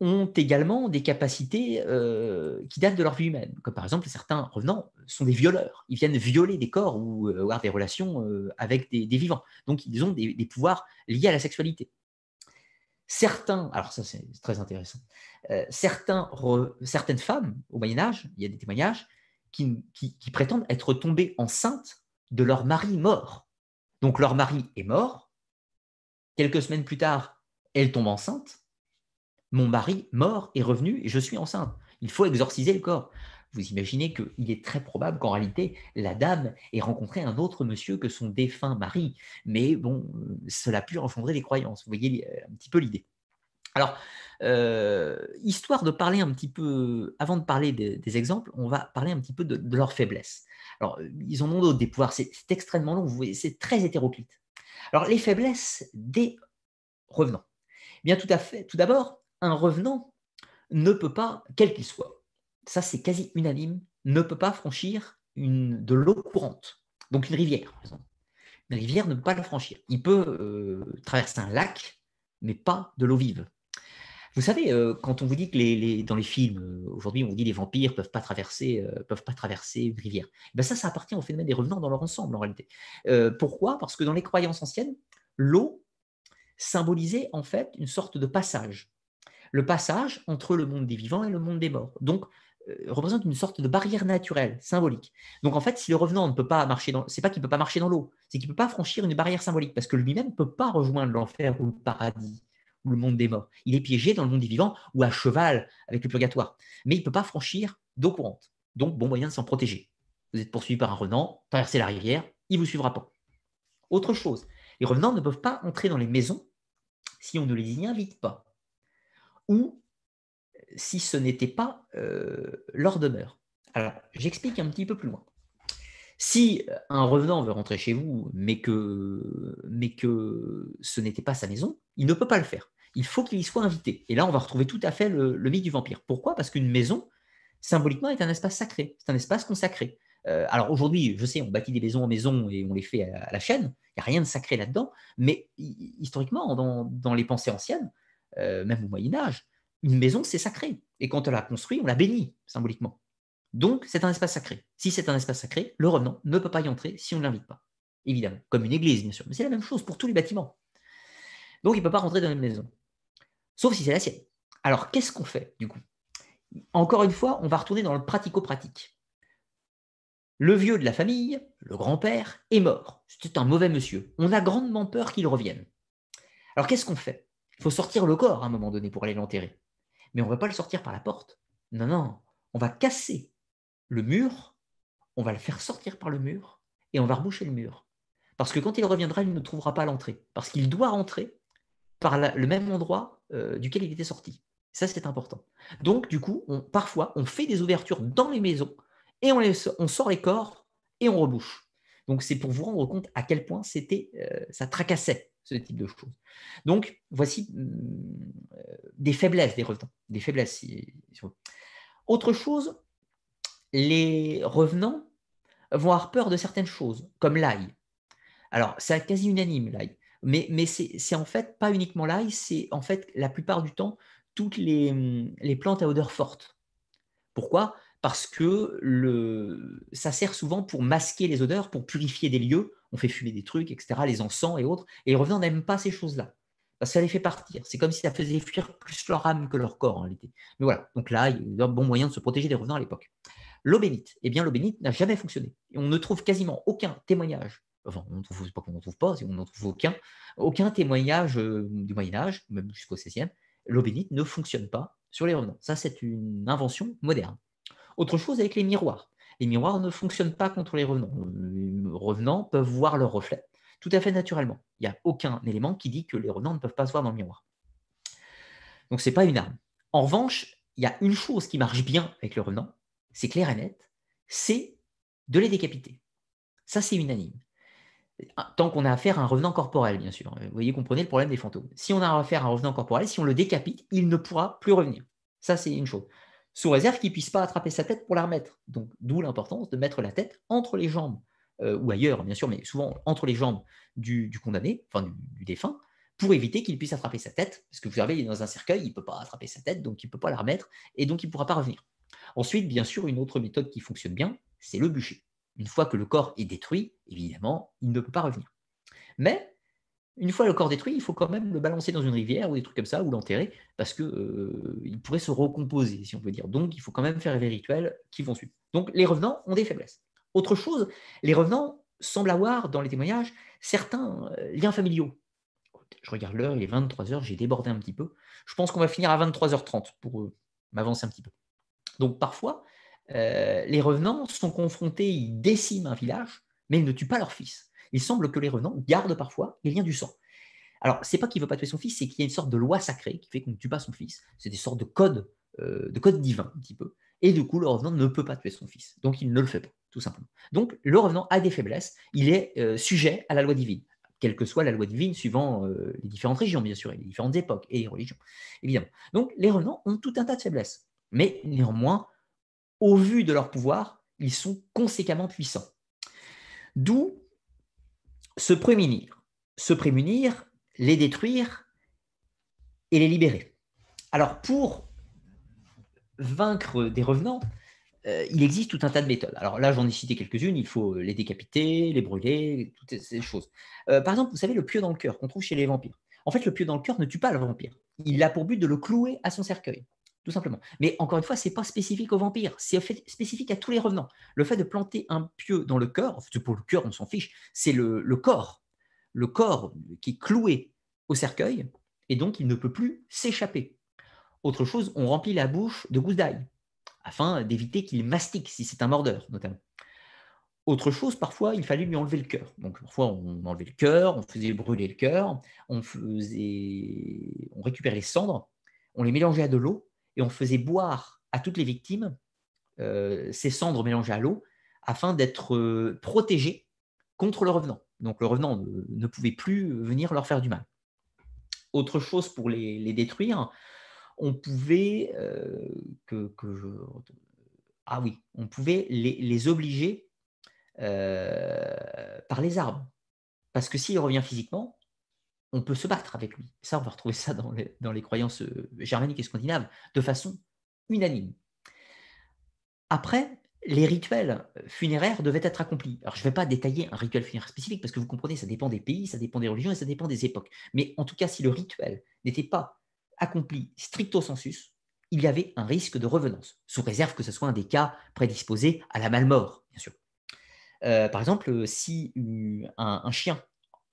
ont également des capacités euh, qui datent de leur vie humaine, comme par exemple certains revenants sont des violeurs, ils viennent violer des corps ou euh, avoir des relations avec des, vivants, donc ils ont des, pouvoirs liés à la sexualité certains, alors ça c'est très intéressant, certains certaines femmes au Moyen Âge, il y a des témoignages, qui, prétendent être tombées enceintes de leur mari mort. Donc leur mari est mort. Quelques semaines plus tard, elle tombe enceinte. Mon mari mort est revenu et je suis enceinte. Il faut exorciser le corps. Vous imaginez qu'il est très probable qu'en réalité, la dame ait rencontré un autre monsieur que son défunt mari. Mais bon, euh, cela a pu engendrer les croyances. Vous voyez euh, un petit peu l'idée. Alors, euh, histoire de parler un petit peu, avant de parler des, exemples, on va parler un petit peu de, leurs faiblesses. Alors, euh, ils en ont d'autres, des pouvoirs, c'est extrêmement long, vous voyez, c'est très hétéroclite. Alors, les faiblesses des revenants. Eh bien, tout à fait, tout d'abord, un revenant ne peut pas, quel qu'il soit, ça c'est quasi unanime, ne peut pas franchir une, de l'eau courante, donc une rivière, par exemple. Une rivière ne peut pas la franchir. Il peut euh, traverser un lac, mais pas de l'eau vive. Vous savez, euh, quand on vous dit que les, dans les films, euh, aujourd'hui, on vous dit que les vampires ne euh, peuvent pas traverser une rivière. Eh ben, ça, ça appartient au phénomène des revenants dans leur ensemble, en réalité. pourquoi Parce que dans les croyances anciennes, l'eau symbolisait en fait une sorte de passage. Le passage entre le monde des vivants et le monde des morts. Donc, représente une sorte de barrière naturelle, symbolique. Donc en fait, si le revenant ne peut pas marcher dans, c'est pas qu'il peut pas marcher dans l'eau, c'est qu'il ne peut pas franchir une barrière symbolique parce que lui-même ne peut pas rejoindre l'enfer ou le paradis le monde des morts. Il est piégé dans le monde des vivants ou à cheval avec le purgatoire. Mais il ne peut pas franchir d'eau courante. Donc, bon moyen de s'en protéger. Vous êtes poursuivi par un revenant, traversez la rivière, il ne vous suivra pas. Autre chose, les revenants ne peuvent pas entrer dans les maisons si on ne les y invite pas. Ou si ce n'était pas euh, leur demeure. Alors, j'explique un petit peu plus loin. Si euh, un revenant veut rentrer chez vous, mais que, mais que ce n'était pas sa maison, il ne peut pas le faire il faut qu'il y soit invité. Et là, on va retrouver tout à fait le, mythe du vampire. Pourquoi Parce qu'une maison, symboliquement, est un espace sacré, c'est un espace consacré. Euh, alors aujourd'hui, je sais, on bâtit des maisons en maison et on les fait à, la chaîne, il n'y a rien de sacré là-dedans, mais historiquement, dans, les pensées anciennes, euh, même au Moyen Âge, une maison, c'est sacré. Et quand on la construit, on la bénit, symboliquement. Donc, c'est un espace sacré. Si c'est un espace sacré, le revenant ne peut pas y entrer si on ne l'invite pas. Évidemment, comme une église, bien sûr. Mais c'est la même chose pour tous les bâtiments. Donc, il ne peut pas rentrer dans une maison sauf si c'est la sienne. Alors, qu'est-ce qu'on fait du coup Encore une fois, on va retourner dans le pratico-pratique. Le vieux de la famille, le grand-père, est mort. C'est un mauvais monsieur. On a grandement peur qu'il revienne. Alors, qu'est-ce qu'on fait Il faut sortir le corps à un moment donné pour aller l'enterrer. Mais on ne va pas le sortir par la porte. Non, non, on va casser le mur, on va le faire sortir par le mur et on va reboucher le mur. Parce que quand il reviendra, il ne trouvera pas l'entrée. Parce qu'il doit rentrer par le même endroit euh, duquel il était sorti. Ça, c'est important. Donc, du coup, parfois, on fait des ouvertures dans les maisons et on, on sort les corps et on rebouche. Donc, c'est pour vous rendre compte à quel point c'était, euh, ça tracassait ce type de choses. Donc, voici mm, euh, des faiblesses des revenants. Des faiblesses. Autre chose, les revenants vont avoir peur de certaines choses, comme l'ail. Alors, c'est quasi unanime, l'ail. Mais, c'est en fait pas uniquement l'ail, c'est en fait la plupart du temps toutes les, plantes à odeur forte. Pourquoi Parce que ça sert souvent pour masquer les odeurs, pour purifier des lieux. On fait fumer des trucs, etc., les encens et autres. Et les revenants n'aiment pas ces choses-là. Parce que ça les fait partir. C'est comme si ça faisait fuir plus leur âme que leur corps en l'été. Mais voilà, donc là, il un bon moyen de se protéger des revenants à l'époque. L'eau bénite, eh bien l'eau bénite n'a jamais fonctionné. On ne trouve quasiment aucun témoignage enfin, on trouve pas qu'on n'en trouve pas, on n'en trouve aucun, aucun témoignage euh, du Moyen-Âge, même jusqu'au XVIe, e bénite ne fonctionne pas sur les revenants. Ça, c'est une invention moderne. Autre chose avec les miroirs. Les miroirs ne fonctionnent pas contre les revenants. Les revenants peuvent voir leur reflet tout à fait naturellement. Il n'y a aucun élément qui dit que les revenants ne peuvent pas se voir dans le miroir. Donc ce n'est pas une arme. En revanche, il y a une chose qui marche bien avec les revenants, c'est clair et net, c'est de les décapiter. Ça, c'est unanime. Ah, tant qu'on a affaire à un revenant corporel, bien sûr. Vous voyez, comprenez le problème des fantômes. Si on a affaire à un revenant corporel, si on le décapite, il ne pourra plus revenir. Ça, c'est une chose. Sous réserve qu'il ne puisse pas attraper sa tête pour la remettre. Donc, d'où l'importance de mettre la tête entre les jambes, euh, ou ailleurs, bien sûr, mais souvent entre les jambes du, condamné, enfin du, défunt, pour éviter qu'il puisse attraper sa tête. Parce que vous savez, il est dans un cercueil, il ne peut pas attraper sa tête, donc il ne peut pas la remettre, et donc il ne pourra pas revenir. Ensuite, bien sûr, une autre méthode qui fonctionne bien, c'est le bûcher. Une fois que le corps est détruit, évidemment, il ne peut pas revenir. Mais une fois le corps détruit, il faut quand même le balancer dans une rivière ou des trucs comme ça, ou l'enterrer, parce qu'il euh, il pourrait se recomposer, si on peut dire. Donc, il faut quand même faire les rituels qui vont suivre. Donc, les revenants ont des faiblesses. Autre chose, les revenants semblent avoir, dans les témoignages, certains euh, liens familiaux. Je regarde l'heure, il est 23h, j'ai débordé un petit peu. Je pense qu'on va finir à 23h30 pour euh, m'avancer un petit peu. Donc, parfois, euh, les revenants sont confrontés, ils déciment un village, mais ils ne tuent pas leur fils. Il semble que les revenants gardent parfois les liens du sang. Alors, c'est pas qu'il ne veut pas tuer son fils, c'est qu'il y a une sorte de loi sacrée qui fait qu'on ne tue pas son fils. C'est des sortes de codes, euh, de codes divins, un petit peu. Et du coup, le revenant ne peut pas tuer son fils. Donc, il ne le fait pas, tout simplement. Donc, le revenant a des faiblesses. Il est euh, sujet à la loi divine quelle que soit la loi divine, suivant les différentes régions, bien sûr, et les différentes époques et les religions, évidemment. Donc, les revenants ont tout un tas de faiblesses. Mais néanmoins, au vu de leur pouvoir, ils sont conséquemment puissants. D'où se prémunir. Se prémunir, les détruire et les libérer. Alors pour vaincre des revenants, euh, il existe tout un tas de méthodes. Alors là, j'en ai cité quelques-unes. Il faut les décapiter, les brûler, toutes ces choses. Euh, par exemple, vous savez, le pieu dans le cœur qu'on trouve chez les vampires. En fait, le pieu dans le cœur ne tue pas le vampire. Il a pour but de le clouer à son cercueil tout simplement. Mais encore une fois, c'est pas spécifique aux vampires, c'est spécifique à tous les revenants. Le fait de planter un pieu dans le cœur, pour le cœur, on s'en fiche, c'est le, corps, le corps qui est cloué au cercueil, et donc il ne peut plus s'échapper. Autre chose, on remplit la bouche de gousses d'ail, afin d'éviter qu'il mastique, si c'est un mordeur notamment. Autre chose, parfois, il fallait lui enlever le cœur. Donc, parfois, on enlevait le cœur, on faisait brûler le cœur, on, faisait... on récupérait les cendres, on les mélangeait à de l'eau, et on faisait boire à toutes les victimes euh, ces cendres mélangées à l'eau afin d'être protégés euh, protégées contre le revenant. Donc le revenant ne, pouvait plus venir leur faire du mal. Autre chose pour les, détruire, on pouvait euh, que, ah oui, on pouvait les, les obliger par les arbres, parce que s'il revient physiquement, on peut se battre avec lui. Ça, on va retrouver ça dans les, croyances euh, germaniques et scandinaves de façon unanime. Après, les rituels funéraires devaient être accomplis. Alors, je ne vais pas détailler un rituel funéraire spécifique parce que vous comprenez, ça dépend des pays, ça dépend des religions et ça dépend des époques. Mais en tout cas, si le rituel n'était pas accompli stricto sensus, il y avait un risque de revenance, sous réserve que ce soit un des cas prédisposés à la malmort, bien sûr. Euh, par exemple, si un chien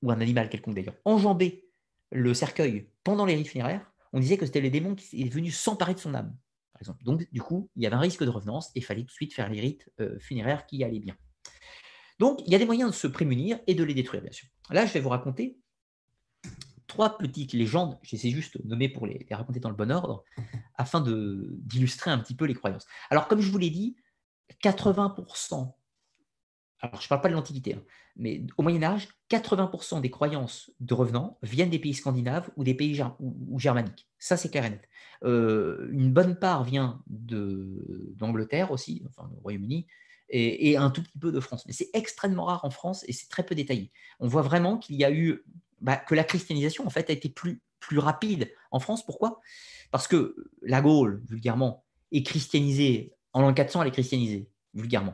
ou un animal quelconque d'ailleurs, enjambé le cercueil pendant les rites funéraires, on disait que c'était le démon qui est venu s'emparer de son âme, par exemple. Donc, du coup, il y avait un risque de revenance et fallait tout de suite faire les rites euh, funéraires qui allaient bien. Donc, il y a des moyens de se prémunir et de les détruire, bien sûr. Là, je vais vous raconter trois petites légendes, j'essaie juste de nommer pour les, les, raconter dans le bon ordre, afin d'illustrer un petit peu les croyances. Alors, comme je vous l'ai dit, 80% alors je ne parle pas de l'Antiquité, hein, mais au Moyen Âge, 80% des croyances de revenants viennent des pays scandinaves ou des pays ou, germaniques. Ça, c'est clair net. Euh, une bonne part vient d'Angleterre aussi, enfin du Royaume-Uni, et, un tout petit peu de France. Mais c'est extrêmement rare en France et c'est très peu détaillé. On voit vraiment qu'il y a eu bah, que la christianisation en fait a été plus, plus rapide en France. Pourquoi Parce que la Gaule, vulgairement, est christianisée en l'an 400, elle est christianisée vulgairement.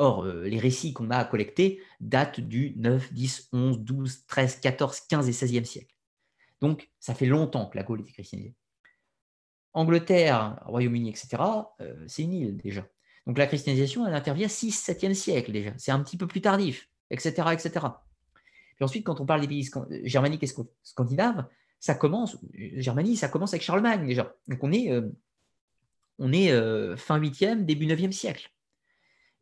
Or, euh, les récits qu'on a collectés datent du 9, 10, 11, 12, 13, 14, 15 et 16e siècle. Donc, ça fait longtemps que la Gaule était christianisée. Angleterre, Royaume-Uni, etc., euh, c'est une île déjà. Donc la christianisation, elle intervient 6-7e siècle déjà. C'est un petit peu plus tardif, etc., etc. Puis ensuite, quand on parle des pays euh, germaniques et scandinaves, ça commence, Germanie, ça commence avec Charlemagne déjà. Donc on est, on est fin 8e, début 9e siècle.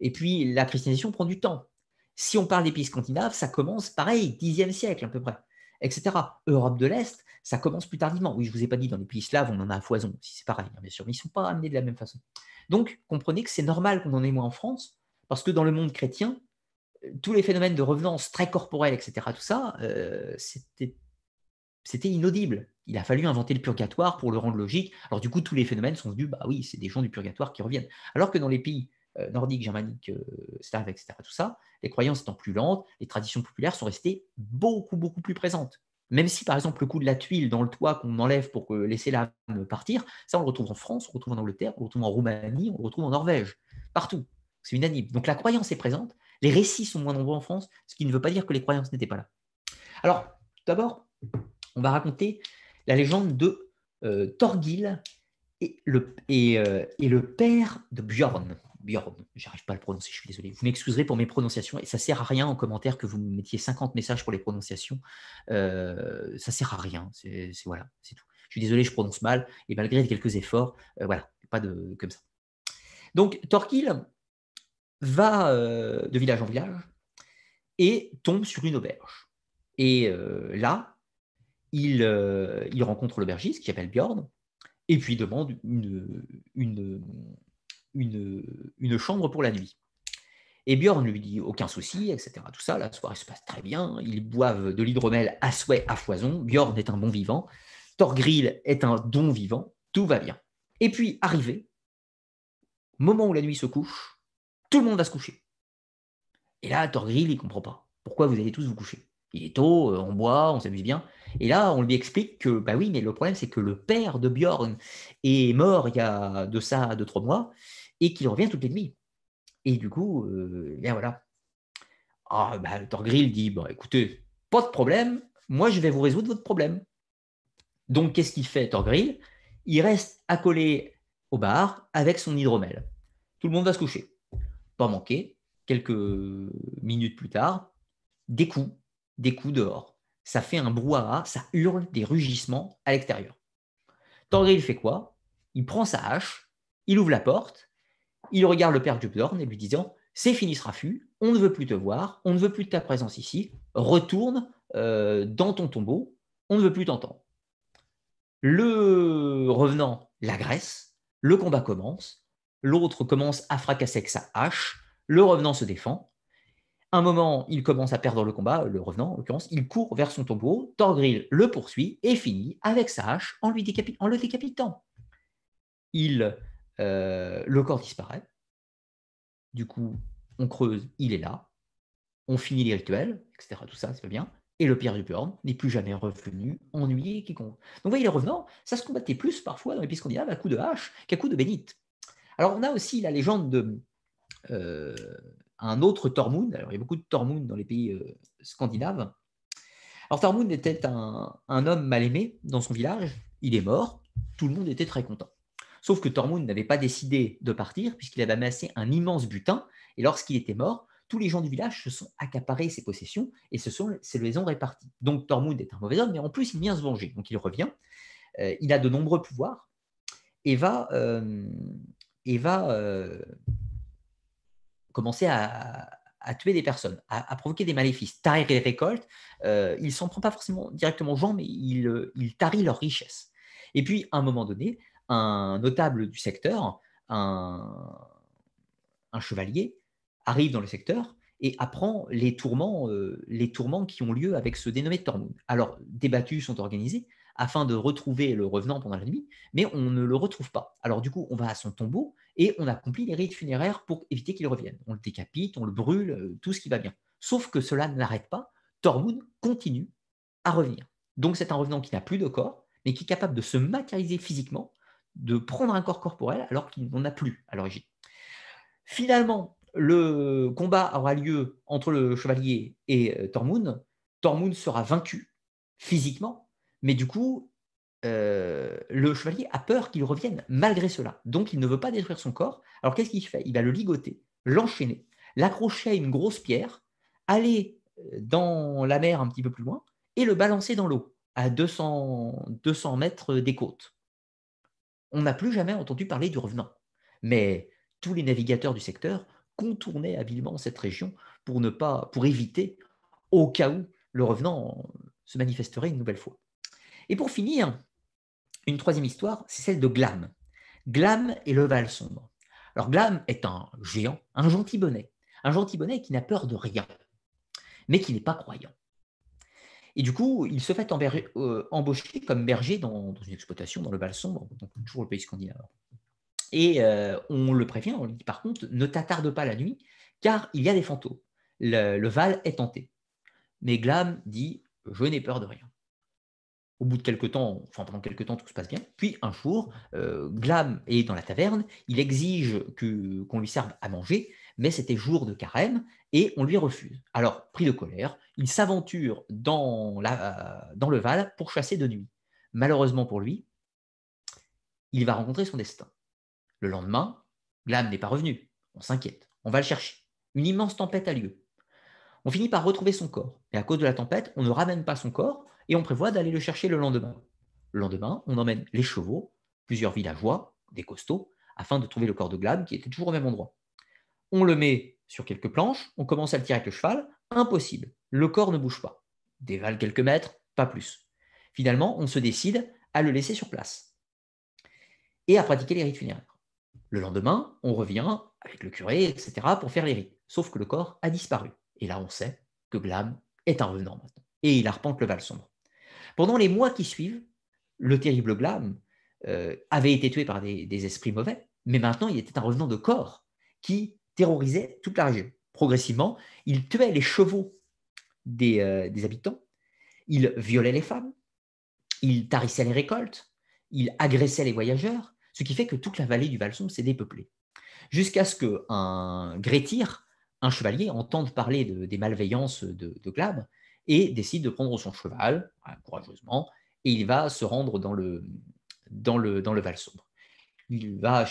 Et puis, la christianisation prend du temps. Si on parle des pays scandinaves, ça commence pareil, 10e siècle à peu près, etc. Europe de l'Est, ça commence plus tardivement. Oui, je ne vous ai pas dit, dans les pays slaves, on en a à foison si c'est pareil, hein, bien sûr, mais ils ne sont pas amenés de la même façon. Donc, comprenez que c'est normal qu'on en ait moins en France, parce que dans le monde chrétien, euh, tous les phénomènes de revenance très corporelle, etc., tout ça, euh, c'était inaudible. Il a fallu inventer le purgatoire pour le rendre logique. Alors du coup, tous les phénomènes sont venus, bah oui, c'est des gens du purgatoire qui reviennent. Alors que dans les pays euh, nordique, germanique, slave, euh, etc., tout ça, les croyances étant plus lentes, les traditions populaires sont restées beaucoup, beaucoup plus présentes. Même si, par exemple, le coup de la tuile dans le toit qu'on enlève pour laisser l'âme partir, ça, on le retrouve en France, on le retrouve en Angleterre, on le retrouve en Roumanie, on le retrouve en Norvège, partout. C'est unanime. Donc la croyance est présente, les récits sont moins nombreux en France, ce qui ne veut pas dire que les croyances n'étaient pas là. Alors, d'abord, on va raconter la légende de euh, Thorgil et le père de Bjorn. Bjorn, j'arrive pas à le prononcer, je suis désolé. Vous m'excuserez pour mes prononciations, et ça sert à rien en commentaire que vous me mettiez 50 messages pour les prononciations. Ça euh, ça sert à rien, c'est voilà, c'est tout. Je suis désolé, je prononce mal, et malgré quelques efforts, euh, voilà, pas de comme ça. Donc Torquil va euh, de village en village et tombe sur une auberge. Et là, il, rencontre l'aubergiste qui s'appelle Bjorn, et puis demande une, une une, chambre pour la nuit. Et Bjorn lui dit aucun souci, etc. Tout ça, la soirée se passe très bien. Ils boivent de l'hydromel à souhait, à foison. Bjorn est un bon vivant. Thorgrill est un don vivant. Tout va bien. Et puis, arrivé, moment où la nuit se couche, tout le monde va se coucher. Et là, Thorgrill, il comprend pas. Pourquoi vous allez tous vous coucher Il est tôt, euh, on boit, on s'amuse bien. Et là, on lui explique que, bah oui, mais le problème, c'est que le père de Bjorn est mort il y a de ça deux, trois mois et qu'il revient toutes les Et du coup, euh, eh bien voilà. Ah, bah, Torgril dit bon, écoutez, pas de problème, moi je vais vous résoudre votre problème. Donc, qu'est-ce qu'il fait, Thorgrill Il reste accolé au bar avec son hydromel. Tout le monde va se coucher. Pas manqué, quelques minutes plus tard, des coups, des coups dehors. Ça fait un brouhaha, ça hurle des rugissements à l'extérieur. Thorgrill fait quoi Il prend sa hache, il ouvre la porte, il regarde le père Dupdorn et lui disant C'est fini ce raffut, on ne veut plus te voir, on ne veut plus de ta présence ici, retourne euh, dans ton tombeau, on ne veut plus t'entendre. Le revenant l'agresse, le combat commence, l'autre commence à fracasser avec sa hache, le revenant se défend. Un moment, il commence à perdre le combat, le revenant en l'occurrence, il court vers son tombeau, Thorgrill le poursuit et finit avec sa hache en, lui en le décapitant. Il euh, le corps disparaît. Du coup, on creuse, il est là. On finit les rituels, etc. Tout ça, c'est bien. Et le Pierre du Purne n'est plus jamais revenu ennuyé quiconque. Donc vous voyez, les revenants, ça se combattait plus parfois dans les pays scandinaves à coups de hache qu'à coups de bénite. Alors on a aussi la légende de euh, un autre Tormund. Alors il y a beaucoup de Tormund dans les pays euh, scandinaves. Alors Tormund était un homme mal aimé dans son village. Il est mort. Tout le monde était très content. Sauf que Tormund n'avait pas décidé de partir puisqu'il avait amassé un immense butin et lorsqu'il était mort, tous les gens du village se sont accaparés ses possessions et se, sont, se les ont réparties. Donc Tormund est un mauvais homme, mais en plus il vient se venger. Donc il revient, euh, il a de nombreux pouvoirs et va, euh, et va euh, commencer à, tuer des personnes, à, provoquer des maléfices, tarir les récoltes. il s'en prend pas forcément directement aux gens, mais il, il tarit leurs richesses. Et puis, à un moment donné, un notable du secteur, un, chevalier, arrive dans le secteur et apprend les tourments, euh, les tourments qui ont lieu avec ce dénommé Tormund. Alors, des battues sont organisées afin de retrouver le revenant pendant la nuit, mais on ne le retrouve pas. Alors du coup, on va à son tombeau et on accomplit les rites funéraires pour éviter qu'il revienne. On le décapite, on le brûle, euh, tout ce qui va bien. Sauf que cela ne l'arrête pas, Tormund continue à revenir. Donc c'est un revenant qui n'a plus de corps, mais qui est capable de se matérialiser physiquement de prendre un corps corporel alors qu'il n'en a plus à l'origine. Finalement, le combat aura lieu entre le chevalier et euh, Tormund. Tormund sera vaincu physiquement, mais du coup, euh, le chevalier a peur qu'il revienne malgré cela. Donc, il ne veut pas détruire son corps. Alors, qu'est-ce qu'il fait Il va le ligoter, l'enchaîner, l'accrocher à une grosse pierre, aller euh, dans la mer un petit peu plus loin et le balancer dans l'eau à 200 mètres des côtes on n'a plus jamais entendu parler du revenant. Mais tous les navigateurs du secteur contournaient habilement cette région pour, ne pas, pour éviter, au cas où le revenant se manifesterait une nouvelle fois. Et pour finir, une troisième histoire, c'est celle de Glam. Glam et le Val sombre. Alors Glam est un géant, un gentil bonnet, un gentil bonnet qui n'a peur de rien, mais qui n'est pas croyant. Et du coup, il se fait euh, embaucher comme berger dans, une exploitation dans le val sombre, donc toujours le pays scandinave. Et euh, on le prévient, on lui dit par contre, ne t'attarde pas la nuit, car il y a des fantômes. Le, Val est tenté. Mais Glam dit, je n'ai peur de rien. Au bout de quelques temps, enfin pendant quelques temps, tout se passe bien. Puis un jour, euh, Glam est dans la taverne, il exige qu'on lui serve à manger, mais c'était jour de carême et on lui refuse. Alors, pris de colère, il s'aventure dans, le Val pour chasser de nuit. Malheureusement pour lui, il va rencontrer son destin. Le lendemain, Glam n'est pas revenu. On s'inquiète. On va le chercher. Une immense tempête a lieu. On finit par retrouver son corps. Et à cause de la tempête, on ne ramène pas son corps et on prévoit d'aller le chercher le lendemain. Le lendemain, on emmène les chevaux, plusieurs villageois, des costauds, afin de trouver le corps de Glam qui était toujours au même endroit on le met sur quelques planches, on commence à le tirer avec le cheval, impossible, le corps ne bouge pas. Dévale quelques mètres, pas plus. Finalement, on se décide à le laisser sur place et à pratiquer les rites funéraires. Le lendemain, on revient avec le curé, etc., pour faire les rites, sauf que le corps a disparu. Et là, on sait que Glam est un revenant maintenant, et il arpente le Val sombre. Pendant les mois qui suivent, le terrible Glam euh, avait été tué par des, des esprits mauvais, mais maintenant il était un revenant de corps qui terrorisait toute la région. Progressivement, il tuait les chevaux euh, des, habitants, il violait les femmes, il tarissait les récoltes, il agressait les voyageurs, ce qui fait que toute la vallée du Sombre s'est dépeuplée. Jusqu'à ce qu'un grétir, un chevalier, entende parler des malveillances de, Glab et décide de prendre son cheval, hein, courageusement, et il va se rendre dans le, dans le, dans le Val sombre. Il va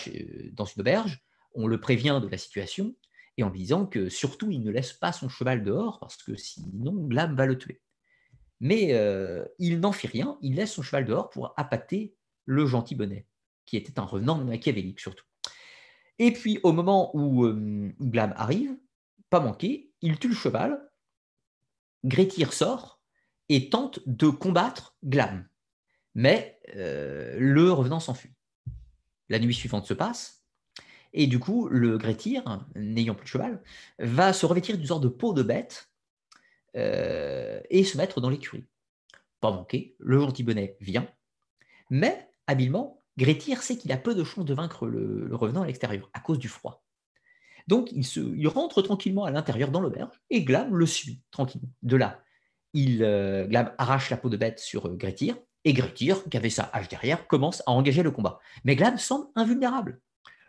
dans une auberge, on le prévient de la situation et en lui disant que surtout il ne laisse pas son cheval dehors parce que sinon Glam va le tuer. Mais euh, il n'en fit rien, il laisse son cheval dehors pour appâter le gentil bonnet, qui était un revenant machiavélique surtout. Et puis au moment où Glam euh, arrive, pas manqué, il tue le cheval, Grétir sort et tente de combattre Glam. Mais euh, le revenant s'enfuit. La nuit suivante se passe, et du coup, le grétir, n'ayant plus de cheval, va se revêtir d'une sorte de peau de bête euh, et se mettre dans l'écurie. Pas manqué, le gentil bonnet vient, mais habilement, Grétir sait qu'il a peu de chances de vaincre le, revenant à l'extérieur à cause du froid. Donc il, rentre tranquillement à l'intérieur dans l'auberge et Glam le suit tranquillement. De là, il, euh, Glam arrache la peau de bête sur euh, Grétir et Grétir, qui avait sa hache derrière, commence à engager le combat. Mais Glam semble invulnérable.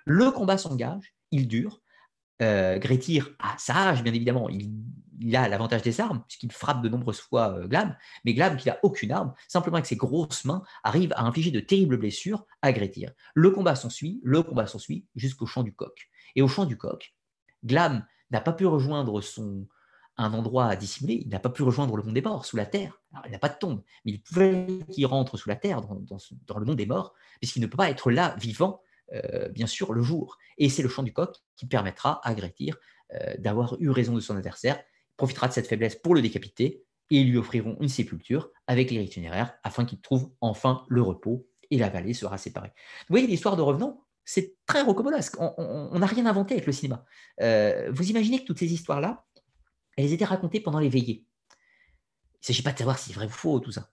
Le combat s'engage, il dure. Euh, Gretir, Grétir ah, a bien évidemment, il, a l'avantage des armes, puisqu'il frappe de nombreuses fois euh, Glam, mais Glam qui n'a aucune arme, simplement avec ses grosses mains, arrive à infliger de terribles blessures à Gretir. Le combat s'ensuit, le combat s'ensuit jusqu'au champ du coq. Et au champ du coq, Glam n'a pas pu rejoindre son, un endroit dissimulé, il n'a pas pu rejoindre le monde des morts, sous la terre. il n'a pas de tombe, mais il pouvait qu'il rentre sous la terre, dans le monde des morts, puisqu'il ne peut pas être là, vivant, euh, bien sûr, le jour. Et c'est le chant du coq qui permettra à Gretir euh, d'avoir eu raison de son adversaire, il profitera de cette faiblesse pour le décapiter, et ils lui offriront une sépulture avec les itinéraires afin qu'il trouve enfin le repos, et la vallée sera séparée. Vous voyez, l'histoire de Revenant, c'est très rocambolesque. On n'a rien inventé avec le cinéma. Euh, vous imaginez que toutes ces histoires-là, elles étaient racontées pendant les veillées. Il ne s'agit pas de savoir si c'est vrai ou faux, tout ça.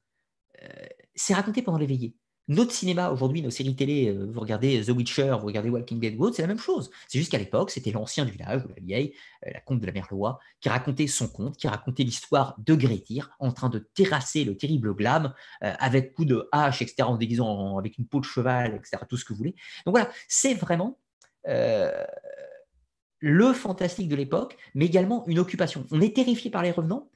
c'est raconté pendant les veillées notre cinéma aujourd'hui, nos séries télé, euh, vous regardez euh, The Witcher, vous regardez Walking Dead c'est la même chose. C'est juste qu'à l'époque, c'était l'ancien du village, la vieille, euh, la comte de la Merlois, qui racontait son conte, qui racontait l'histoire de Grétir en train de terrasser le terrible Glam avec coup de hache, etc., en déguisant avec une peau de cheval, etc., tout ce que vous voulez. Donc voilà, c'est vraiment. le fantastique de l'époque, mais également une occupation. On est terrifié par les revenants,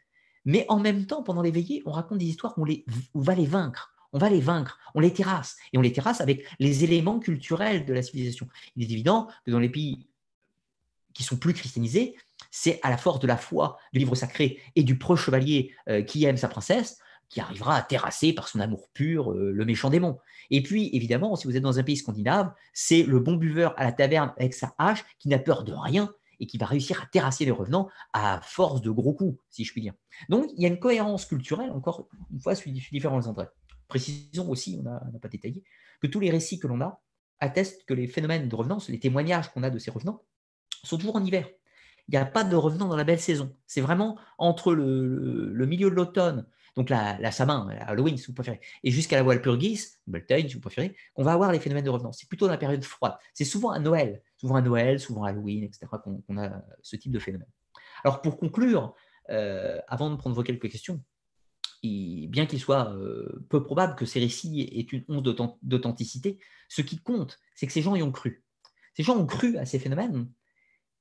mais en même temps, pendant les veillées, on raconte des histoires les, où on va les vaincre on va les vaincre, on les terrasse, et on les terrasse avec les éléments culturels de la civilisation. Il est évident que dans les pays qui sont plus christianisés, c'est à la force de la foi, du livre sacré et du proche chevalier euh, qui aime sa princesse, qui arrivera à terrasser par son amour pur euh, le méchant démon. Et puis, évidemment, si vous êtes dans un pays scandinave, c'est le bon buveur à la taverne avec sa hache qui n'a peur de rien et qui va réussir à terrasser les revenants à force de gros coups, si je puis dire. Donc, il y a une cohérence culturelle, encore une fois, sur différents endroits. Précisons aussi, on n'a pas détaillé, que tous les récits que l'on a attestent que les phénomènes de revenance, les témoignages qu'on a de ces revenants, sont toujours en hiver. Il n'y a pas de revenants dans la belle saison. C'est vraiment entre le, milieu de l'automne, donc la, la Samin, Halloween si vous préférez, et jusqu'à la Walpurgis, Beltane si vous préférez, qu'on va avoir les phénomènes de revenance. C'est plutôt dans la période froide. C'est souvent à Noël, souvent à Noël, souvent à Halloween, etc., qu'on a ce type de phénomène. Alors pour conclure, euh, avant de prendre vos quelques questions, bien qu'il soit euh, peu probable que ces récits aient une once d'authenticité, ce qui compte, c'est que ces gens y ont cru. Ces gens ont cru à ces phénomènes.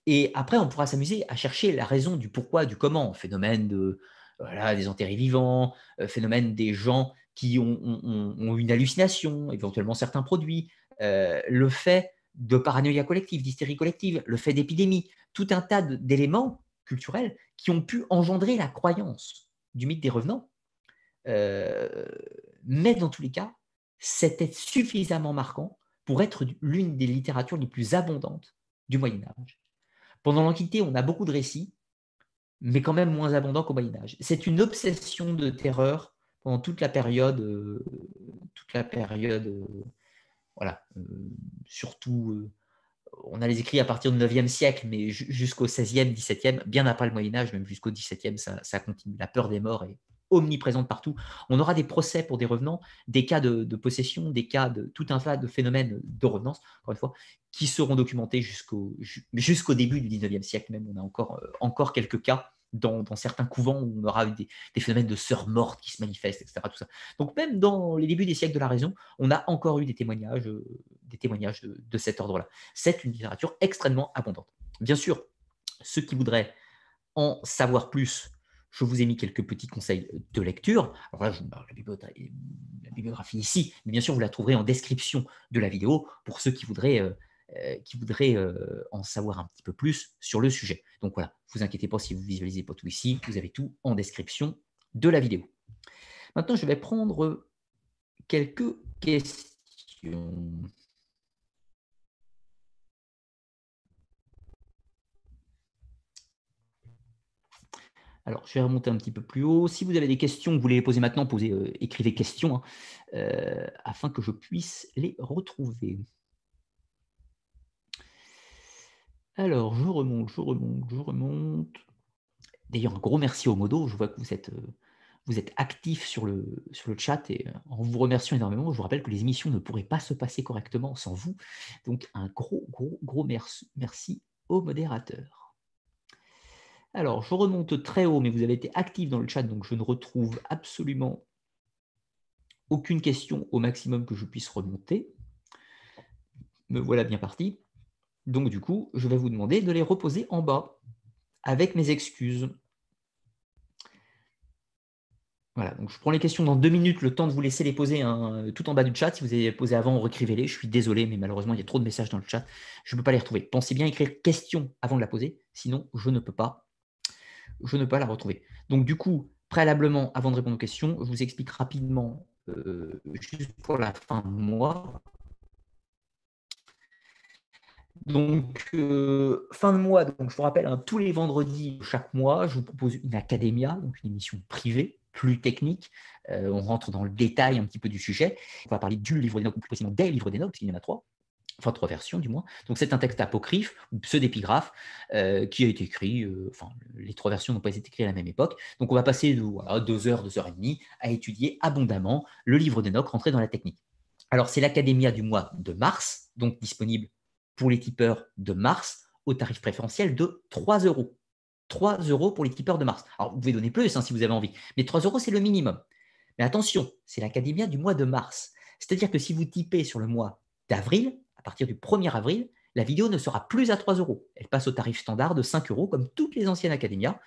Et après, on pourra s'amuser à chercher la raison du pourquoi, du comment. Phénomène de, euh, voilà, des enterrés vivants, euh, phénomène des gens qui ont, ont, une hallucination, éventuellement certains produits, le fait de paranoïa collective, d'hystérie collective, le fait d'épidémie, tout un tas d'éléments culturels qui ont pu engendrer la croyance du mythe des revenants euh, mais dans tous les cas, c'était suffisamment marquant pour être l'une des littératures les plus abondantes du Moyen Âge. Pendant l'Antiquité, on a beaucoup de récits, mais quand même moins abondants qu'au Moyen Âge. C'est une obsession de terreur pendant toute la période, euh, toute la période, euh, voilà, surtout, on a les écrits à partir du 9 siècle, mais jusqu'au 16e, 17 bien après le Moyen Âge, même jusqu'au 17e, ça, ça continue. La peur des morts et omniprésente partout. On aura des procès pour des revenants, des cas de, possession, des cas de tout un tas de phénomènes de revenance, encore une fois, qui seront documentés jusqu'au début du 19e siècle même. On a encore, euh, encore quelques cas dans, certains couvents où on aura des, des, phénomènes de sœurs mortes qui se manifestent, etc. Tout ça. Donc même dans les débuts des siècles de la raison, on a encore eu des témoignages, euh, des témoignages de, de cet ordre-là. C'est une littérature extrêmement abondante. Bien sûr, ceux qui voudraient en savoir plus je vous ai mis quelques petits conseils euh, de lecture. Alors là, je, bah, euh, la, bibliographie, ici, mais bien sûr, vous la trouverez en description de la vidéo pour ceux qui voudraient, euh, qui voudraient en savoir un petit peu plus sur le sujet. Donc voilà, ne vous inquiétez pas si vous ne visualisez pas tout ici, vous avez tout en description de la vidéo. Maintenant, je vais prendre quelques questions. Alors, je vais remonter un petit peu plus haut. Si vous avez des questions, vous voulez les poser maintenant, posez, euh, écrivez questions hein, euh, afin que je puisse les retrouver. Alors, je remonte, je remonte, je remonte. D'ailleurs, un gros merci au Modo. Je vois que vous êtes, euh, vous êtes actif sur le, sur le chat et en vous remerciant énormément, je vous rappelle que les émissions ne pourraient pas se passer correctement sans vous. Donc, un gros, gros, gros merci, merci aux modérateurs. Alors, je remonte très haut, mais vous avez été actif dans le chat, donc je ne retrouve absolument aucune question au maximum que je puisse remonter. Me voilà bien parti. Donc, du coup, je vais vous demander de les reposer en bas, avec mes excuses. Voilà, donc je prends les questions dans deux minutes, le temps de vous laisser les poser hein, tout en bas du chat. Si vous avez posé avant, recrivez-les. Je suis désolé, mais malheureusement, il y a trop de messages dans le chat. Je ne peux pas les retrouver. Pensez bien écrire question avant de la poser, sinon je ne peux pas je ne peux pas la retrouver. Donc du coup, préalablement, avant de répondre aux questions, je vous explique rapidement, euh, juste pour la fin de mois. Donc, euh, fin de mois, donc, je vous rappelle, hein, tous les vendredis chaque mois, je vous propose une académia, donc une émission privée, plus technique. Euh, on rentre dans le détail un petit peu du sujet. On va parler du livre des notes, ou plus précisément des livres des notes, parce qu'il y en a trois. Enfin, trois versions, du moins. Donc c'est un texte apocryphe, ou pseudépigraphe, euh, qui a été écrit, euh, enfin les trois versions n'ont pas été écrites à la même époque. Donc on va passer deux heures, deux heures et demie à étudier abondamment le livre d'Enoch rentré dans la technique. Alors c'est l'Académia du mois de mars, donc disponible pour les tipeurs de mars au tarif préférentiel de 3 euros. 3 euros pour les tipeurs de mars. Alors vous pouvez donner plus hein, si vous avez envie, mais 3 euros c'est le minimum. Mais attention, c'est l'Académia du mois de mars. C'est-à-dire que si vous typez sur le mois d'avril, partir du 1er avril, la vidéo ne sera plus à 3 euros. Elle passe au tarif standard de 5 euros, comme toutes les anciennes académias.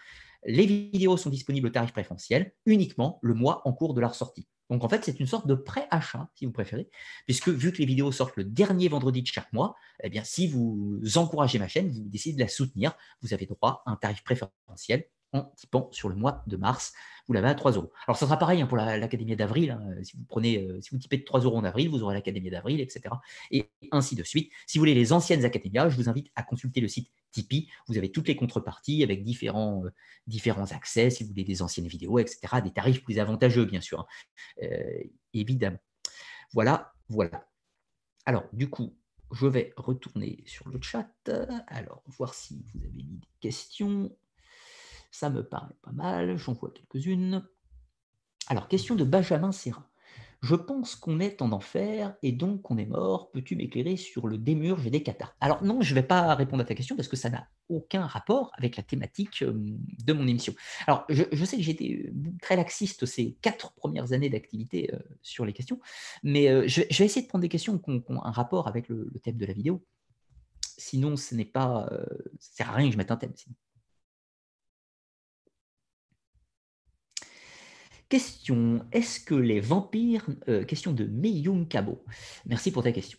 Les vidéos sont disponibles au tarif préférentiel uniquement le mois en cours de leur sortie. Donc en fait, c'est une sorte de pré-achat, si vous préférez, puisque vu que les vidéos sortent le dernier vendredi de chaque mois, eh bien si vous encouragez ma chaîne, vous décidez de la soutenir, vous avez droit à un tarif préférentiel en typant sur le mois de mars. Vous l'avez à 3 euros. Alors, ça sera pareil hein, pour l'Académie d'avril. Hein, euh, si vous prenez, euh, si vous typez de 3 euros en avril, vous aurez l'Académie d'avril, etc. Et ainsi de suite. Si vous voulez les anciennes académias, je vous invite à consulter le site Tipeee. Vous avez toutes les contreparties avec différents, euh, différents accès, si vous voulez des anciennes vidéos, etc. Des tarifs plus avantageux, bien sûr. Hein. évidemment. Voilà, voilà. Alors, du coup, je vais retourner sur le chat. Alors, voir si vous avez des questions. Ça me paraît pas mal, j'en vois quelques-unes. Alors, question de Benjamin Serra. Je pense qu'on est en enfer et donc qu'on est mort. Peux-tu m'éclairer sur le démurge et des cathares Alors non, je ne vais pas répondre à ta question parce que ça n'a aucun rapport avec la thématique euh, de mon émission. Alors je, sais que j'ai été euh, très laxiste ces quatre premières années d'activité euh, sur les questions, mais je, vais essayer de prendre des questions qui ont, un rapport avec le, thème de la vidéo. Sinon, ce n'est pas, ça sert à rien que je mette un thème. Question est-ce que les vampires. Euh, question de Meiyung Cabo. Merci pour ta question.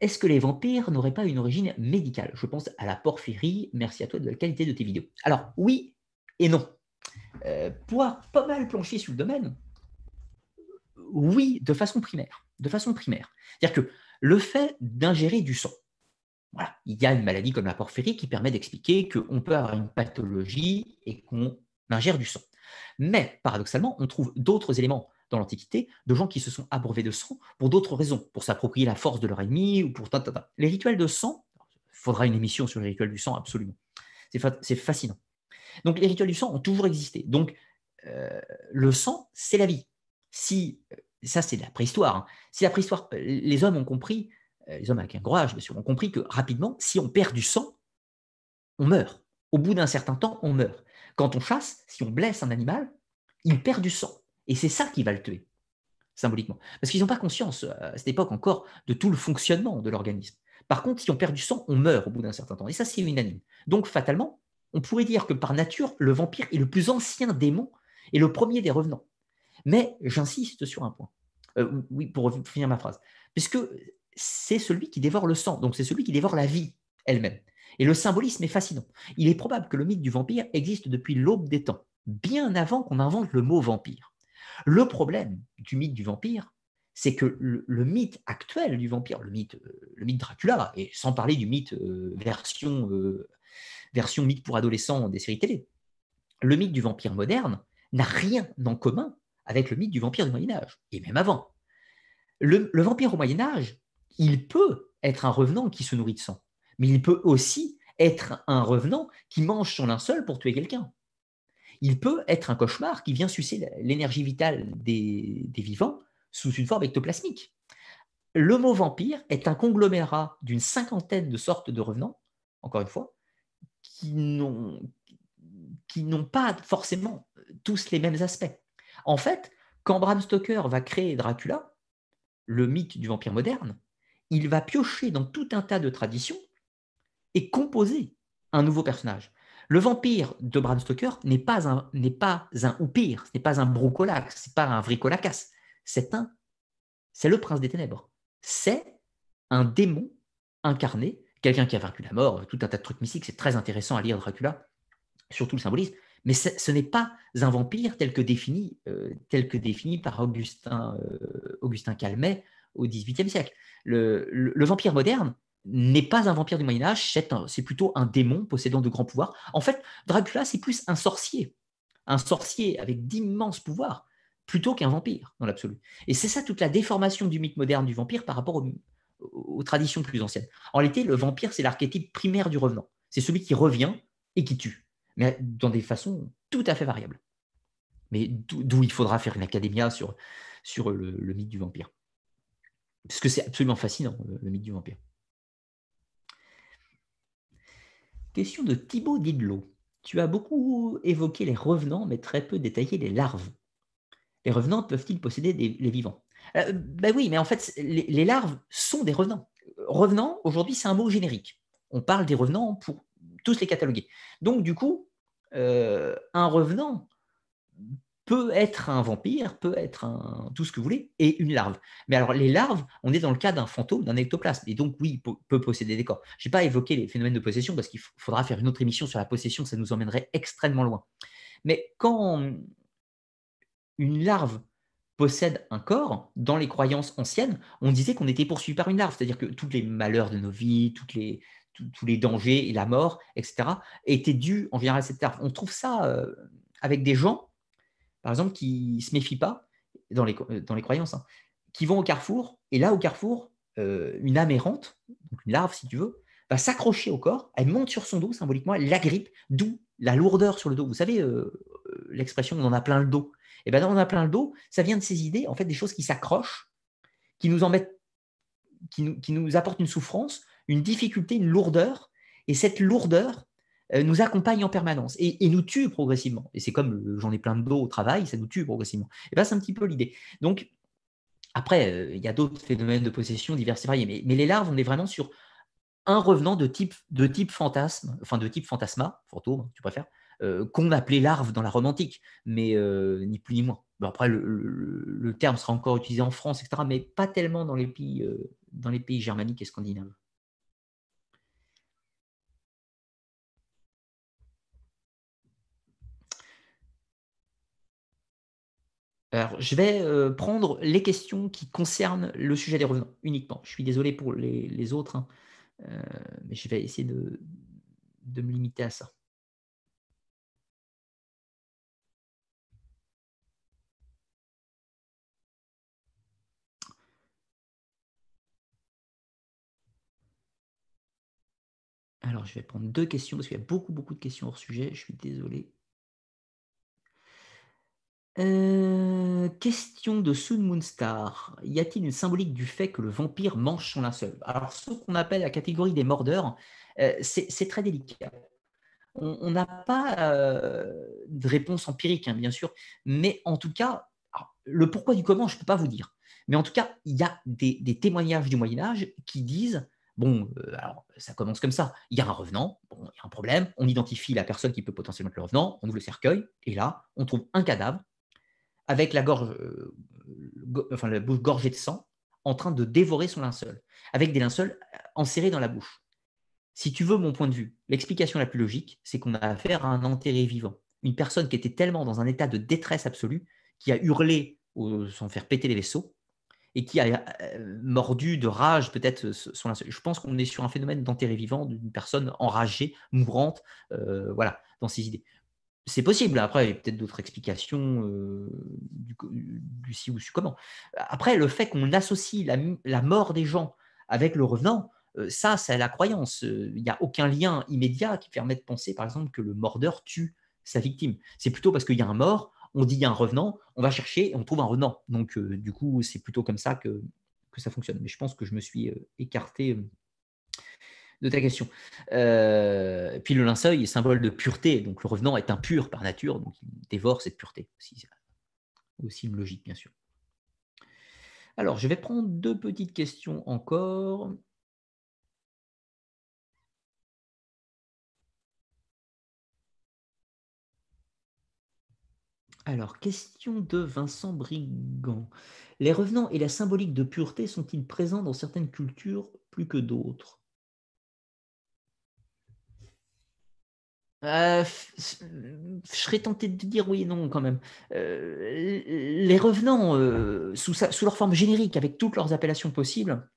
Est-ce que les vampires n'auraient pas une origine médicale Je pense à la porphyrie. Merci à toi de la qualité de tes vidéos. Alors, oui et non. Euh, pour pas mal plancher sur le domaine, oui, de façon primaire. De façon primaire. C'est-à-dire que le fait d'ingérer du sang, voilà, il y a une maladie comme la porphyrie qui permet d'expliquer qu'on peut avoir une pathologie et qu'on ingère du sang. Mais paradoxalement, on trouve d'autres éléments dans l'Antiquité de gens qui se sont abreuvés de sang pour d'autres raisons, pour s'approprier la force de leur ennemi ou pour... Les rituels de sang, il faudra une émission sur les rituels du sang, absolument. C'est, fascinant. Donc les rituels du sang ont toujours existé. Donc euh, le sang, c'est la vie. Si, euh, ça c'est la préhistoire, hein. si la préhistoire, euh, les hommes ont compris, les hommes avec un courage, bien sûr, ont compris que rapidement, si on perd du sang, on meurt. Au bout d'un certain temps, on meurt. Quand on chasse, si on blesse un animal, il perd du sang. Et c'est ça qui va le tuer, symboliquement. Parce qu'ils n'ont pas conscience, euh, à cette époque encore, de tout le fonctionnement de l'organisme. Par contre, si on perd du sang, on meurt au bout d'un certain temps. Et ça, c'est unanime. Donc, fatalement, on pourrait dire que par nature, le vampire est le plus ancien démon et le premier des revenants. Mais j'insiste sur un point. Euh, oui, pour finir ma phrase. Puisque c'est celui qui dévore le sang, donc c'est celui qui dévore la vie elle-même. Et le symbolisme est fascinant. Il est probable que le mythe du vampire existe depuis l'aube des temps, bien avant qu'on invente le mot vampire. Le problème du mythe du vampire, c'est que le, mythe actuel du vampire, le mythe, euh, le Dracula, et sans parler du mythe euh, euh, version, mythe pour adolescents des séries télé, le mythe du vampire moderne n'a rien en commun avec le mythe du vampire du Moyen Âge, et même avant. le vampire au Moyen Âge, il peut être un revenant qui se nourrit de sang mais il peut aussi être un revenant qui mange son linceul pour tuer quelqu'un. Il peut être un cauchemar qui vient sucer l'énergie vitale des, des, vivants sous une forme ectoplasmique. Le mot vampire est un conglomérat d'une cinquantaine de sortes de revenants, encore une fois, qui n'ont pas forcément tous les mêmes aspects. En fait, quand Bram Stoker va créer Dracula, le mythe du vampire moderne, il va piocher dans tout un tas de traditions et composer un nouveau personnage. Le vampire de Bram Stoker n'est pas un, n'est pas un ou pire, ce n'est pas un brocolac, ce n'est pas un vricolacas, C'est un, c'est le prince des ténèbres. C'est un démon incarné, quelqu'un qui a vaincu la mort, tout un tas de trucs mystiques. C'est très intéressant à lire Dracula, surtout le symbolisme. Mais ce n'est pas un vampire tel que défini, euh, tel que défini par Augustin, euh, Augustin Calmet au XVIIIe siècle. le vampire moderne, n'est pas un vampire du Moyen Âge, c'est plutôt un démon possédant de grands pouvoirs. En fait, Dracula, c'est plus un sorcier, un sorcier avec d'immenses pouvoirs, plutôt qu'un vampire dans l'absolu. Et c'est ça toute la déformation du mythe moderne du vampire par rapport aux traditions plus anciennes. En réalité, le vampire, c'est l'archétype primaire du revenant. C'est celui qui revient et qui tue, mais dans des façons tout à fait variables. Mais d'où il faudra faire une académia sur, le, mythe du vampire. Parce que c'est absolument fascinant, le mythe du vampire. Question de Thibaut Didlo. Tu as beaucoup évoqué les revenants, mais très peu détaillé les larves. Les revenants peuvent-ils posséder les vivants euh, Ben oui, mais en fait, les, larves sont des revenants. Revenant, aujourd'hui, c'est un mot générique. On parle des revenants pour tous les cataloguer. Donc, du coup, euh, un revenant peut être un vampire, peut être un, tout ce que vous voulez, et une larve. Mais alors, les larves, on est dans le cas d'un fantôme, d'un ectoplasme. Et donc, oui, il peut posséder des corps. Je n'ai pas évoqué les phénomènes de possession parce qu'il faudra faire une autre émission sur la possession, ça nous emmènerait extrêmement loin. Mais quand une larve possède un corps, dans les croyances anciennes, on disait qu'on était poursuivi par une larve, c'est-à-dire que tous les malheurs de nos vies, toutes les, tous les dangers et la mort, etc., étaient dus en général à cette larve. On trouve ça euh, avec des gens par exemple, qui ne se méfient pas dans les, dans les croyances, hein. qui vont au carrefour, et là, au carrefour, euh, une âme errante, une larve si tu veux, va s'accrocher au corps, elle monte sur son dos symboliquement, elle grippe, d'où la lourdeur sur le dos. Vous savez euh, euh, l'expression on en a plein le dos. Et eh bien, on en a plein le dos, ça vient de ces idées, en fait, des choses qui s'accrochent, qui nous qui nous, qui nous apportent une souffrance, une difficulté, une lourdeur. Et cette lourdeur, euh, nous accompagne en permanence et, nous tue progressivement. Et c'est comme euh, j'en ai plein de dos au travail, ça nous tue progressivement. Et bien, c'est un petit peu l'idée. Donc, après, euh, il y a d'autres phénomènes de possession diversifiés, mais, mais les larves, on est vraiment sur un revenant de type, de type fantasme, enfin de type fantasma, fantôme, tu préfères, qu'on appelait larve dans la Rome antique, mais ni plus ni moins. après, le, terme sera encore utilisé en France, etc., mais pas tellement dans les pays, dans les pays germaniques et scandinaves. Alors, je vais euh, prendre les questions qui concernent le sujet des revenants uniquement. Je suis désolé pour les, autres, hein. euh, mais je vais essayer de, de me limiter à ça. Alors, je vais prendre deux questions parce qu'il y a beaucoup, beaucoup de questions hors sujet. Je suis désolé. Euh, question de sun Moonstar. Y a-t-il une symbolique du fait que le vampire mange son linceul Alors, ce qu'on appelle la catégorie des mordeurs, euh, c'est très délicat. On n'a pas euh, de réponse empirique, hein, bien sûr, mais en tout cas, le pourquoi du comment, je ne peux pas vous dire. Mais en tout cas, il y a des, témoignages du Moyen Âge qui disent Bon, alors ça commence comme ça. Il y a un revenant, il y a un problème, on identifie la personne qui peut potentiellement être le revenant, on ouvre le cercueil, et là, on trouve un cadavre avec la gorge, euh, bouche gorgée de sang, en train de dévorer son linceul, avec des linceuls euh, enserrés dans la bouche. Si tu veux mon point de vue, l'explication la plus logique, c'est qu'on a affaire à un enterré vivant, une personne qui était tellement dans un état de détresse absolue, qui a hurlé sans faire péter les vaisseaux, et qui a euh, mordu de rage peut-être son linceul. Je pense qu'on est sur un phénomène d'enterré vivant, d'une personne enragée, mourante, voilà, dans ses idées c'est possible. Après, il y a peut-être d'autres explications euh, du, du, si ou du comment. Après, le fait qu'on associe la, mort des gens avec le revenant, euh, ça, c'est la croyance. Euh, il n'y a aucun lien immédiat qui permet de penser, par exemple, que le mordeur tue sa victime. C'est plutôt parce qu'il y a un mort, on dit il y a un revenant, on va chercher et on trouve un revenant. Donc, du coup, c'est plutôt comme ça que, que ça fonctionne. Mais je pense que je me suis écarté de ta question. Euh, puis le linceul est symbole de pureté, donc le revenant est impur par nature, donc il dévore cette pureté. Aussi, aussi une logique, bien sûr. Alors, je vais prendre deux petites questions encore. Alors, question de Vincent Brigand. Les revenants et la symbolique de pureté sont-ils présents dans certaines cultures plus que d'autres Mmh, je serais tenté de dire oui et non quand même. les revenants, sous, leur forme générique, avec toutes leurs appellations possibles,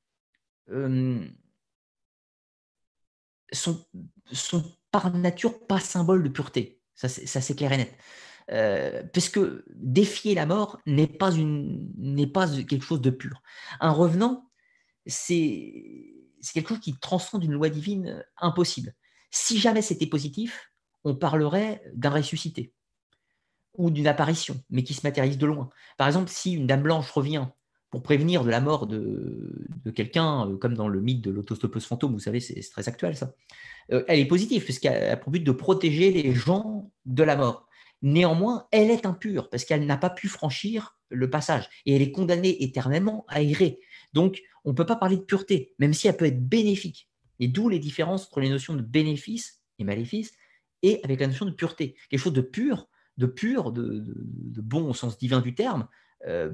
sont, sont, par nature pas symboles de pureté. Ça, c'est clair et net. parce que défier la mort n'est pas, pas quelque chose de pur. Un revenant, c'est quelque chose qui transcende une loi divine euh, impossible si jamais c'était positif, on parlerait d'un ressuscité ou d'une apparition, mais qui se matérialise de loin. Par exemple, si une dame blanche revient pour prévenir de la mort de, quelqu'un, euh, comme dans le mythe de l'autostoppeuse fantôme, vous savez, c'est très actuel ça, euh, elle est positive, puisqu'elle a pour but de protéger les gens de la mort. Néanmoins, elle est impure, parce qu'elle n'a pas pu franchir le passage, et elle est condamnée éternellement à errer. Donc, on ne peut pas parler de pureté, même si elle peut être bénéfique. Et d'où les différences entre les notions de bénéfice et maléfice, et avec la notion de pureté, quelque chose de pur, de pur, de, bon au sens divin du terme, euh,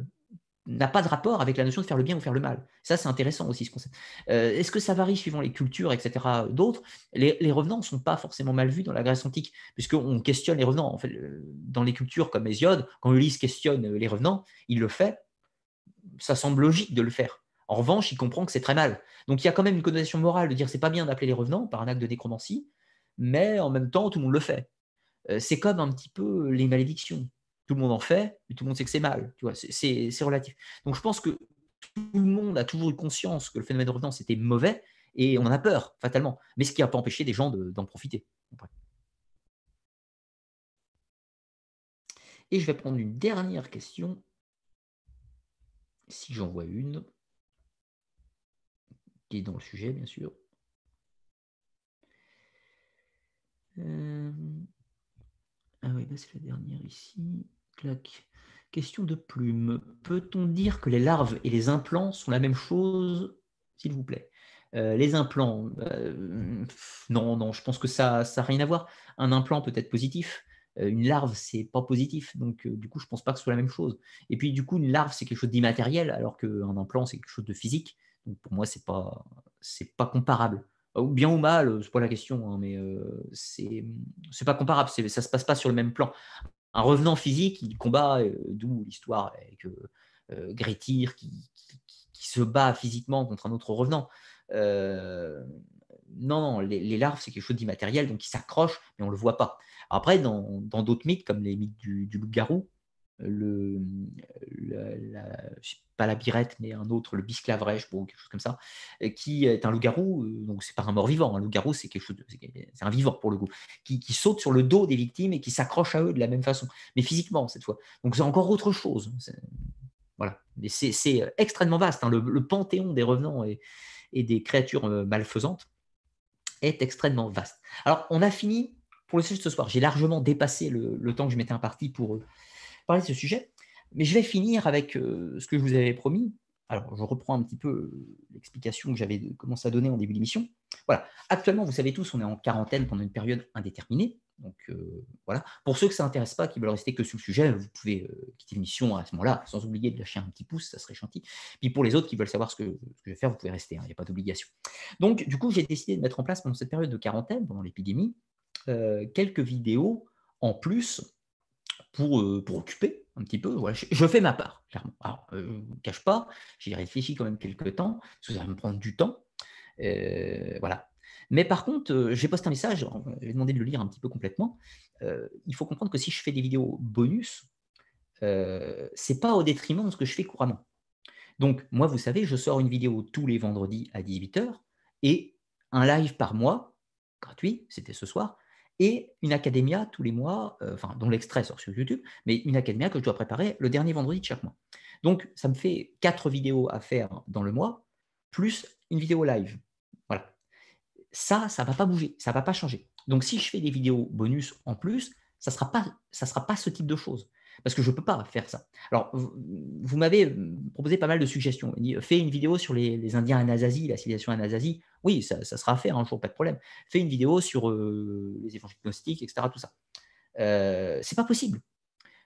n'a pas de rapport avec la notion de faire le bien ou faire le mal. Ça, c'est intéressant aussi ce concept. Euh, est-ce que ça varie suivant les cultures, etc. D'autres, les, revenants ne sont pas forcément mal vus dans la Grèce antique, puisqu'on questionne les revenants. En fait, euh, dans les cultures comme Hésiode, quand Ulysse questionne les revenants, il le fait. Ça semble logique de le faire. En revanche, il comprend que c'est très mal. Donc il y a quand même une connotation morale de dire c'est pas bien d'appeler les revenants par un acte de nécromancie, mais en même temps, tout le monde le fait. Euh, c'est comme un petit peu les malédictions. Tout le monde en fait, mais tout le monde sait que c'est mal. Tu vois, c'est, relatif. Donc je pense que tout le monde a toujours eu conscience que le phénomène de revenance était mauvais et on en a peur, fatalement. Mais ce qui n'a pas empêché des gens d'en profiter. Et je vais prendre une dernière question, si j'en vois une, qui est dans le sujet, bien sûr. Euh, ah oui, bah, c'est la dernière ici. Clac. Question de plume. Peut-on dire que les larves et les implants sont la même chose, s'il vous plaît euh, les implants, euh, non, non, je pense que ça n'a ça rien à voir. Un implant peut être positif, une larve, c'est pas positif. Donc, du coup, je pense pas que ce soit la même chose. Et puis, du coup, une larve, c'est quelque chose d'immatériel, alors qu'un implant, c'est quelque chose de physique. Donc, pour moi, c'est pas, c'est pas comparable bien ou mal, euh, c'est pas la question, hein, mais euh, c'est pas comparable, ça se passe pas sur le même plan. Un revenant physique, il combat, euh, d'où l'histoire avec Grétir qui, se bat physiquement contre un autre revenant. non, les, larves, c'est quelque chose d'immatériel, donc ils s'accrochent, mais on le voit pas. Après, dans d'autres mythes, comme les mythes du, du loup-garou, le, pas la birette, mais un autre, le bisclavrèche, bon, quelque chose comme ça, qui est un loup-garou, euh, donc c'est pas un mort-vivant, un loup-garou c'est quelque chose, c'est un vivant pour le coup, qui, saute sur le dos des victimes et qui s'accroche à eux de la même façon, mais physiquement cette fois. Donc c'est encore autre chose. Hein, voilà, mais c'est euh, extrêmement vaste. Hein. Le, panthéon des revenants et, des créatures euh, malfaisantes est extrêmement vaste. Alors on a fini pour le sujet de ce soir. J'ai largement dépassé le, le, temps que je m'étais imparti pour parler de ce sujet. Mais je vais finir avec euh, ce que je vous avais promis. Alors, je reprends un petit peu euh, l'explication que j'avais commencé à donner en début d'émission. Voilà. Actuellement, vous savez tous, on est en quarantaine pendant une période indéterminée. Donc euh, voilà. Pour ceux que ça n'intéresse pas, qui veulent rester que sur le sujet, vous pouvez quitter l'émission à ce moment-là, sans oublier de lâcher un petit pouce, ça serait gentil. Puis pour les autres qui veulent savoir ce que, je vais faire, vous pouvez rester, hein, il n'y a pas d'obligation. Donc du coup, j'ai décidé de mettre en place pendant cette période de quarantaine, pendant l'épidémie, quelques vidéos en plus euh, pour, occuper un petit peu. Voilà, je, fais ma part, clairement. Alors, euh, je ne cache pas, j'y réfléchis quand même quelques temps, parce que ça va me prendre du temps. Euh, voilà. Mais par contre, j'ai posté un message, je vais de le lire un petit peu complètement. il faut comprendre que si je fais des vidéos bonus, ce c'est pas au détriment de ce que je fais couramment. Donc, moi, vous savez, je sors une vidéo tous les vendredis à 18h et un live par mois, gratuit, c'était ce soir, et une académia tous les mois, euh, enfin, dont l'extrait sort sur YouTube, mais une académia que je dois préparer le dernier vendredi de chaque mois. Donc, ça me fait quatre vidéos à faire dans le mois, plus une vidéo live. Voilà. Ça, ça ne va pas bouger, ça ne va pas changer. Donc, si je fais des vidéos bonus en plus, ça ne sera, pas, ça sera pas ce type de choses parce que je ne peux pas faire ça. Alors, vous, m'avez euh, proposé pas mal de suggestions. Euh, fais une vidéo sur les, les Indiens Anasazi, la civilisation Anasazi. Oui, ça, sera à faire un hein, jour, pas de problème. Fais une vidéo sur euh, les évangiles gnostiques, etc. Tout ça. c'est pas possible.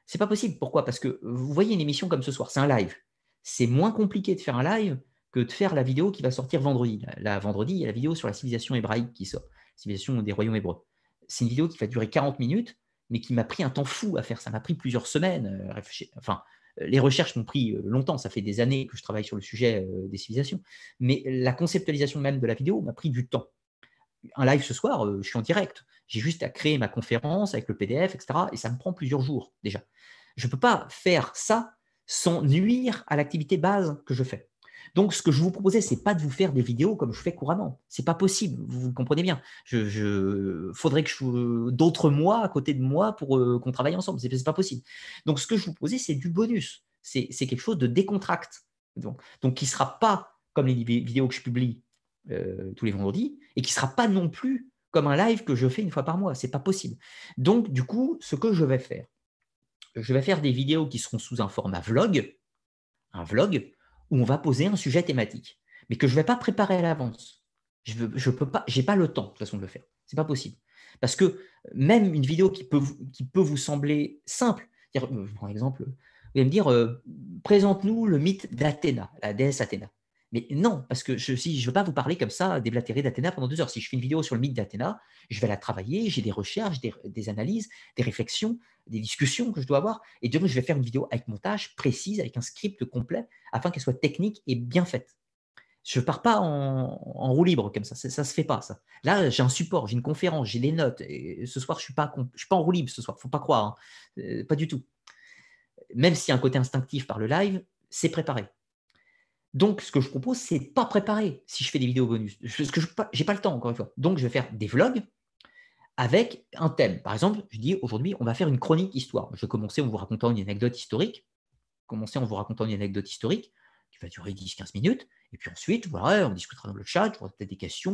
C'est pas possible. Pourquoi Parce que vous voyez une émission comme ce soir, c'est un live. C'est moins compliqué de faire un live que de faire la vidéo qui va sortir vendredi. Là, vendredi, il y a la vidéo sur la civilisation hébraïque qui sort, la civilisation des royaumes hébreux. C'est une vidéo qui va durer 40 minutes mais qui m'a pris un temps fou à faire. Ça m'a pris plusieurs semaines. Euh, enfin, euh, les recherches m'ont pris euh, longtemps. Ça fait des années que je travaille sur le sujet des civilisations. Mais la conceptualisation même de la vidéo m'a pris du temps. Un live ce soir, je suis en direct. J'ai juste à créer ma conférence avec le PDF, etc. Et ça me prend plusieurs jours déjà. Je ne peux pas faire ça sans nuire à l'activité base que je fais. Donc, ce que je vous proposais, c'est pas de vous faire des vidéos comme je fais couramment. C'est pas possible. Vous, comprenez bien. Il faudrait que je, d'autres mois à côté de moi pour euh, qu'on travaille ensemble. C'est, n'est pas possible. Donc, ce que je vous proposais, c'est du bonus. C'est, quelque chose de décontract. Donc, donc qui sera pas comme les vidéos que je publie euh, tous les vendredis et qui sera pas non plus comme un live que je fais une fois par mois. C'est pas possible. Donc, du coup, ce que je vais faire, je vais faire des vidéos qui seront sous un format vlog, un vlog où on va poser un sujet thématique, mais que je ne vais pas préparer à l'avance. Je n'ai peux pas, j'ai pas le temps de toute façon de le faire. C'est pas possible. Parce que même une vidéo qui peut, qui peut vous sembler simple, euh, je un exemple, vous allez me dire, euh, présente-nous le mythe d'Athéna, la déesse Athéna. Mais non, parce que je, si je ne veux pas vous parler comme ça déblatéré d'Athéna pendant deux heures. Si je fais une vidéo sur le mythe d'Athéna, je vais la travailler, j'ai des recherches, des, analyses, des réflexions, des discussions que je dois avoir. Et demain, je vais faire une vidéo avec montage précise, avec un script complet, afin qu'elle soit technique et bien faite. Je ne pars pas en, roue libre comme ça, ça ne se fait pas ça. Là, j'ai un support, j'ai une conférence, j'ai des notes. Et ce soir, je ne suis, pas, pas en roue libre ce soir, ne faut pas croire, hein. euh, pas du tout. Même s'il y a un côté instinctif par le live, c'est préparé. Donc, ce que je propose, c'est de pas préparer si je fais des vidéos bonus. Je, que je n'ai pas le temps, encore une fois. Donc, je vais faire des vlogs avec un thème. Par exemple, je dis aujourd'hui, on va faire une chronique histoire. Je vais commencer en vous racontant une anecdote historique. Commencer en vous racontant une anecdote historique qui va durer 10-15 minutes. Et puis ensuite, voilà, on discutera dans le chat, aura peut-être des questions,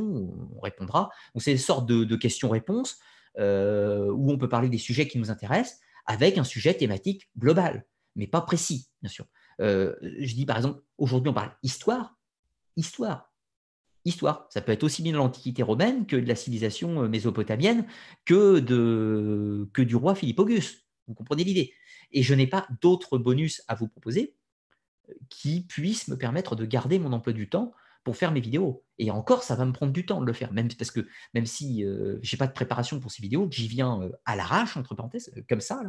on répondra. Donc, c'est une sorte de, questions-réponses euh, où on peut parler des sujets qui nous intéressent avec un sujet thématique global, mais pas précis, bien sûr. Euh, je dis par exemple, aujourd'hui on parle histoire, histoire, histoire. Ça peut être aussi bien de l'Antiquité romaine que de la civilisation euh, mésopotamienne, que, de, que du roi Philippe Auguste. Vous comprenez l'idée Et je n'ai pas d'autres bonus à vous proposer euh, qui puissent me permettre de garder mon emploi du temps pour faire mes vidéos. Et encore, ça va me prendre du temps de le faire, même parce que même si je j'ai pas de préparation pour ces vidéos, j'y viens à l'arrache entre parenthèses, comme ça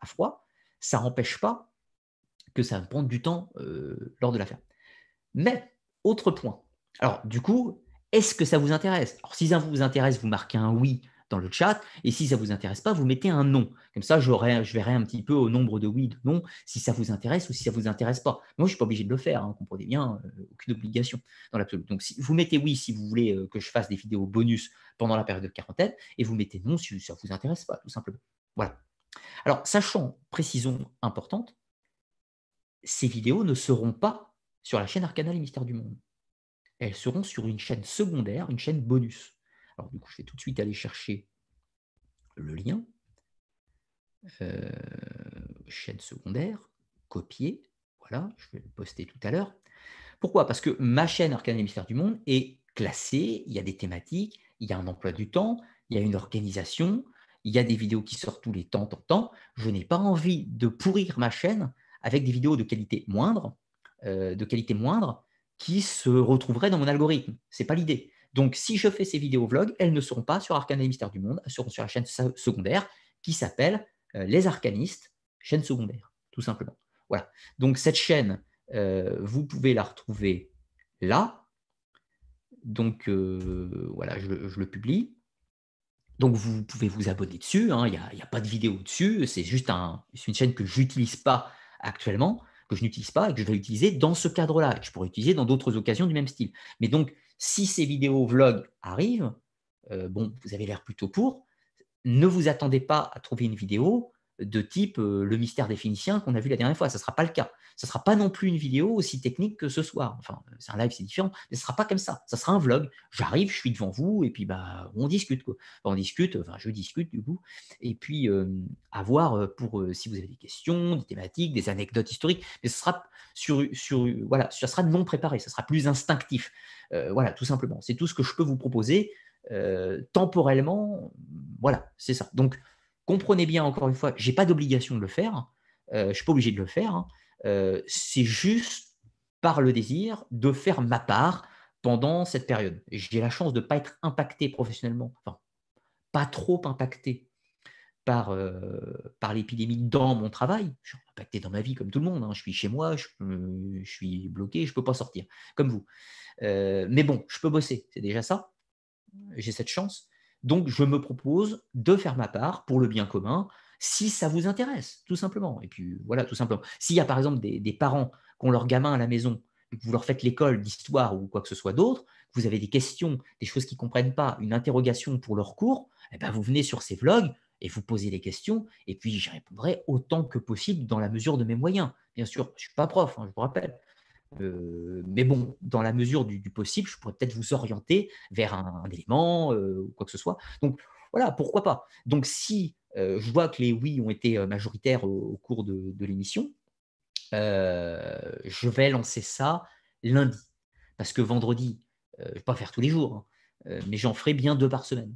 à froid, ça n'empêche pas que ça va prendre du temps euh, lors de l'affaire. Mais, autre point. Alors, du coup, est-ce que ça vous intéresse Alors, si ça vous intéresse, vous marquez un oui dans le chat. Et si ça vous intéresse pas, vous mettez un non. Comme ça, je verrai un petit peu au nombre de oui, de non, si ça vous intéresse ou si ça ne vous intéresse pas. Moi, je suis pas obligé de le faire, hein, comprenez bien, euh, aucune obligation dans l'absolu. Donc, si, vous mettez oui si vous voulez euh, que je fasse des vidéos bonus pendant la période de quarantaine, et vous mettez non si ça vous intéresse pas, tout simplement. Voilà. Alors, sachant, précision importante, ces vidéos ne seront pas sur la chaîne Arcanal et Mystères du Monde. Elles seront sur une chaîne secondaire, une chaîne bonus. Alors du coup, je vais tout de suite aller chercher le lien. Euh, chaîne secondaire, copier, voilà, je vais le poster tout à l'heure. Pourquoi Parce que ma chaîne Arcanal et Mystères du Monde est classée, il y a des thématiques, il y a un emploi du temps, il y a une organisation, il y a des vidéos qui sortent tous les temps, temps, temps. Je n'ai pas envie de pourrir ma chaîne avec des vidéos de qualité moindre, euh, de qualité moindre, qui se retrouveraient dans mon algorithme. Ce n'est pas l'idée. Donc, si je fais ces vidéos vlog, elles ne seront pas sur Arcane et Mystères du Monde, elles seront sur la chaîne secondaire qui s'appelle euh, Les Arcanistes, chaîne secondaire, tout simplement. Voilà. Donc, cette chaîne, euh, vous pouvez la retrouver là. Donc, voilà, je, le publie. Donc vous pouvez vous abonner dessus, hein. il n'y a, pas de vidéo dessus, c'est juste une chaîne que j'utilise pas actuellement que je n'utilise pas et que je vais utiliser dans ce cadre-là, que je pourrais utiliser dans d'autres occasions du même style. Mais donc, si ces vidéos vlogs arrivent, euh, bon, vous avez l'air plutôt pour, ne vous attendez pas à trouver une vidéo de type euh, le mystère des Phéniciens qu'on a vu la dernière fois. Ça ne sera pas le cas. Ça ne sera pas non plus une vidéo aussi technique que ce soir. Enfin, c'est un live, c'est différent, mais ce ne sera pas comme ça. Ça sera un vlog. J'arrive, je suis devant vous, et puis bah, on discute. Quoi. on discute, enfin, je discute du coup. Et puis, euh, à voir euh, pour si vous avez des questions, des thématiques, des anecdotes historiques. Mais ce sera, sur, voilà, ça sera non préparé, ce sera plus instinctif. voilà, tout simplement. C'est tout ce que je peux vous proposer temporellement. Voilà, c'est ça. Donc, comprenez bien, encore une fois, n'ai pas d'obligation de le faire. Je euh, je suis pas obligé de le faire. Hein. Euh, c'est juste par le désir de faire ma part pendant cette période. J'ai la chance de ne pas être impacté professionnellement, enfin, pas trop impacté par, euh, par l'épidémie dans mon travail. Je suis impacté dans ma vie comme tout le monde. Hein. Je suis chez moi, je, suis bloqué, je ne peux pas sortir, comme vous. mais bon, je peux bosser, c'est déjà ça. J'ai cette chance. Donc, je me propose de faire ma part pour le bien commun, si ça vous intéresse, tout simplement. Et puis, voilà, tout simplement. S'il y a, par exemple, des, parents qui ont leur gamin à la maison, que vous leur faites l'école d'histoire ou quoi que ce soit d'autre, vous avez des questions, des choses qu'ils ne comprennent pas, une interrogation pour leur cours, eh ben, vous venez sur ces vlogs et vous posez des questions, et puis j'y répondrai autant que possible dans la mesure de mes moyens. Bien sûr, je ne suis pas prof, hein, je vous rappelle. Euh, mais bon, dans la mesure du, possible, je pourrais peut-être vous orienter vers un, élément euh, ou quoi que ce soit. Donc voilà, pourquoi pas. Donc si euh, je vois que les oui ont été majoritaires au, cours de, l'émission, je vais lancer ça lundi. Parce que vendredi, je ne vais pas faire tous les jours, hein, mais j'en ferai bien deux par semaine.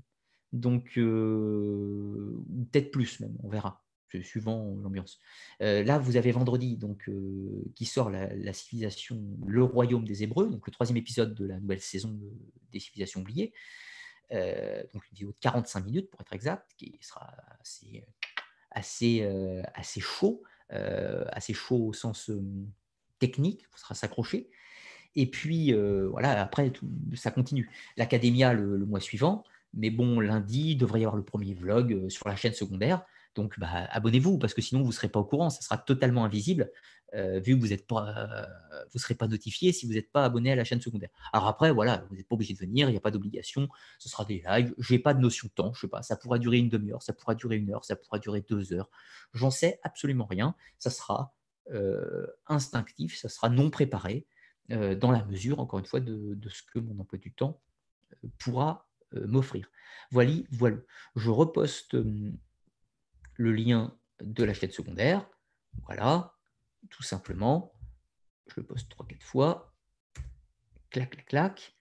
Donc peut-être plus même, on verra suivant l'ambiance. Euh, là, vous avez vendredi, donc, euh, qui sort la, civilisation, le royaume des Hébreux, donc le troisième épisode de la nouvelle saison des civilisations oubliées. Euh, donc une vidéo de 45 minutes pour être exact, qui sera assez, assez, assez chaud, assez chaud au sens technique, il faudra s'accrocher. Et puis voilà, après ça continue. L'académia le, le, mois suivant, mais bon, lundi il devrait y avoir le premier vlog sur la chaîne secondaire. Donc, bah, abonnez-vous parce que sinon, vous ne serez pas au courant. Ça sera totalement invisible euh, vu que vous ne euh, serez pas notifié si vous n'êtes pas abonné à la chaîne secondaire. Alors après, voilà, vous n'êtes pas obligé de venir, il n'y a pas d'obligation. Ce sera des lives. Je n'ai pas de notion de temps. Je sais pas, ça pourra durer une demi-heure, ça pourra durer une heure, ça pourra durer deux heures. J'en sais absolument rien. Ça sera euh, instinctif, ça sera non préparé dans la mesure, encore une fois, de, de ce que mon emploi du temps pourra m'offrir. Voilà, voilà. Je reposte hum, le lien de la chaîne secondaire. Voilà, tout simplement, je le poste trois, quatre fois, clac, clac, clac,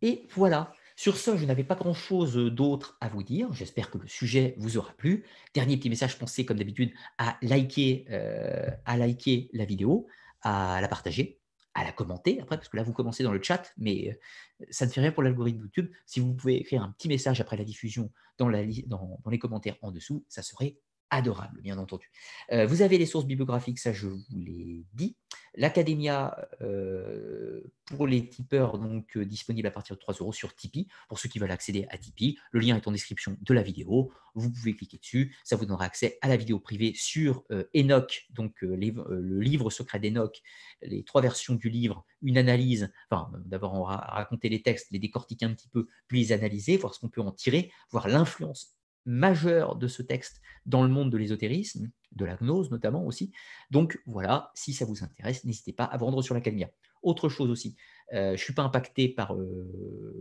et voilà. Sur ce, je n'avais pas grand-chose d'autre à vous dire. J'espère que le sujet vous aura plu. Dernier petit message, pensez comme d'habitude à liker, euh, à liker la vidéo, à la partager, à la commenter après, parce que là, vous commencez dans le chat, mais euh, ça ne fait rien pour l'algorithme YouTube. Si vous pouvez écrire un petit message après la diffusion dans, dans les commentaires en dessous, ça serait adorable, bien entendu. Euh, vous avez les sources bibliographiques, ça je vous l'ai dit. L'Academia euh, pour les tipeurs, donc euh, disponible à partir de 3 euros sur Tipeee, pour ceux qui veulent accéder à Tipeee. Le lien est en description de la vidéo. Vous pouvez cliquer dessus, ça vous donnera accès à la vidéo privée sur Enoch, donc le livre secret d'Enoch, les trois versions du livre, une analyse. Enfin, d'abord, on va raconter les textes, les décortiquer un petit peu, puis les analyser, voir ce qu'on peut en tirer, voir l'influence majeur de ce texte dans le monde de l'ésotérisme, de la gnose notamment aussi. Donc voilà, si ça vous intéresse, n'hésitez pas à vous rendre sur l'Académia. Autre chose aussi, euh, je ne suis pas impacté par euh,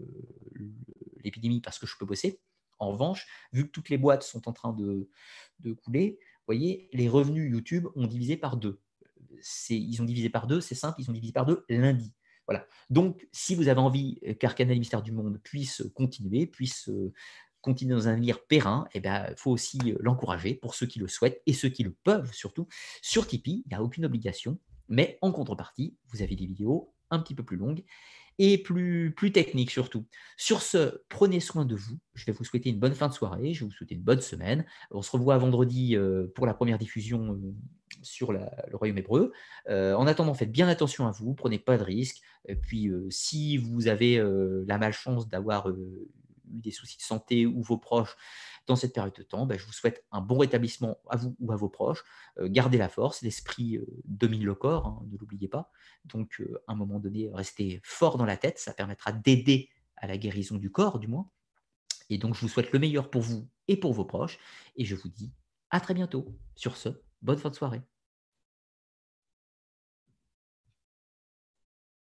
l'épidémie parce que je peux bosser. En revanche, vu que toutes les boîtes sont en train de, de couler, voyez, les revenus YouTube ont divisé par deux. Ils ont divisé par deux, c'est simple, ils ont divisé par deux lundi. Voilà. Donc, si vous avez envie euh, qu'Arcana et Mystère du monde puisse continuer, puisse continuer dans un avenir périn, il eh ben, faut aussi euh, l'encourager pour ceux qui le souhaitent et ceux qui le peuvent surtout. Sur Tipeee, il n'y a aucune obligation, mais en contrepartie, vous avez des vidéos un petit peu plus longues et plus, plus techniques surtout. Sur ce, prenez soin de vous. Je vais vous souhaiter une bonne fin de soirée, je vais vous souhaiter une bonne semaine. On se revoit vendredi euh, pour la première diffusion euh, sur le royaume hébreu. en attendant, faites bien attention à vous, prenez pas de risques. Et puis, si vous avez la malchance d'avoir des soucis de santé ou vos proches dans cette période de temps, ben, je vous souhaite un bon rétablissement à vous ou à vos proches. Euh, gardez la force, l'esprit euh, domine le corps, hein, ne l'oubliez pas. Donc, euh, à un moment donné, restez fort dans la tête, ça permettra d'aider à la guérison du corps, du moins. Et donc, je vous souhaite le meilleur pour vous et pour vos proches. Et je vous dis à très bientôt. Sur ce, bonne fin de soirée.